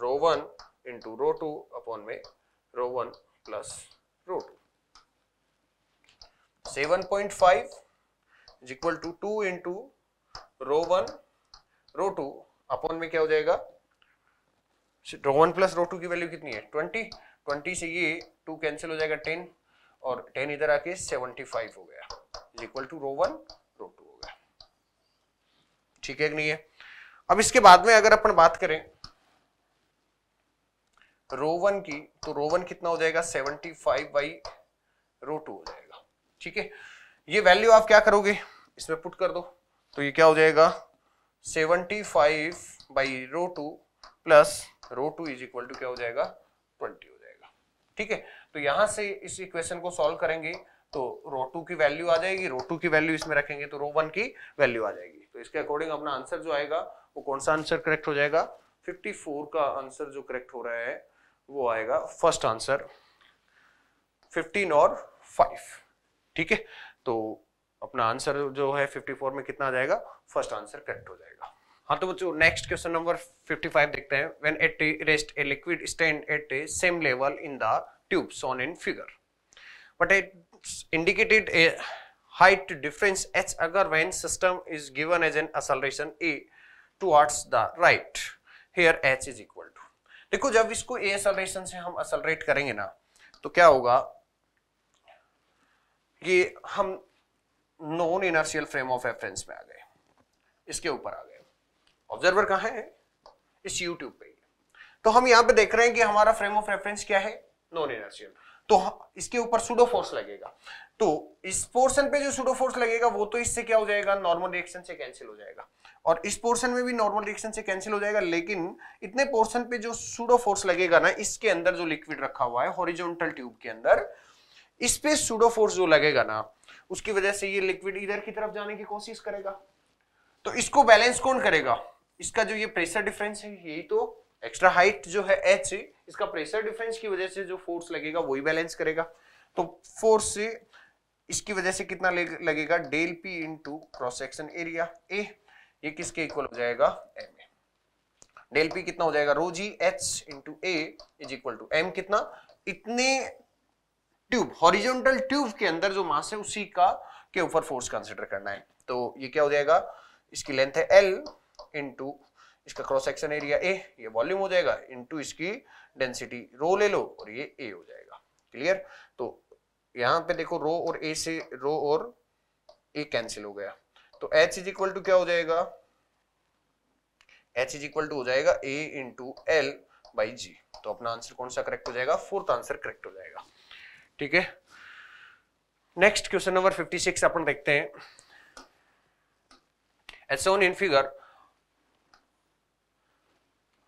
rho one into rho two upon में plus rho two seven point five is equal to two into rho one rho two upon में क्या हो जाएगा rho one plus rho two की वैल्यू कितनी है ट्वेंटी ट्वेंटी से ये टू कैंसिल हो जाएगा टेन और टेन इधर आके सेवेंटी फाइव हो गया is equal to rho one rho two हो गया ठीक है कि नहीं है अब इसके बाद में अगर अपन बात करें रो वन की तो रो वन कितना हो जाएगा seventy five by rho two हो जाएगा ठीक है ये वैल्यू आप क्या करोगे इसमें पुट कर दो तो ये क्या हो जाएगा seventy five by rho two plus rho two is equal to क्या हो जाएगा ट्वेंटी हो जाएगा ठीक है तो यहां से इस इक्वेशन को सॉल्व करेंगे तो रो टू की वैल्यू आ जाएगी रो टू की वैल्यू इसमें रखेंगे तो रो वन की वैल्यू आ जाएगी तो इसके अकॉर्डिंग अपना आंसर जो आएगा वो कौन सा आंसर करेक्ट हो जाएगा 54 का आंसर जो करेक्ट हो रहा है वो आएगा फर्स्ट आंसर फिफ्टीन और फाइव ठीक है तो अपना आंसर जो है 54 में कितना आ जाएगा फर्स्ट आंसर करेक्ट हो जाएगा हाँ तो बच्चों नेक्स्ट क्वेश्चन नंबर 55 देखते हैं when at rest a liquid stand at a same level in the tube shown in figure but it indicated a height difference H अगर when system is given as an acceleration a towards the right here H is equal to देखो जब इसको ए एसलेशन से हम असलरेट करेंगे ना तो क्या होगा कि हम non inertial frame of reference में आ गए इसके ऊपर आ गए ऑब्जर्वर कहा है इस यूट्यूब पे तो हम यहां पे देख रहे हैं कि हमारा फ्रेम ऑफ रेफरेंस क्या है नॉन इनर्शियल तो इसके ऊपर सुडो फोर्स लगेगा तो इस पोर्शन पे जो सुडो फोर्स लगेगा वो तो इससे क्या हो जाएगा नॉर्मल रिएक्शन से कैंसिल हो जाएगा और इस पोर्शन में भी नॉर्मल रिएक्शन से कैंसिल हो जाएगा लेकिन इतने पोर्शन पे जो सुडो फोर्स लगेगा ना इसके अंदर जो लिक्विड रखा हुआ है हॉरिजॉन्टल ट्यूब के अंदर इस पे सुडो फोर्स जो लगेगा ना उसकी वजह से ये लिक्विड इधर की तरफ जाने की कोशिश करेगा तो इसको बैलेंस कौन करेगा इसका जो ये प्रेशर डिफरेंस है यही तो एक्स्ट्रा हाइट जो है एच इसका प्रेशर डिफरेंस की वजह से जो फोर्स लगेगा वही बैलेंस करेगा तो फोर्स से इसकी वजह से कितना लगेगा del P into cross section area A ये किसके इक्वल हो जाएगा एम ए डेल पी कितना हो जाएगा रोजी G H into A is equal to M कितना इतने ट्यूब हॉरिजॉन्टल ट्यूब के अंदर जो मास है उसी का के ऊपर फोर्स कंसिडर करना है तो ये क्या हो जाएगा इसकी लेंथ है एल इंटू इसका क्रॉस सेक्शन एरिया ए ये वॉल्यूम हो जाएगा इनटू इसकी डेंसिटी रो ले लो और ये ए हो जाएगा क्लियर तो यहाँ पे देखो रो और ए से रो और ए कैंसिल हो गया तो एच इज इक्वल टू क्या हो जाएगा एच इज इक्वल टू हो जाएगा A into L by G तो अपना आंसर कौन सा करेक्ट हो जाएगा फोर्थ आंसर करेक्ट हो जाएगा ठीक है नेक्स्ट क्वेश्चन नंबर 56 अपन देखते हैं as shown in figure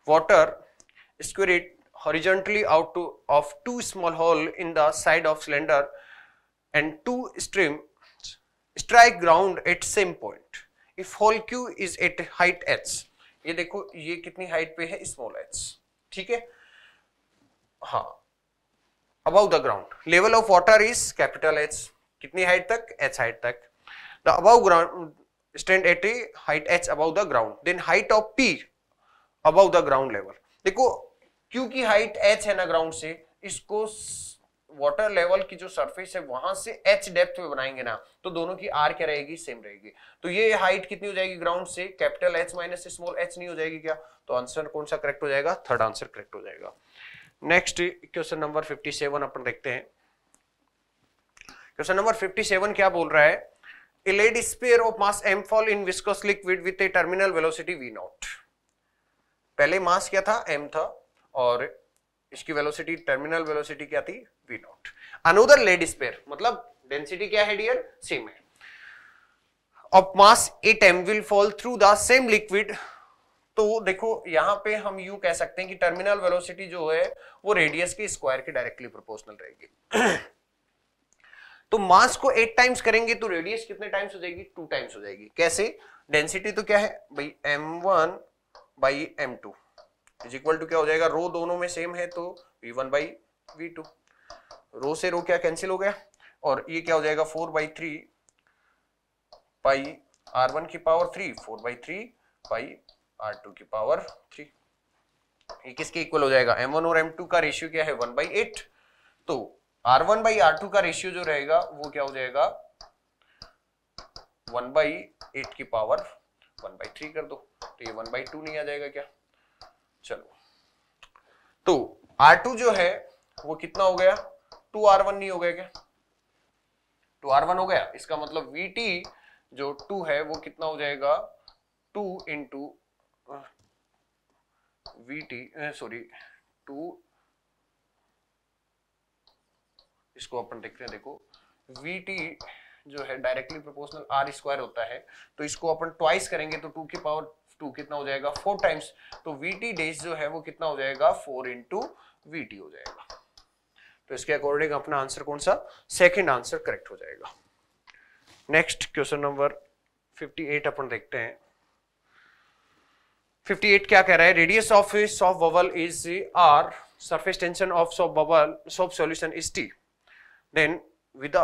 water squirted horizontally out to, of two small hole in the side of cylinder and two stream strike ground at same point if hole q is at height h ये देखो ये कितनी हाइट पे है स्मॉल h ठीक है हाँ above the ground level of water is capital h कितनी हाइट तक h हाइट तक the above ground stand at a height h above the ground then height of p above the ground level देखो क्योंकि हाइट एच है ना ग्राउंड से इसको वाटर लेवल की जो सरफेस है वहां से एच डेप्थ में बनाएंगे ना तो दोनों की आर क्या रहेगी सेम रहेगी तो ये हाइट कितनी हो जाएगी ग्राउंड से capital H minus small H नहीं हो जाएगी क्या तो आंसर कौन सा करेक्ट हो जाएगा थर्ड आंसर करेक्ट हो जाएगा next question number fifty seven अपन देखते हैं क्वेश्चन नंबर फिफ्टी सेवन क्या बोल रहा है a lead sphere of mass M fall in viscous liquid with a terminal velocity V naught पहले मास क्या था एम था और इसकी वेलोसिटी टर्मिनल वेलोसिटी क्या थी V naught another lead sphere मतलब डेंसिटी क्या है डियर सेम है अब mass eight M will fall through the same liquid तो देखो यहां पे हम यू कह सकते हैं कि टर्मिनल वेलोसिटी जो है वो रेडियस के स्क्वायर के डायरेक्टली प्रोपोर्शनल रहेगी तो मास को एट टाइम्स करेंगे तो रेडियस कितने टाइम्स हो जाएगी टू टाइम्स हो जाएगी कैसे डेंसिटी तो क्या है भाई M one by M two is equal to क्या हो जाएगा रो दोनों में सेम है तो V one by V two rho से रो क्या कैंसिल हो गया और ये क्या हो जाएगा four by three pi R one की power three four by three pi R two की पावर थ्री ये किसके इक्वल हो जाएगा एम वन और एम टू का रेशियो क्या है वन बाई एट तो R one by R two का रेशियो जो रहेगा वो क्या हो जाएगा वन बाई एट की पावर वन बाई थ्री कर दो तो ये वन बाई टू नहीं आ जाएगा क्या चलो तो आर टू जो है वो कितना हो गया टू आर वन नहीं हो गया क्या टू आर वन हो गया इसका मतलब वी टी जो टू है वो कितना हो जाएगा two into V T sorry two इसको अपन देखते हैं देखो वी टी जो है डायरेक्टली प्रोपोर्शनल आर स्क्वायर होता है तो इसको अपन ट्वाइस करेंगे तो टू के पावर टू कितना हो जाएगा फोर टाइम्स तो वी टी डेज जो है वो कितना हो जाएगा फोर इंटू वी टी हो जाएगा तो इसके अकॉर्डिंग अपना आंसर कौन सा सेकेंड आंसर करेक्ट हो जाएगा next question number fifty eight अपन देखते हैं 58 क्या कह रहा है radius of soft bubble is R surface tension of soft bubble soft solution is T then with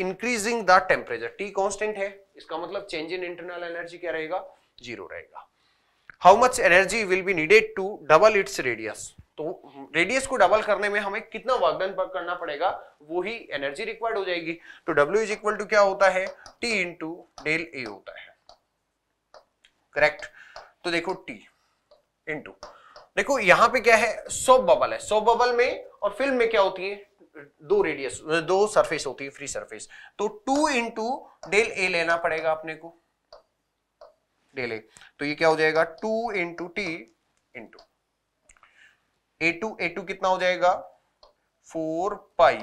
increasing the temperature T constant है इसका मतलब चेंज इन इंटरनल एनर्जी क्या रहेगा जीरो रहेगा how much energy will be needed to double its radius तो रेडियस को डबल करने में हमें कितना वर्क डन करना पड़ेगा वो ही एनर्जी रिक्वायर्ड हो जाएगी तो W इज इक्वल टू क्या होता है T टू डेल ए होता है करेक्ट तो देखो T इंटू देखो यहां पे क्या है सोप बबल है सोप बबल में और फिल्म में क्या होती है दो रेडियस मतलब दो सरफेस होती है फ्री सरफेस तो टू इंटू डेल ए लेना पड़ेगा अपने को डेल ए तो ये क्या हो जाएगा two into T into A two A two कितना हो जाएगा फोर पाई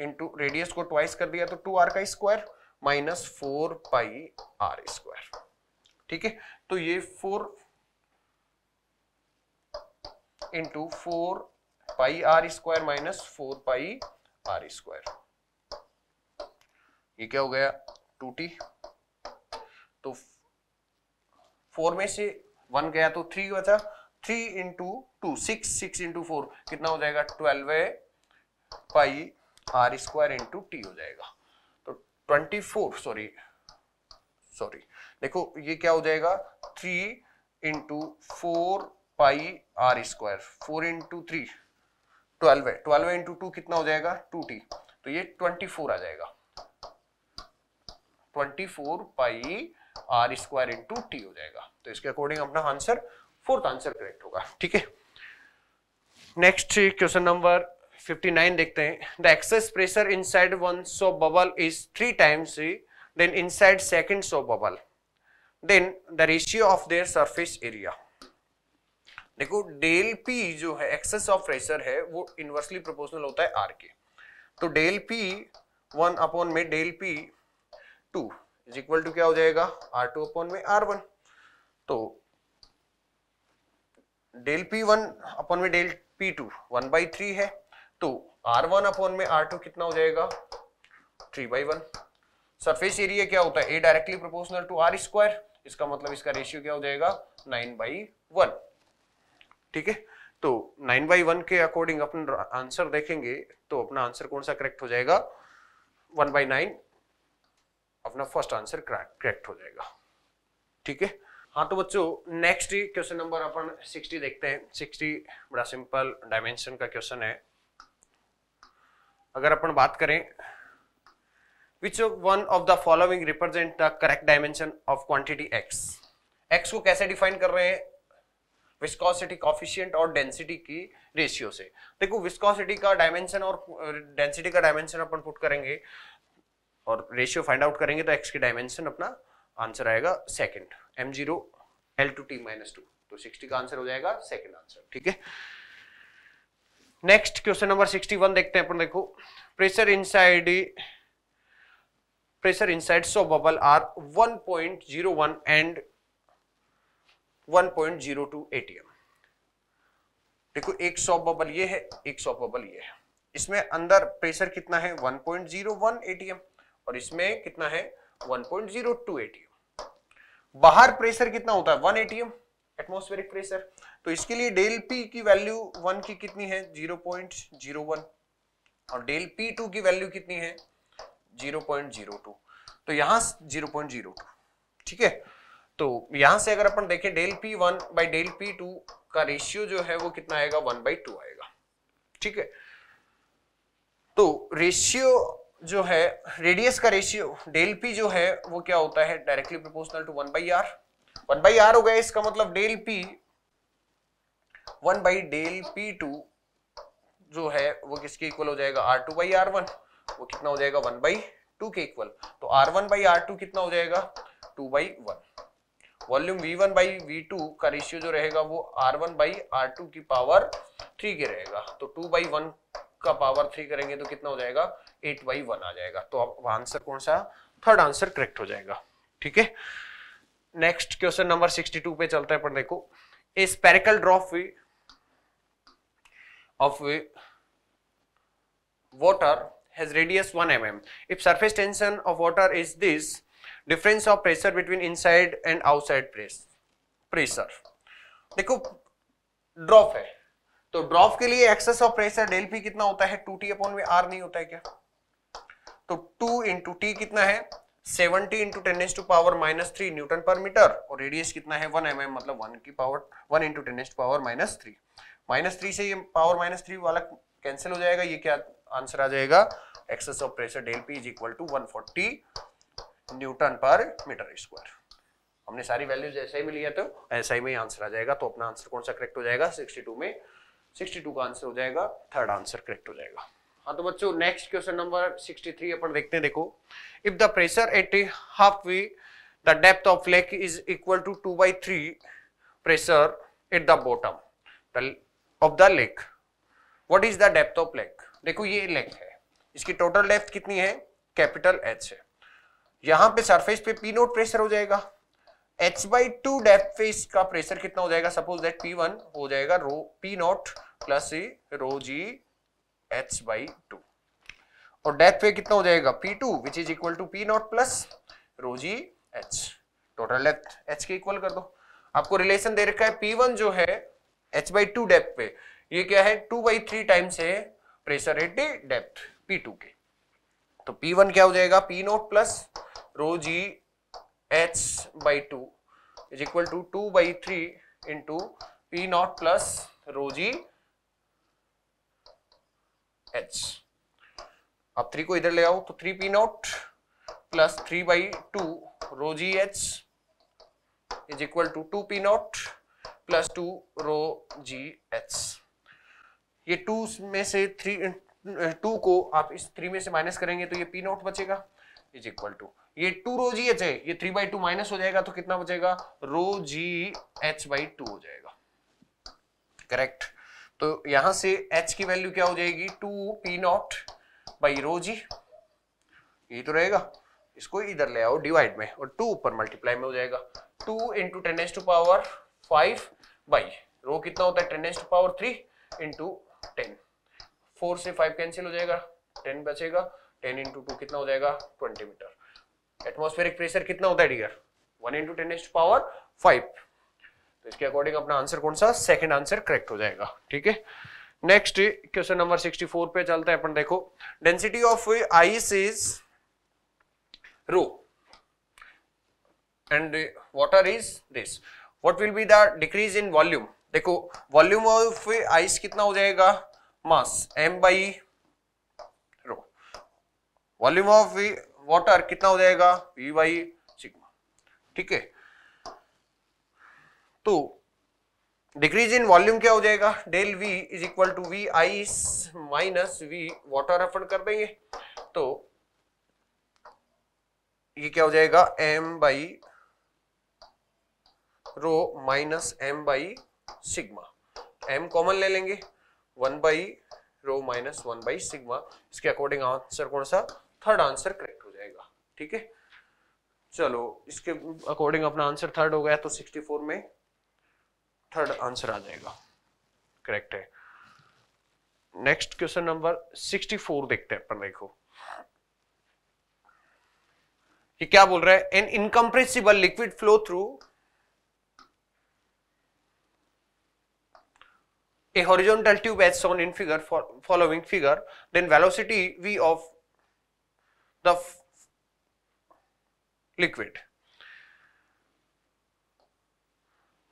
इंटू रेडियस को ट्वाइस कर दिया तो टू आर का square minus four pi R square ठीक है तो ये four into four pi R square minus four pi R square ये क्या हो गया टू टी तो फोर में से वन गया तो थ्री बचा three into two six six into four कितना हो जाएगा twelve pi R square into T हो जाएगा तो ट्वेंटी फोर सॉरी सॉरी देखो ये क्या हो जाएगा three into four pi R square four into three twelve है ट्वेल्व इंटू टू कितना हो जाएगा टू टी तो ये ट्वेंटी फोर आ जाएगा twenty four pi R square into T हो जाएगा तो इसके अकॉर्डिंग अपना आंसर फोर्थ आंसर करेक्ट होगा ठीक है नेक्स्ट क्वेश्चन नंबर 59 देखते हैं the excess pressure inside one soap bubble is three times than inside second soap bubble then the ratio of their surface area देखो डेल पी जो है एक्सेस ऑफ प्रेशर है वो इनवर्सली प्रोपोर्शनल होता है आर के तो डेल पी वन अपॉन में del P two is equal to क्या हो जाएगा आर टू अपॉन में आर वन तो डेल पी वन अपॉन में del P two one by three है तो आर वन अपॉन में आर टू कितना हो जाएगा three by one surface area क्या होता है A directly proportional to R square इसका मतलब इसका रेशियो क्या हो जाएगा नाइन बाई वन ठीक है तो नाइन बाई वन के अकॉर्डिंग अपन आंसर देखेंगे तो अपना आंसर कौन सा करेक्ट हो जाएगा वन बाई नाइन अपना फर्स्ट आंसर करेक्ट हो जाएगा ठीक है हाँ तो बच्चों नेक्स्ट क्वेश्चन नंबर अपन सिक्सटी देखते हैं सिक्सटी बड़ा सिंपल डायमेंशन का क्वेश्चन है अगर अपन बात करें which one of the following represent the correct dimension of quantity X X को कैसे डिफाइन कर रहे हैं विस्कोसिटी कॉफिशियंट और डेंसिटी की रेशियो से देखो विस्कोसिटी का डायमेंशन और डेंसिटी का डायमेंशन अपन पुट करेंगे और रेशियो फाइंड आउट करेंगे तो एक्स की डायमेंशन अपना आंसर आएगा second M zero L two T minus two तो सिक्सटी का आंसर हो जाएगा सेकेंड आंसर ठीक है next question number sixty one देखते हैं अपन देखो pressure inside pressure inside soap bubble R one point zero one and 1.02 ATM देखो एक सौ बबल ये है एक सौ बबल ये है इसमें अंदर प्रेशर कितना है 1.01 एटीएम और इसमें कितना है 1.02 एटीएम बाहर प्रेशर कितना होता है 1 एटीएम एटमॉस्फेरिक प्रेशर तो इसके लिए डेल पी की वैल्यू 1 की कितनी है 0.01 और डेल पी टू की वैल्यू कितनी है 0.02 तो यहां 0.02 ठीक है तो यहां से अगर अपन देखें del P one by del P two का रेशियो जो है वो कितना आएगा वन बाई टू आएगा ठीक है तो रेशियो जो है रेडियस का रेशियो डेल पी जो है वो क्या होता है directly proportional to one by R one by R हो गया इसका मतलब del P one by del P two जो है वो किसके इक्वल हो जाएगा R two by R one वो कितना हो जाएगा वन बाई टू के इक्वल तो R one by R two कितना हो जाएगा two by one volume V one by V two का रेशियो जो रहेगा वो R one by R two की पावर थ्री के रहेगा तो टू बाई वन का पावर थ्री करेंगे तो कितना हो जाएगा एट बाई वन आ जाएगा तो अब आंसर कौन सा थर्ड आंसर करेक्ट हो जाएगा ठीक है next question number sixty two पे चलते हैं पर देखो a spherical drop of water has radius one M M if surface tension of water is this difference of pressure between inside and outside press pressure देखो ड्रॉप है तो ड्रॉप के लिए excess of pressure del P कितना होता है टू टी अपॉन में आर नहीं होता है क्या तो टू इंटू टी कितना है 70 into ten to power minus three newton per meter और रेडियस कितना है 1 एम mm, मतलब 1 की power 1 into ten to power minus three minus three से ये पावर माइनस थ्री वाला कैंसिल हो जाएगा ये क्या आंसर आ जाएगा excess of pressure del P is equal to 140 newton per meter square हमने सारी वैल्यूज ऐसे ही मिली है तो ऐसा ही में आंसर आ जाएगा तो अपना आंसर कौन सा करेक्ट हो जाएगा 62 में 62 का आंसर हो जाएगा थर्ड आंसर करेक्ट हो जाएगा हाँ तो बच्चों नेक्स्ट क्वेश्चन नंबर 63 अपन देखते हैं देखो if the pressure at half way the depth of lake is equal to two by three pressure at the bottom of the lake what is the depth of lake देखो ये लेक है इसकी टोटल डेप्थ कितनी है कैपिटल एच है यहां पे सरफेस पे पी नोट प्रेशर हो जाएगा H by two depth face का प्रेशर कितना हो जाएगा सपोज दैट पी वन हो जाएगा rho P naught plus rho ji H by two और डेप वे कितना हो जाएगा P two which is equal to P naught plus rho ji H total depth H के इक्वल कर दो आपको रिलेशन दे रखा है पी वन जो है एच बाई टू डेप पे ये क्या है टू बाई थ्री टाइम्स है pressure at depth P two के तो पी वन क्या हो जाएगा P naught plus rho ji H by two is equal to two by three into P not plus rho ji H अब थ्री को इधर ले आओ तो three P not plus three by two rho ji H is equal to two P not plus two rho ji H ये टू में से थ्री टू को आप इस थ्री में से माइनस करेंगे तो ये पी नॉट बचेगा इज इक्वल टू ये टू रो जी एच है ये थ्री बाई टू माइनस हो जाएगा तो कितना बचेगा rho ji H by two हो जाएगा करेक्ट तो यहां से एच की वैल्यू क्या हो जाएगी two P naught by rho g ये तो रहेगा इसको इधर ले आओ डिवाइड में और टू ऊपर मल्टीप्लाई में हो जाएगा two into ten S to power five by rho कितना होता है ten S to power three into ten four से फाइव कैंसिल हो जाएगा टेन बचेगा टेन इंटू टू कितना हो जाएगा ट्वेंटी मीटर एटमोस्फेरिक प्रेशर कितना होता है dear one into ten एस्ट power five तो इसके अकॉर्डिंग अपना आंसर कौन सा सेकंड आंसर करेक्ट हो जाएगा ठीक है नेक्स्ट क्वेश्चन नंबर 64 पे चलते हैं अपन देखो density of ice is rho and water is this what will be the decrease in volume देखो वॉल्यूम ऑफ आइस कितना हो जाएगा mass M by rho volume of water कितना हो जाएगा वी वाई सिग्मा ठीक है तो डिक्रीज इन वॉल्यूम क्या हो जाएगा del V is equal to V ice minus V water अपन कर देंगे तो ये क्या हो जाएगा M by rho minus M by sigma M common ले लेंगे one by rho minus one by sigma इसके अकॉर्डिंग आंसर कौन सा थर्ड आंसर करेक्ट हो ठीक है चलो इसके अकॉर्डिंग अपना आंसर थर्ड हो गया तो 64 में थर्ड आंसर आ जाएगा करेक्ट है नेक्स्ट क्वेश्चन नंबर 64 देखते हैं अपन देखो ये क्या बोल रहा है an incompressible liquid flow through a horizontal tube as shown in figure following figure then velocity V of the liquid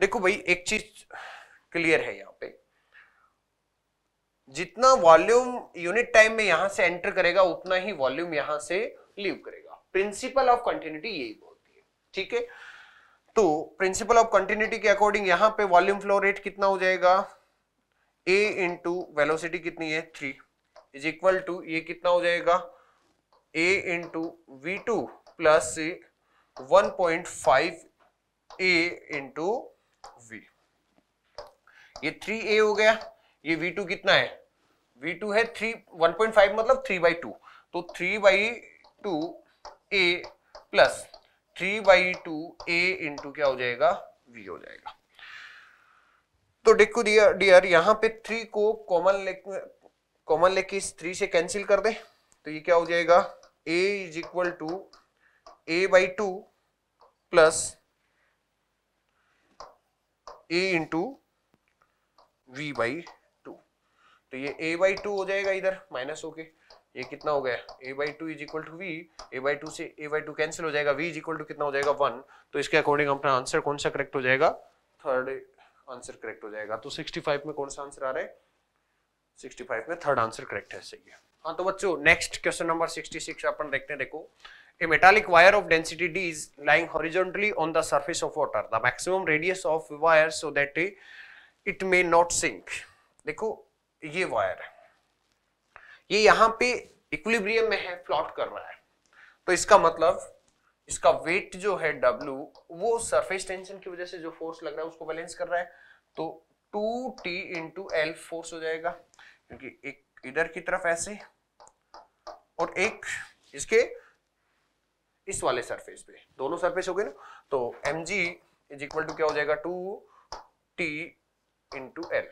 देखो भाई एक चीज क्लियर है यहां पे जितना वॉल्यूम यूनिट टाइम में यहां से एंटर करेगा उतना ही वॉल्यूम यहां से लीव करेगा प्रिंसिपल ऑफ कंटिन्यूटी यही बोलती है ठीक है तो प्रिंसिपल ऑफ कंटिन्यूटी के अकॉर्डिंग यहां पे वॉल्यूम फ्लो रेट कितना हो जाएगा ए इंटू वेलोसिटी कितनी है थ्री इज इक्वल टू ये कितना हो जाएगा A into V two plus one point five A into V ये थ्री ए हो गया ये वी टू कितना है वी टू है थ्री वन पॉइंट फाइव मतलब 3 बाई टू तो 3 by two A plus three by two A into क्या हो जाएगा वी हो जाएगा तो देखो डियर डियर यहां पे थ्री को कॉमन ले कॉमन लेके इस थ्री से कैंसिल कर दे तो ये क्या हो जाएगा A is equal to A by two plus A into V by two तो ये ए बाई टू हो जाएगा इधर माइनस होके ये कितना हो गया A by two is equal to V A by two से ए बाई टू कैंसिल हो जाएगा वी इज इक्वल टू कितना हो जाएगा वन तो इसके अकॉर्डिंग अपना आंसर कौन सा करेक्ट हो जाएगा थर्ड आंसर करेक्ट हो जाएगा तो 65 में कौन सा आंसर आ रहा है 65 में थर्ड आंसर करेक्ट है सही है हाँ तो बच्चों नेक्स्ट क्वेश्चन नंबर 66 अपन देखते हैं देखो A metallic wire of density D is lying horizontally on the surface of water. The maximum radius of wire so that uh, it may not sink. देखो ये वायर है ये यहाँ पे इक्विलिब्रियम में है फ्लॉट कर रहा है तो इसका मतलब इसका वेट जो है W वो सरफेस टेंशन की वजह से जो फोर्स लग रहा है उसको बैलेंस कर रहा है तो 2t T into L force हो जाएगा क्योंकि एक इधर की तरफ ऐसे और एक इसके इस वाले सरफेस पे दोनों सरफेस हो गए ना तो M g is equal to क्या हो जाएगा two T into L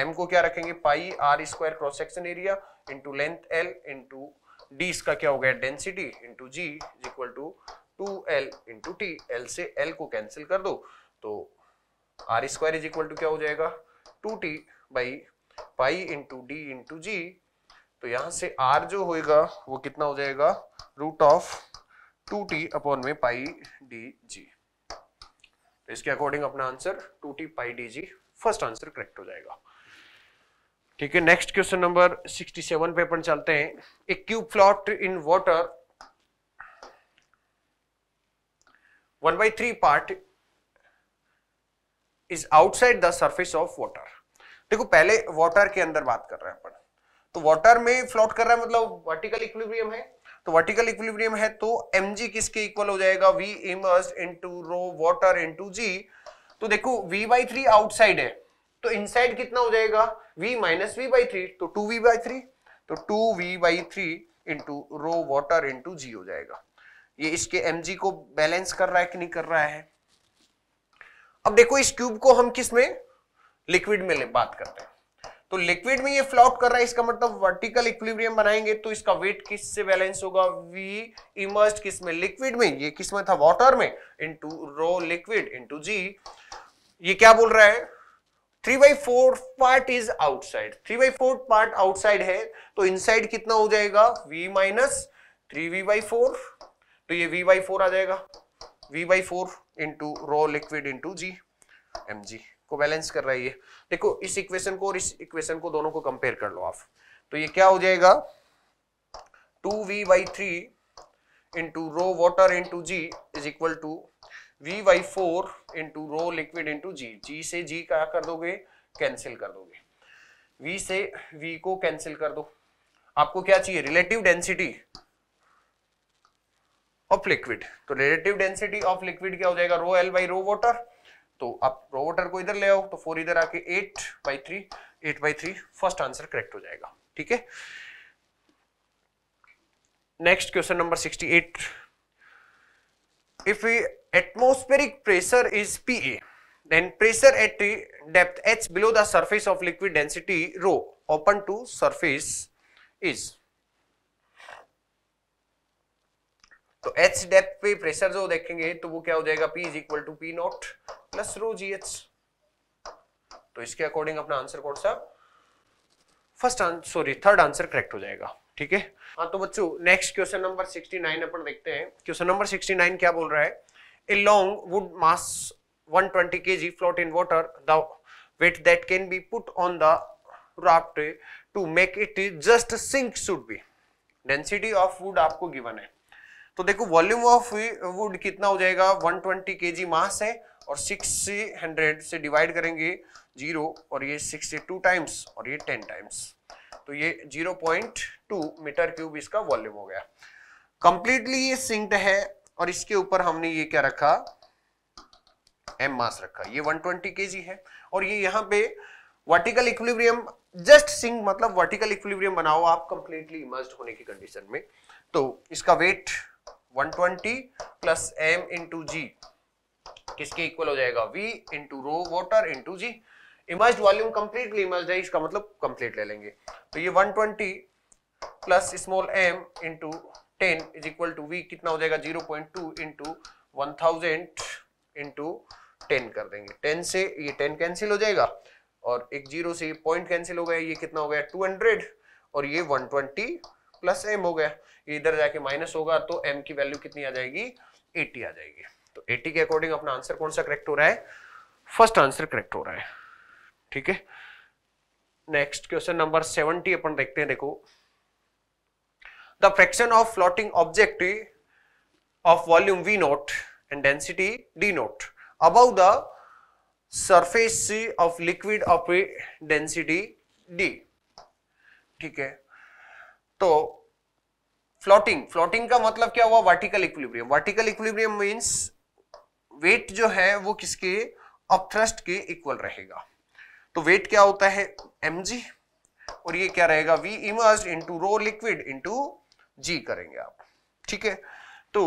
M को क्या रखेंगे pi R square cross section area into length L into D इसका क्या हो गया density into ji is equal to two L into T L से एल को कैंसिल कर दो तो R square is equal to क्या हो जाएगा two T by pi into D into जी तो यहां से आर जो होएगा वो कितना हो जाएगा root of two T upon में पाई डी जी तो इसके अकॉर्डिंग अपना answer two T pi D g first answer correct हो जाएगा ठीक है नेक्स्ट क्वेश्चन नंबर 67 पे अपन चलते हैं A cube float in water one by three part is outside the surface of water देखो पहले वॉटर के अंदर बात कर रहे हैं अपन तो वॉटर में फ्लॉट कर रहा है मतलब वर्टिकल इक्विलिब्रियम है तो वर्टिकल इक्विलिब्रियम है तो एम जी किसके इक्वल हो जाएगा V immerse into rho water into जी तो देखो वी बाई थ्री आउटसाइड है तो इनसाइड कितना हो जाएगा v minus V by three तो टू वी बाई थ्री तो two V by three into rho water into g हो जाएगा ये इसके एम जी को बैलेंस कर रहा है कि नहीं कर रहा है अब देखो इस क्यूब को हम किस में लिक्विड में बात करते हैं तो लिक्विड में ये फ्लॉट कर रहा है इसका मतलब वर्टिकल इक्विलिब्रियम बनाएंगे तो इसका वेट किस से बैलेंस होगा वी इमर्ज किस में लिक्विड में ये किस में था वॉटर में into rho liquid into g ये क्या बोल रहा है three by four part is outside three by four part outside है तो इनसाइड कितना हो जाएगा v minus three V by four तो ये v बाई फोर आ जाएगा v by four into rho liquid into g M g को बैलेंस कर रहा है ये देखो इस इक्वेशन को और इस इक्वेशन को दोनों को कंपेयर कर लो आप तो ये क्या हो जाएगा two V by three into rho water into ji is equal to V by four into rho liquid into जी जी से जी क्या कर दोगे कैंसिल कर दोगे v से v को कैंसिल कर दो आपको क्या चाहिए रिलेटिव डेंसिटी ऑफ लिक्विड तो रिलेटिव डेंसिटी ऑफ लिक्विड क्या हो जाएगा rho L by rho water तो आप रोबोटर को इधर ले आओ तो फोर इधर आके eight by three eight by three first answer correct हो जाएगा ठीक है next question number sixty eight if atmospheric pressure is P then pressure at depth h below the surface of liquid density rho open to surface is तो एच डेप पे प्रेशर जो देखेंगे तो वो क्या हो जाएगा P is equal to P not plus rho ji h तो इसके अकॉर्डिंग अपना आंसर कौन सा first answer sorry third answer correct हो जाएगा ठीक है हाँ तो बच्चों नेक्स्ट क्वेश्चन नंबर 69 अपन देखते हैं क्वेश्चन नंबर 69 क्या बोल रहा है a long wood mass 120 twenty k g float in water the weight that can be put on the raft to make it just sink should be density of wood आपको गिवन है तो देखो वॉल्यूम ऑफ वुड कितना हो जाएगा 120 ट्वेंटी मास है और 600 से डिवाइड करेंगे जीरो और ये 62 टाइम्स और ये 10 टाइम्स तो ये 0.2 मीटर क्यूब इसका वॉल्यूम हो गया कंप्लीटली ये सिंक्ड है और इसके ऊपर हमने ये क्या रखा एम मास रखा ये 120 ट्वेंटी है और ये यहाँ पे वर्टिकल इक्विलिब्रियम जस्ट सिंक मतलब वर्टिकल इक्विलिब्रियम बनाओ आप कंप्लीटली इमर्ज होने की कंडीशन में तो इसका weight 120 plus M into g किसके इक्वल हो जाएगा v into rho water into g immerge volume completely immerge है इसका मतलब कंप्लीट ले लेंगे तो ये 120 twenty plus small M into ten is equal to V कितना हो जाएगा 0.2 point two into one thousand into ten कर देंगे 10 से ये 10 कैंसिल हो जाएगा और एक जीरो से ये पॉइंट कैंसिल हो गया ये कितना हो गया 200 और ये 120 ट्वेंटी प्लस एम हो गया इधर जाके माइनस होगा तो एम की वैल्यू कितनी आ जाएगी एटी आ जाएगी तो एटी के अकॉर्डिंग अपना आंसर कौन सा करेक्ट हो रहा है फर्स्ट आंसर करेक्ट हो रहा है ठीक है नेक्स्ट क्वेश्चन नंबर 70 अपन देखते हैं देखो the fraction of floating object of volume V naught and density D naught above the surface of liquid of density D ठीक है तो फ्लोटिंग फ्लोटिंग का मतलब क्या हुआ vertical equilibrium vertical equilibrium means weight जो है वो किसके अपथ्रस्ट के इक्वल रहेगा तो वेट क्या होता है एम और ये क्या रहेगा V immerge into rho liquid into जी करेंगे आप ठीक है तो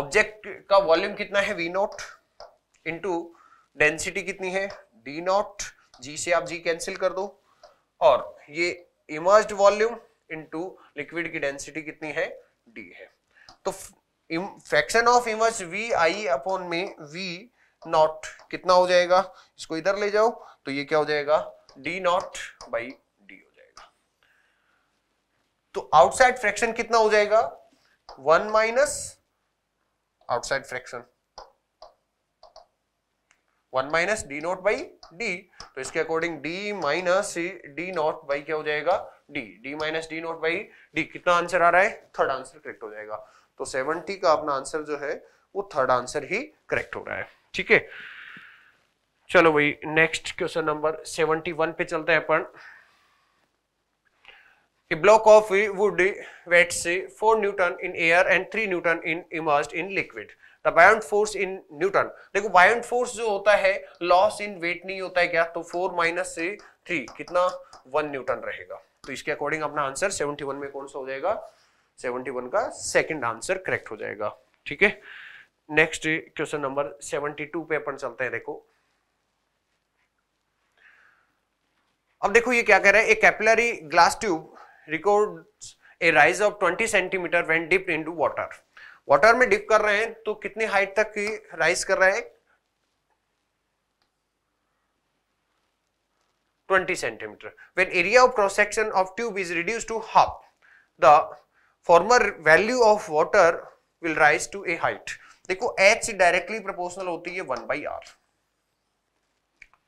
ऑब्जेक्ट का वॉल्यूम कितना है वी नॉट इंटू डेंसिटी कितनी है डी नॉट जी से आप जी कैंसिल कर दो और ये इमर्ज वॉल्यूम इनटू लिक्विड की डेंसिटी कितनी है डी है तो fraction of immerge V I upon में वी नॉट कितना हो जाएगा इसको इधर ले जाओ तो ये क्या हो जाएगा डी नॉट बाई डी हो जाएगा तो आउटसाइड फ्रैक्शन कितना हो जाएगा one minus outside fraction one minus D naught by D तो इसके according D minus D naught by क्या हो जाएगा D D minus D naught by D कितना आंसर आ रहा है थर्ड आंसर करेक्ट हो जाएगा तो सेवनटी का अपना आंसर जो है वो थर्ड आंसर ही करेक्ट हो रहा है ठीक है चलो भाई next question number seventy one पे चलते हैं अपन A block of wood weighs four newton in air and three newton in immerge in liquid the buoyant force in newton देखो बायोट फोर्स जो होता है लॉस इन वेट नहीं होता है क्या तो फोर माइनस से थ्री कितना वन न्यूटन रहेगा तो इसके अकॉर्डिंग अपना आंसर सेवेंटी वन में कौन सा हो जाएगा सेवेंटी वन का सेकेंड आंसर करेक्ट हो जाएगा ठीक है next question number seventy two पे अपन चलते हैं देखो अब देखो ये क्या कह रहा है a capillary glass tube record a rise of twenty centimetre when dip in to water water में डिप कर रहे हैं तो कितनी हाइट तक की राइज कर रहे हैं twenty centimetre when area of cross section of tube is reduce to half the former value of water will rise to a height देखो एच डायरेक्टली प्रोपोर्शनल होती है वन बाई आर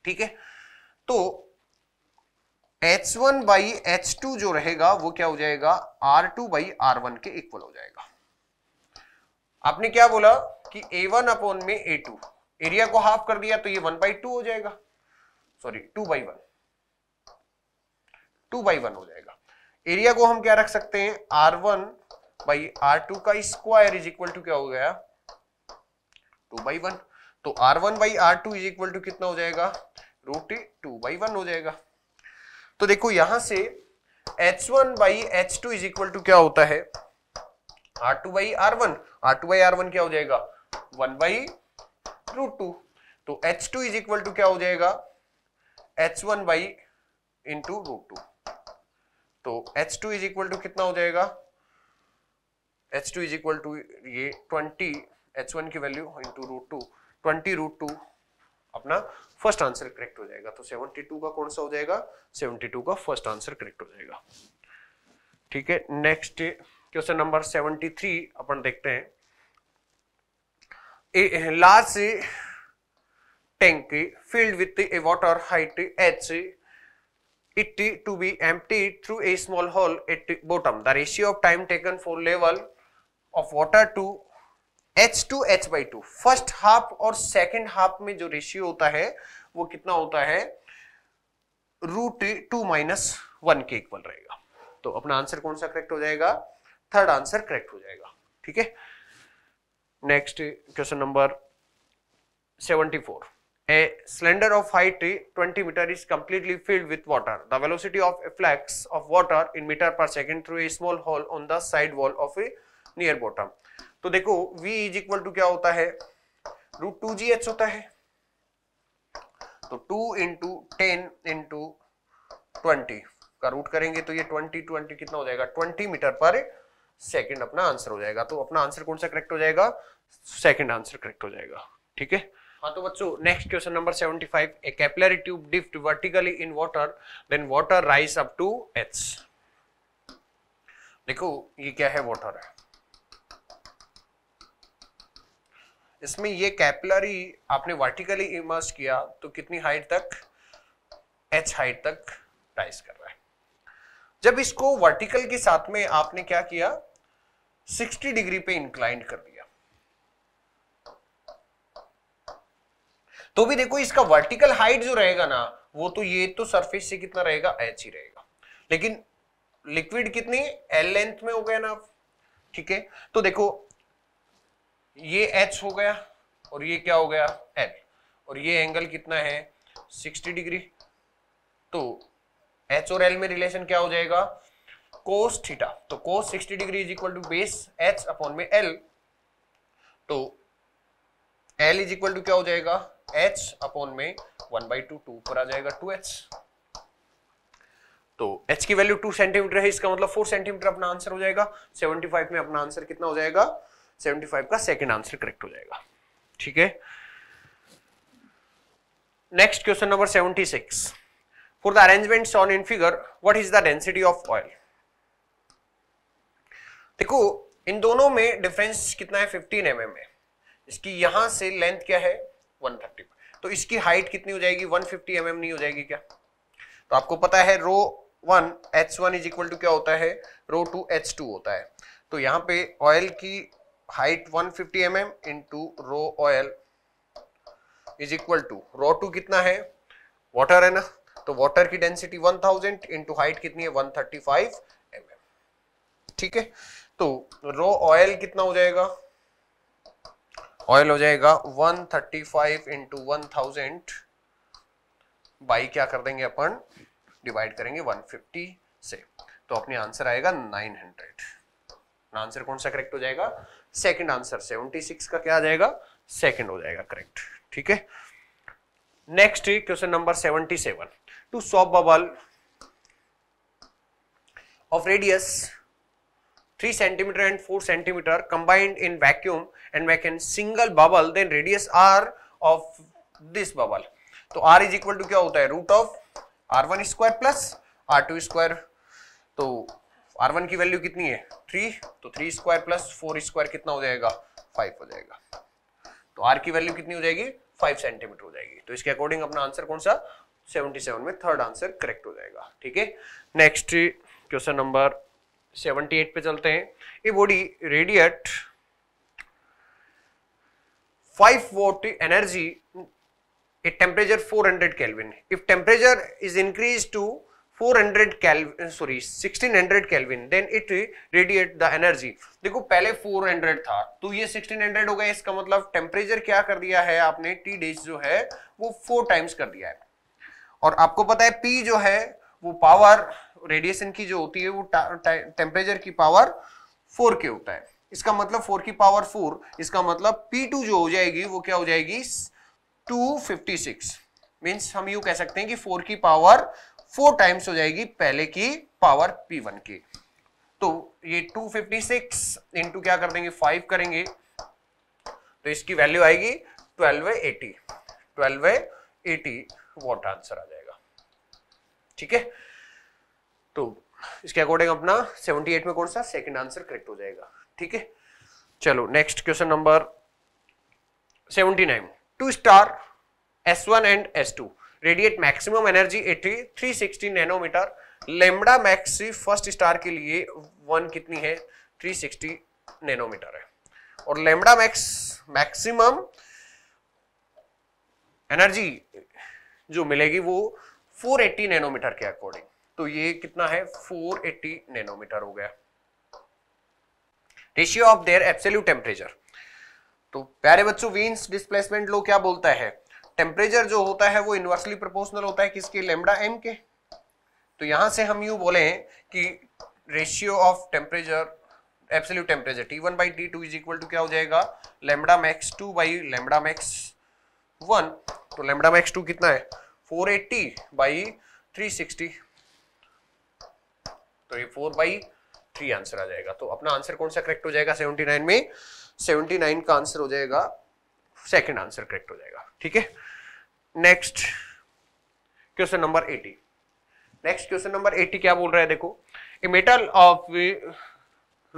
ठीक है तो H one by H two जो रहेगा वो क्या हो जाएगा R two by R one के इक्वल हो जाएगा आपने क्या बोला कि ए वन अपॉन में ए टू एरिया को हाफ कर दिया तो ये वन बाई टू हो जाएगा sorry two by one two by one हो जाएगा एरिया को हम क्या रख सकते हैं R one by R two का स्क्वायर इज इक्वल टू क्या हो गया टू बाई वन तो R one by R two is equal to कितना हो जाएगा रूट टू बाई वन हो जाएगा तो देखो यहां से h one by H two is equal to क्या होता है R two by R one R two by R one क्या हो जाएगा वन बाई रूट टू तो h two is equal to क्या हो जाएगा h one by into root two तो h two is equal to कितना हो जाएगा H two is equal to ये ट्वेंटी एच वन की value into root to twenty root two अपना फर्स्ट आंसर करेक्ट हो जाएगा तो टू का कौन सा हो जाएगा टू का फर्स्ट आंसर करेक्ट हो जाएगा ठीक है नेक्स्ट क्वेश्चन नंबर थ्री अपन देखते हैं a large tank filled with a water height H it to be em through a small hole at bottom the ratio of time taken for level of water to H to H by two first half और सेकेंड हाफ में जो रेशियो होता है वो कितना होता है रूट टू माइनस वन के इक्वल रहेगा तो अपना आंसर कौन सा करेक्ट हो जाएगा थर्ड आंसर करेक्ट हो जाएगा ठीक है next question number seventy four a cylinder of height 20 meter is completely filled with water the velocity of a flux of water in meter per second through a small hole on the side wall of a near bottom तो देखो v is equal to क्या होता है root टू जी एच होता है तो 2 into 10 into 20 का root करेंगे तो ये 20 20 कितना हो जाएगा 20 meter per second. सेकंड अपना आंसर हो जाएगा तो अपना आंसर कौन सा करेक्ट हो जाएगा सेकंड आंसर करेक्ट हो जाएगा ठीक है हाँ तो बच्चों next question number 75 a capillary tube dipped vertically in water then water rise up to H देखो ये क्या है वाटर है इसमें ये कैपिलरी आपने वर्टिकली इमर्स किया तो कितनी हाइट तक एच हाइट तक राइज कर रहा है जब इसको वर्टिकल के साथ में आपने क्या किया 60 डिग्री पे इंक्लाइंड कर दिया तो भी देखो इसका वर्टिकल हाइट जो रहेगा ना वो तो ये तो सरफेस से कितना रहेगा एच ही रहेगा लेकिन लिक्विड कितनी एल लेंथ में हो गया ना ठीक है तो देखो ये एच हो गया और ये क्या हो गया एल और ये एंगल कितना है 60 डिग्री तो एच और एल में रिलेशन क्या हो जाएगा कोस थीटा तो cos 60 degree is equal to base H upon में एल तो एल इज इक्वल टू क्या हो जाएगा एच अपॉन में वन बाई टू टू पर आ जाएगा टू एच तो एच की वैल्यू टू सेंटीमीटर है इसका मतलब फोर सेंटीमीटर अपना आंसर हो जाएगा 75 में अपना आंसर कितना हो जाएगा 75 का सेकंड आंसर करेक्ट हो जाएगा ठीक है next question number 76 for the arrangements on in figure what is the density of oil देखो इन दोनों में डिफरेंस कितना है फिफ्टीन एम mm इसकी यहां से लेंथ क्या है 130 तो इसकी हाइट कितनी हो जाएगी 150 फिफ्टी mm नहीं हो जाएगी क्या तो आपको पता है rho one H one is equal to क्या होता है रो टू एच टू होता है तो यहां पे ऑयल की height 150 fifty M M into rho oil is equal to rho two कितना है वाटर है ना तो वाटर की डेंसिटी 1000 थाउजेंड इंटू हाइट कितनी है 135 थर्टी mm. ठीक है तो रो ऑयल कितना हो जाएगा ऑयल हो जाएगा 135 thirty five into one thousand by क्या कर देंगे अपन डिवाइड करेंगे 150 से तो अपने आंसर आएगा 900 आंसर कौन सा करेक्ट हो जाएगा सेकंड आंसर 76 का क्या आ जाएगा सेकंड हो जाएगा करेक्ट ठीक है next question number 77 two soap bubble of radius 3 centimetre and 4 centimetre combined in vacuum and make a single bubble then radius R of this bubble तो आर इज इक्वल टू क्या होता है root of R one square plus R two square तो आर वन की वैल्यू कितनी है थ्री तो three square plus four square कितना हो जाएगा फाइव हो जाएगा तो आर की वैल्यू कितनी हो जाएगी फाइव सेंटीमीटर हो जाएगी तो इसके अकॉर्डिंग अपना आंसर कौन सा सेवेंटी सेवन में थर्ड आंसर करेक्ट हो जाएगा ठीक है नेक्स्ट क्वेश्चन नंबर एट पे चलते हैं ये body radiate 5 watt energy at temperature 400 kelvin if temperature is increase to 400 Kelvin, sorry 1600 Kelvin, then it radiate the energy. देखो पहले 400 था तो ये 1600 हो गया इसका मतलब टेम्परेचर क्या कर दिया है आपने टी डेज जो है वो फोर टाइम्स कर दिया है और आपको पता है पी जो है वो पावर रेडिएशन की जो होती है वो टेम्परेचर की पावर फोर के होता है इसका मतलब फोर की पावर फोर इसका मतलब पी टू जो हो जाएगी वो क्या हो जाएगी टू फिफ्टी सिक्स मीन्स हम यू कह सकते हैं कि फोर की पावर फोर टाइम्स हो जाएगी पहले की पावर पी वन की तो ये टू फिफ्टी सिक्स इंटू क्या कर देंगे फाइव करेंगे तो इसकी वैल्यू आएगी twelve eighty twelve eighty watt answer आ जाएगा ठीक है तो इसके अकॉर्डिंग अपना 78 में कौन सा सेकंड आंसर करेक्ट हो जाएगा ठीक है चलो next question number 79 two star S1 and S2 radiate maximum energy 80 360 nanometre lambda max first star के लिए वन कितनी है 360 नैनोमीटर है और लेमडा मैक्स मैक्सिमम एनर्जी जो मिलेगी वो 480 नैनोमीटर के अकॉर्डिंग तो ये कितना है 480 नैनोमीटर हो गया ratio of their absolute temperature तो प्यारे बच्चों वीन्स डिस्प्लेसमेंट लो क्या बोलता है टेम्परेचर जो होता है वो इनवर्सली प्रोपोर्शनल होता है किसके लेमडा एम के तो यहां से हम यू बोले कि ratio of temperature absolute temperature T one by T two is equal to क्या हो जाएगा lambda max two by lambda max one तो लेमडा मैक्स टू कितना है 480 एट्टी बाई थ्री सिक्सटी तो ये फोर बाई थ्री आंसर आ जाएगा तो अपना आंसर कौन सा करेक्ट हो जाएगा सेवेंटी नाइन में सेवेंटी नाइन का आंसर हो जाएगा सेकेंड आंसर करेक्ट हो जाएगा ठीक है next question number eighty next question number eighty क्या बोल रहा है देखो a metal of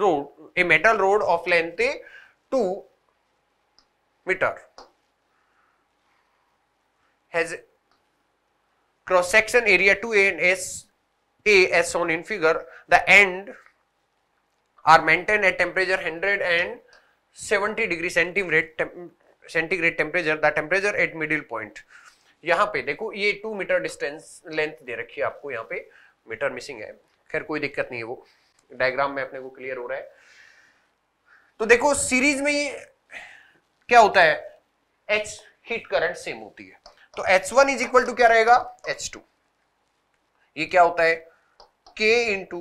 rod a metal rod of length two metre has cross section area two and S A as shown in figure, the end are maintained at temperature 170 degree centigrade tem- centigrade temperature, the temperature at middle point. यहाँ पे देखो ये टू मीटर डिस्टेंस लेंथ दे रखी है आपको यहाँ पे मीटर मिसिंग है खैर कोई दिक्कत नहीं है वो डायग्राम में अपने को क्लियर हो रहा है तो देखो सीरीज में ये क्या होता है एच हीट करंट सेम होती है तो H one is equal to क्या रहेगा एच टू ये क्या होता है के इंटू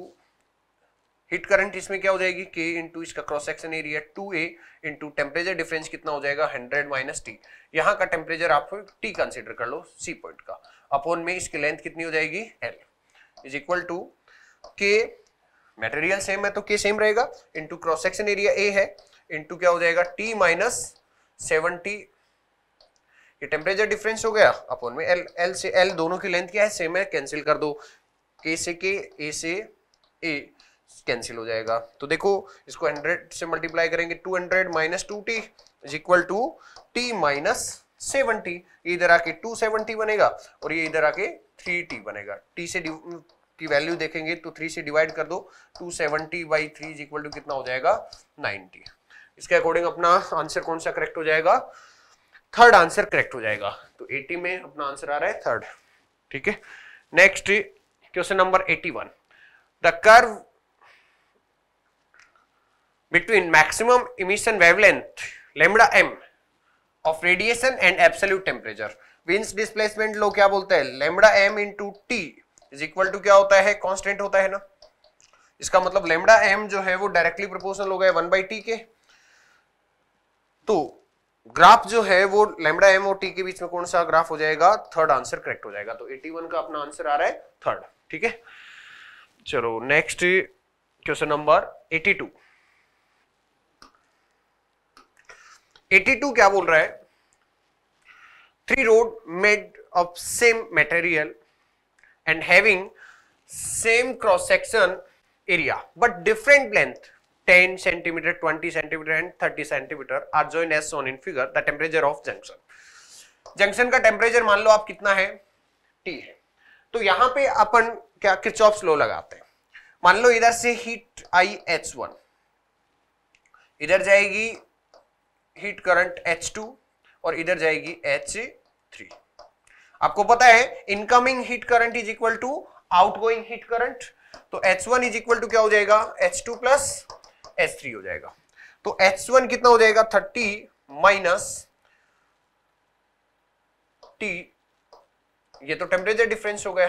हिट करंट इसमें क्या हो जाएगी के इंटू इसका cross section area two A into temperature difference कितना हो जाएगा हंड्रेड माइनस टी यहाँ का टेम्परेचर आप टी कंसिडर कर लो सी पॉइंट का अपॉन में इसकी लेंथ कितनी हो जाएगी L is equal to K material same है तो के सेम रहेगा into cross section area A है इंटू क्या हो जाएगा टी माइनस सेवनटी ये टेम्परेचर डिफरेंस हो गया अपॉन में एल एल से एल दोनों की लेंथ क्या है सेम है कैंसिल कर दो के से के ए से ए कैंसिल हो जाएगा तो देखो इसको 100 से मल्टीप्लाई करेंगे 200 hundred minus two T is equal to T minus seventy ये इधर आके 270 बनेगा और ये इधर आके 3t बनेगा t से की वैल्यू देखेंगे तो 3 से डिवाइड कर दो 270 seventy by three is equal to कितना हो जाएगा 90 इसके अकॉर्डिंग अपना आंसर कौन सा करेक्ट हो जाएगा थर्ड आंसर करेक्ट हो जाएगा तो 80 में अपना आंसर आ रहा है थर्ड ठीक है next question number 81 one the curve between maximum emission wavelength lambda M of radiation and absolute temperature Wien's displacement law क्या बोलते हैं lambda M into T is equal to क्या होता है कॉन्स्टेंट होता है ना इसका मतलब लेमडा एम जो है वो डायरेक्टली प्रोपोर्शनल हो गया वन बाई टी के तो ग्राफ जो है वो लेमडा एम और टी के बीच में कौन सा ग्राफ हो जाएगा थर्ड आंसर करेक्ट हो जाएगा तो एटी वन का अपना आंसर आ रहा है थर्ड ठीक है चलो नेक्स्ट क्वेश्चन नंबर 82 82 क्या बोल रहा है three rod made of same material and having same cross section area but different length 10 centimetre 20 centimetre and 30 centimetre are join as on in figure the temperature of junction junction का टेम्परेचर मान लो आप कितना है टी है तो यहां पे अपन क्या किचॉप स्लो लगाते हैं मान लो इधर से हीट आई एच वन इधर जाएगी हीट करंट एच टू और इधर जाएगी एच थ्री आपको पता है incoming heat current is equal to outgoing heat current तो H one is equal to क्या हो जाएगा H two plus H three हो जाएगा तो एच वन कितना हो जाएगा थर्टी माइनस टी ये तो टेम्परेचर डिफरेंस हो गया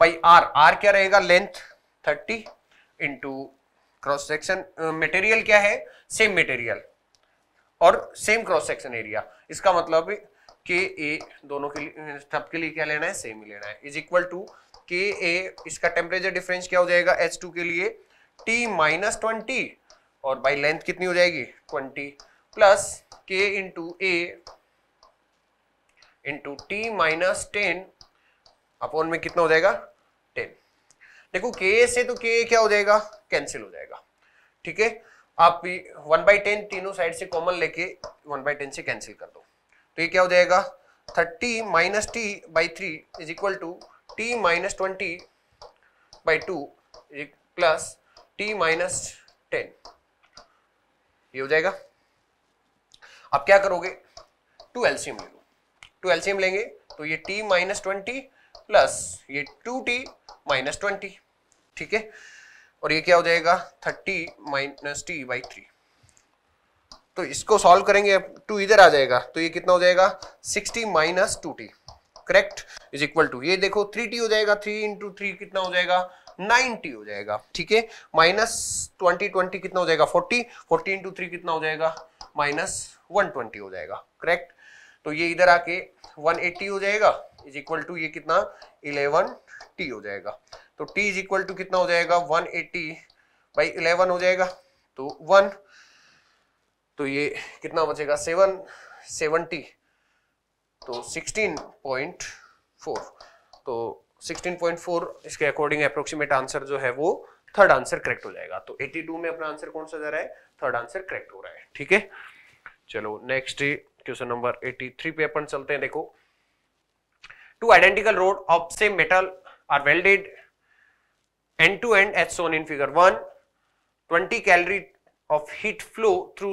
भाई आर आर क्या रहेगा length thirty into cross section material क्या है सेम मटेरियल और सेम क्रॉस सेक्शन एरिया इसका मतलब के ए दोनों के लिए के लिए क्या लेना है सेम ही लेना है इज इक्वल टू के ए इसका टेम्परेचर डिफरेंस क्या हो जाएगा एच टू के लिए टी माइनस ट्वेंटी और बाई लेंथ कितनी हो जाएगी twenty plus K into A into T minus ten upon में कितना हो जाएगा टेन देखो के से तो के क्या हो जाएगा कैंसिल हो जाएगा ठीक है आप वन बाई टेन तीनों साइड से कॉमन लेके वन बाई टेन से कैंसिल कर दो तो ये क्या हो जाएगा thirty minus T by three is equal to T minus twenty by two plus T minus ten ये हो जाएगा आप क्या करोगे टू एल्सियम ले लो टू एल्सियम लेंगे तो ये टी माइनस ट्वेंटी प्लस ये टू टी माइनस ट्वेंटी ठीक है और ये क्या हो जाएगा thirty minus T by three तो इसको सॉल्व करेंगे टू इधर आ जाएगा तो ये कितना हो जाएगा sixty minus two T correct is equal to ये देखो थ्री टी हो जाएगा थ्री इंटू थ्री कितना हो जाएगा नाइन टी हो जाएगा ठीक है माइनस ट्वेंटी ट्वेंटी कितना हो जाएगा फोर्टी फोर्टी इंटू थ्री कितना हो जाएगा माइनस वन ट्वेंटी हो जाएगा करेक्ट तो ये इधर आके 180 हो जाएगा इज इक्वल टू ये कितना t हो जाएगा तो t इज इक्वल टू कितना हो जाएगा 180 एट्टी बाई इलेवन हो जाएगा तो 1 तो ये कितना बचेगा 7 70 तो 16.4 तो 16.4 इसके अकॉर्डिंग अप्रोक्सीमेट आंसर जो है वो थर्ड आंसर करेक्ट हो जाएगा तो 82 में अपना आंसर कौन सा जा रहा है थर्ड आंसर करेक्ट हो रहा है ठीक है चलो नेक्स्ट क्वेश्चन नंबर 83 पे अपन चलते हैं देखो two identical rod of same metal are welded end to end as shown in figure one twenty calorie of heat flow through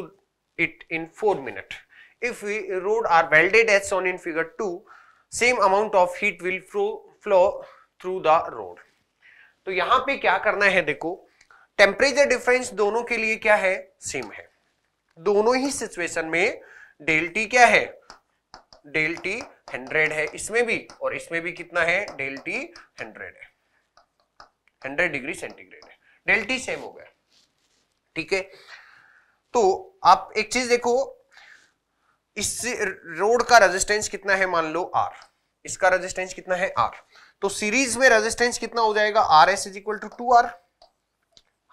it in four minute if we road are welded as shown in figure 2, same amount of heat will flow, flow through the road. तो यहां पे क्या करना है देखो टेम्परेचर डिफरेंस दोनों के लिए क्या है सेम है दोनों ही सिचुएशन में डेल टी क्या है डेल टी हंड्रेड है इसमें भी और इसमें भी कितना है डेल टी हंड्रेड है हंड्रेड डिग्री सेंटीग्रेड है डेल टी सेम हो गया ठीक है तो आप एक चीज देखो इस रोड का रेजिस्टेंस कितना है मान लो आर इसका रेजिस्टेंस कितना है आर तो सीरीज में रेजिस्टेंस कितना हो जाएगा R S is equal to two R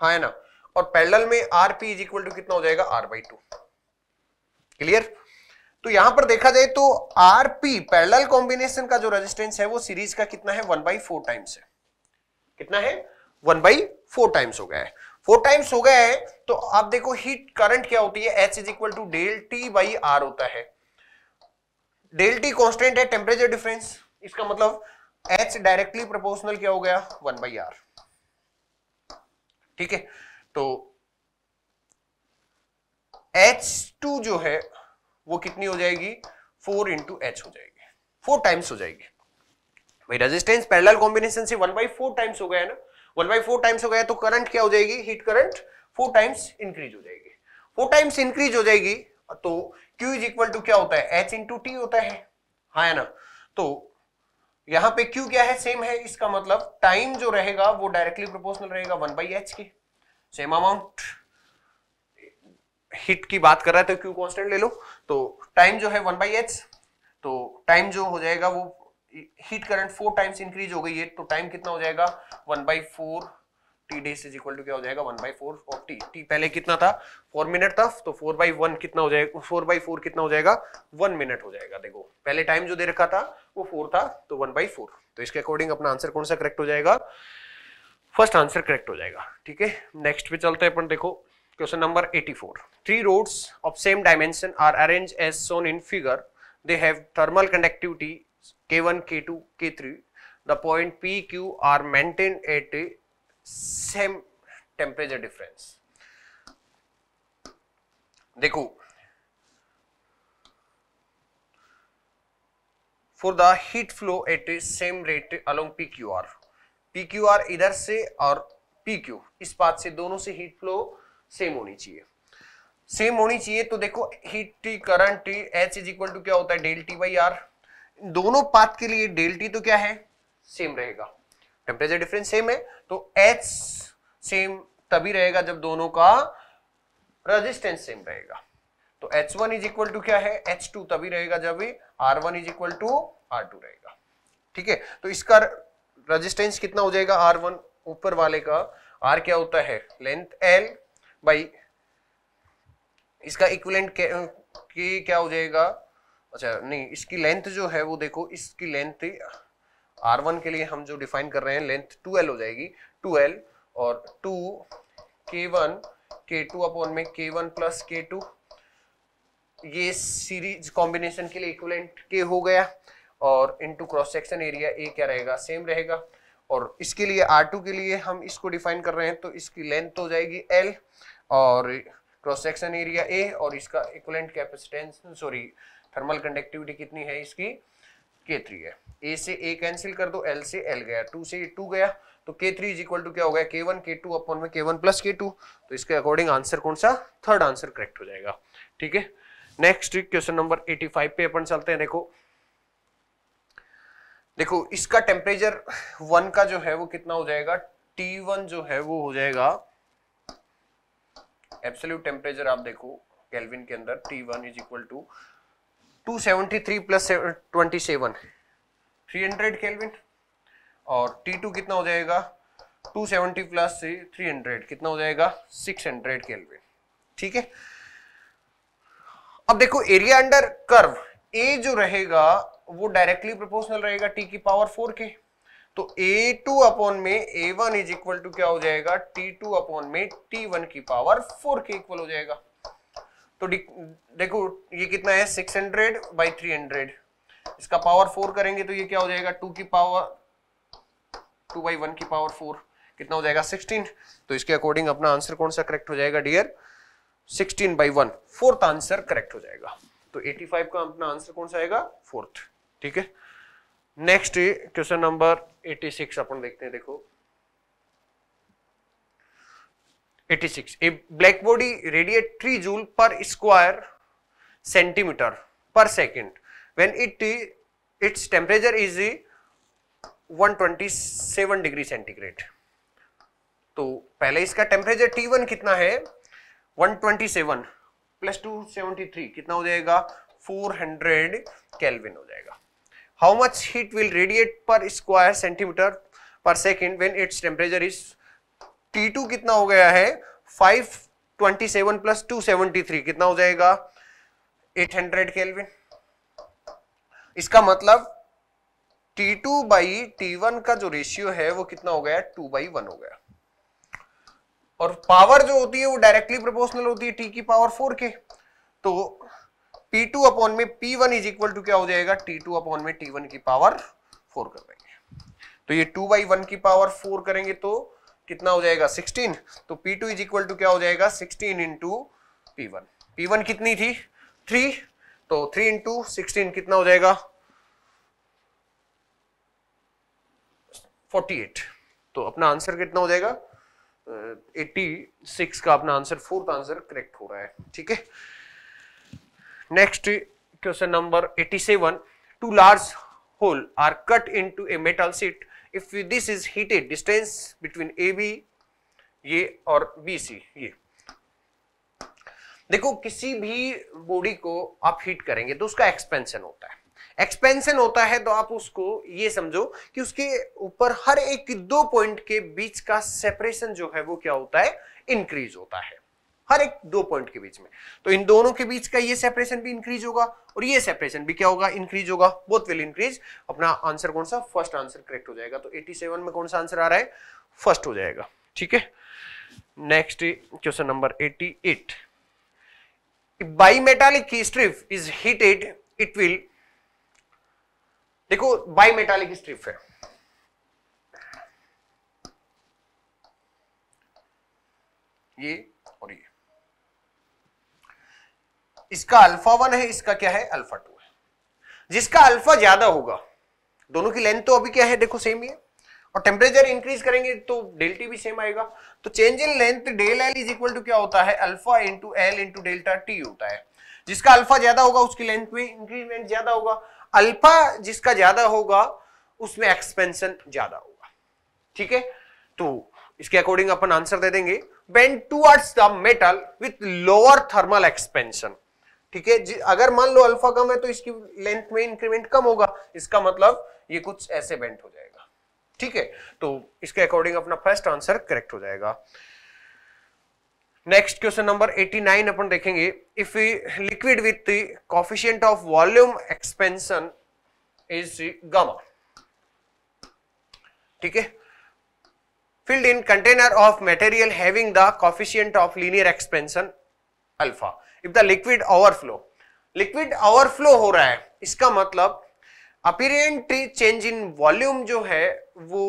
हाँ है ना और पैरेलल में R P is equal to कितना हो जाएगा आर बाई टू क्लियर तो यहां पर देखा जाए तो आरपी पैरल कॉम्बिनेशन का जो रेजिस्टेंस है वो सीरीज का कितना है वन बाई फोर टाइम्स है कितना है वन बाई फोर टाइम्स हो गया है फोर टाइम्स हो गया है तो आप देखो हीट करंट क्या होती है H is equal to del T by R होता है डेल टी कॉन्स्टेंट है टेम्परेचर डिफरेंस इसका मतलब एच डायरेक्टली प्रोपोर्शनल क्या हो गया वन बाई आर ठीक है तो एच टू जो है वो कितनी हो जाएगी फोर इंटू एच हो जाएगी फोर टाइम्स हो जाएगी भाई रेजिस्टेंस पैरेलल कॉम्बिनेशन से वन बाई फोर टाइम्स हो गया है ना वन बाई फोर टाइम्स हो गया तो करंट क्या हो जाएगी heat current four times increase हो जाएगी फोर टाइम्स इंक्रीज हो जाएगी तो Q इज इक्वल टू क्या होता है H इंटू टी होता है हाँ है ना तो यहाँ पे Q क्या है सेम है इसका मतलब टाइम जो रहेगा वो डायरेक्टली प्रोपोर्शनल रहेगा वन बाई एच के सेम अमाउंट हिट की बात कर रहा है तो क्यू कॉन्स्टेंट ले लो तो टाइम जो है वन बाई एच तो टाइम जो हो जाएगा वो heat current four times increase हो गई है तो टाइम कितना हो जाएगा one by four T dash is equal to क्या हो जाएगा one by four of T T पहले कितना था फोर मिनट था तो फोर बाई वन कितना हो जाएगा फोर बाई फोर कितना हो जाएगा वन मिनट हो जाएगा देखो पहले टाइम जो दे रखा था वो फोर था तो वन बाई फोर तो इसके अकॉर्डिंग अपना आंसर कौन सा करेक्ट हो जाएगा फर्स्ट आंसर करेक्ट हो जाएगा ठीक है नेक्स्ट पे चलते हैं अपन देखो question number 84 three rods of same dimension are arrange as shown in figure they have thermal conductivity K one K two K three the point P Q R maintain at same temperature difference देखो for the heat flow at same rate along P Q R P Q R इधर से और पी क्यू इस पाथ से दोनों से हीट फ्लो सेम होनी चाहिए सेम होनी चाहिए तो देखो heat T current T H is equal to क्या होता है डेल टी बाई आर दोनों पाथ के लिए डेल टी तो क्या है सेम रहेगा टेम्परेचर डिफरेंस सेम है तो एच सेम तभी रहेगा जब दोनों का रेजिस्टेंस सेम रहेगा तो H one is equal to क्या है एच टू तभी रहेगा जब R one is equal to R two रहेगा ठीक है तो इसका रेजिस्टेंस कितना हो जाएगा आर वन ऊपर वाले का आर क्या होता है लेंथ एल भाई इसका इक्विलेंट की क्या हो जाएगा अच्छा नहीं इसकी लेंथ जो है वो देखो इसकी लेंथ आर वन के लिए हम जो डिफाइन कर रहे हैं लेंथ टू एल हो जाएगी टू एल और two K one K two upon में K one plus K two ये सीरीज कॉम्बिनेशन के लिए इक्वलेंट के हो गया और into cross section area A क्या रहेगा सेम रहेगा और इसके लिए आर टू के लिए हम इसको डिफाइन कर रहे हैं तो इसकी लेंथ हो जाएगी एल और क्रॉस सेक्शन एरिया ए और इसका equivalent capacitance sorry thermal conductivity कितनी है इसकी के थ्री है ए से ए कैंसिल कर दो एल से एल गया टू से टू गया तो के थ्री इज इक्वल टू क्या हो गया के वन के टू अपॉन में K one plus K two तो इसके अकॉर्डिंग आंसर कौन सा थर्ड आंसर करेक्ट हो जाएगा ठीक है next question number eighty five पे अपन चलते हैं देखो देखो इसका टेम्परेचर वन का जो है वो कितना हो जाएगा टी वन जो है वो हो जाएगा एब्सोल्यूट टेम्परेचर आप देखो केल्विन के अंदर T one is equal to two seventy three plus twenty seven three hundred kelvin और टी टू कितना हो जाएगा two seventy plus three hundred कितना हो जाएगा सिक्स हंड्रेड केल्विन ठीक है अब देखो एरिया अंडर कर्व ए जो रहेगा वो डायरेक्टली प्रोपोर्शनल रहेगा टी की पावर फोर के तो ए टू अपॉन में A one is equal to क्या हो जाएगा टी टू अपॉन में टी वन की पावर फोर के इक्वल हो जाएगा तो देखो ये कितना है six hundred by three hundred इसका पावर फोर करेंगे तो ये क्या हो जाएगा टू की पावर टू बाई वन की पावर फोर कितना हो जाएगा सिक्सटीन तो इसके अकॉर्डिंग अपना आंसर कौन सा करेक्ट हो जाएगा dear sixteen by one fourth answer correct हो जाएगा तो एटी फाइव का अपना आंसर कौन सा आएगा फोर्थ ठीक है नेक्स्ट क्वेश्चन नंबर 86 अपन देखते हैं देखो 86 a black body radiate three joule per square centimetre per second when it its temperature is 127 degree centigrade तो पहले इसका टेम्परेचर T1 कितना है 127 प्लस 273 कितना हो जाएगा 400 केल्विन हो जाएगा how much heat will radiate per square centimetre per second when its temperature is T two कितना हो गया है five twenty seven plus two seventy three कितना हो जाएगा एट हंड्रेड केल्विन इसका मतलब T two by T one का जो रेशियो है वो कितना हो गया टू बाई वन हो गया और पावर जो होती है वो डायरेक्टली प्रोपोर्शनल होती है टी की पावर फोर के तो P2 टू अपॉन में P one is equal to क्या हो जाएगा T2 टू अपॉन में टी की पावर फोर कर देंगे तो ये टू बाई वन की पावर फोर करेंगे तो कितना हो जाएगा सिक्सटीन तो P2 two is equal to क्या हो जाएगा sixteen into P one P one कितनी थी थ्री तो थ्री इंटू सिक्सटीन कितना हो जाएगा फोर्टी एट तो अपना आंसर कितना हो जाएगा एट्टी सिक्स का अपना आंसर फोर्थ आंसर करेक्ट हो रहा है ठीक है next question number 87. Two large hole are cut a metal sheet if this is heated distance between A B ये और बी सी ये देखो किसी भी बॉडी को आप हीट करेंगे तो उसका एक्सपेंशन होता है एक्सपेंशन होता है तो आप उसको ये समझो कि उसके ऊपर हर एक दो पॉइंट के बीच का सेपरेशन जो है वो क्या होता है इंक्रीज होता है हर एक दो पॉइंट के बीच में तो इन दोनों के बीच का ये सेपरेशन भी इंक्रीज होगा और ये सेपरेशन भी क्या होगा इंक्रीज होगा बोथ विल इंक्रीज अपना आंसर कौन सा फर्स्ट आंसर करेक्ट हो जाएगा तो 87 में कौन सा आंसर आ रहा है फर्स्ट हो जाएगा ठीक है नेक्स्ट क्वेश्चन नंबर 88 की strip is heated it will देखो बाई मेटालिक स्ट्रिप है ये इसका अल्फा वन है इसका क्या है अल्फा टू है जिसका अल्फा ज्यादा होगा दोनों की लेंथ तो अभी क्या है देखो सेम ही है और टेम्परेचर इंक्रीज करेंगे तो डेल्टी भी सेम आएगा तो change in length del L is equal to क्या होता है alpha into L into delta T होता है जिसका अल्फा ज्यादा होगा उसकी लेंथ में इंक्रीजमेंट ज्यादा होगा अल्फा जिसका ज्यादा होगा उसमें एक्सपेंशन ज्यादा होगा ठीक है तो इसके अकॉर्डिंग अपन आंसर दे देंगे bend towards the metal with lower thermal expansion ठीक है अगर मान लो अल्फा कम है तो इसकी लेंथ में इंक्रीमेंट कम होगा इसका मतलब ये कुछ ऐसे बेंट हो जाएगा ठीक है तो इसके अकॉर्डिंग अपना फर्स्ट आंसर करेक्ट हो जाएगा नेक्स्ट क्वेश्चन नंबर 89 अपन देखेंगे if liquid with coefficient of volume expansion is gamma ठीक है filled in container of material having the coefficient of linear expansion alpha if the liquid overflow liquid overflow हो रहा है इसका मतलब अपीरेंट्री चेंज इन वॉल्यूम जो है वो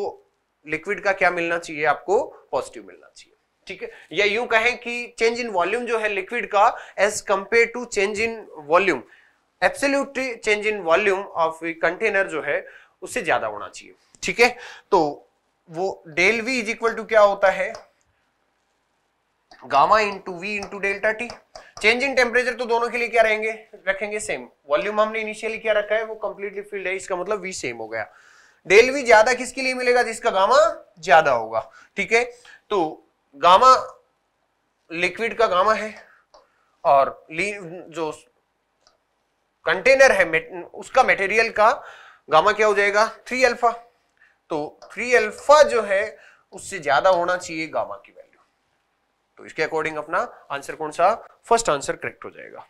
लिक्विड का क्या मिलना चाहिए आपको पॉजिटिव मिलना चाहिए ठीक है या यूं कहें कि चेंज इन वॉल्यूम जो है लिक्विड का as compare to change in volume absolute change in volume of container जो है उससे ज्यादा होना चाहिए ठीक है तो वो del V is equal to क्या होता है gamma into V into delta T change in temperature तो दोनों के लिए क्या रहेंगे रखेंगे सेम वॉल्यूम हमने इनिशियली क्या रखा है वो कंप्लीटली फील्ड है इसका मतलब वी सेम हो गया डेल वी ज्यादा किसके लिए मिलेगा जिसका गामा ज्यादा होगा ठीक है तो गामा लिक्विड का गामा है और जो कंटेनर है उसका मटेरियल का गामा क्या हो जाएगा थ्री अल्फा तो थ्री अल्फा जो है उससे ज्यादा होना चाहिए गामा की तो इसके अकॉर्डिंग अपना आंसर कौन सा फर्स्ट आंसर करेक्ट हो जाएगा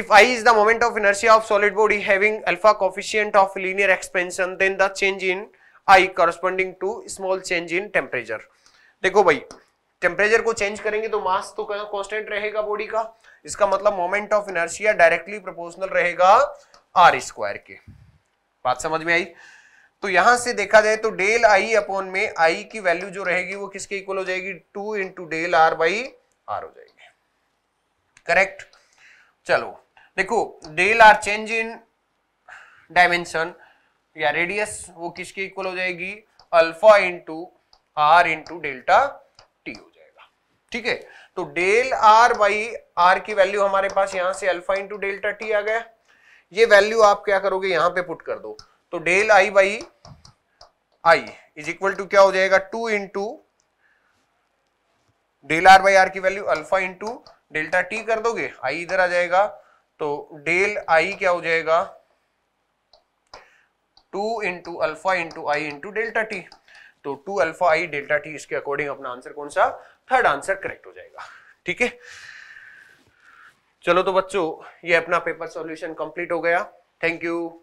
If i is the moment of inertia of solid body having alpha coefficient of linear expansion, then the change in i corresponding to small change in temperature. देखो भाई temperature को change करेंगे तो mass तो constant रहेगा body का इसका मतलब moment of inertia directly proportional रहेगा r square के बात समझ में आई तो यहां से देखा जाए तो डेल आई अपॉन में आई की वैल्यू जो रहेगी वो किसके इक्वल हो जाएगी two into del R by R हो जाएगी करेक्ट चलो देखो del R change in dimension या रेडियस वो किसके इक्वल हो जाएगी alpha into R into delta T हो जाएगा ठीक है तो डेल आर बाई आर की वैल्यू हमारे पास यहां से अल्फा इंटू डेल्टा टी आ गया ये वैल्यू आप क्या करोगे यहां पे पुट कर दो तो del I by I is equal to क्या हो जाएगा two into del R by R की value alpha into delta T कर दोगे आई इधर आ जाएगा तो डेल आई क्या हो जाएगा two into alpha into I into delta T तो two alpha I delta T इसके अकॉर्डिंग अपना आंसर कौन सा थर्ड आंसर करेक्ट हो जाएगा ठीक है चलो तो बच्चों ये अपना पेपर सॉल्यूशन कंप्लीट हो गया थैंक यू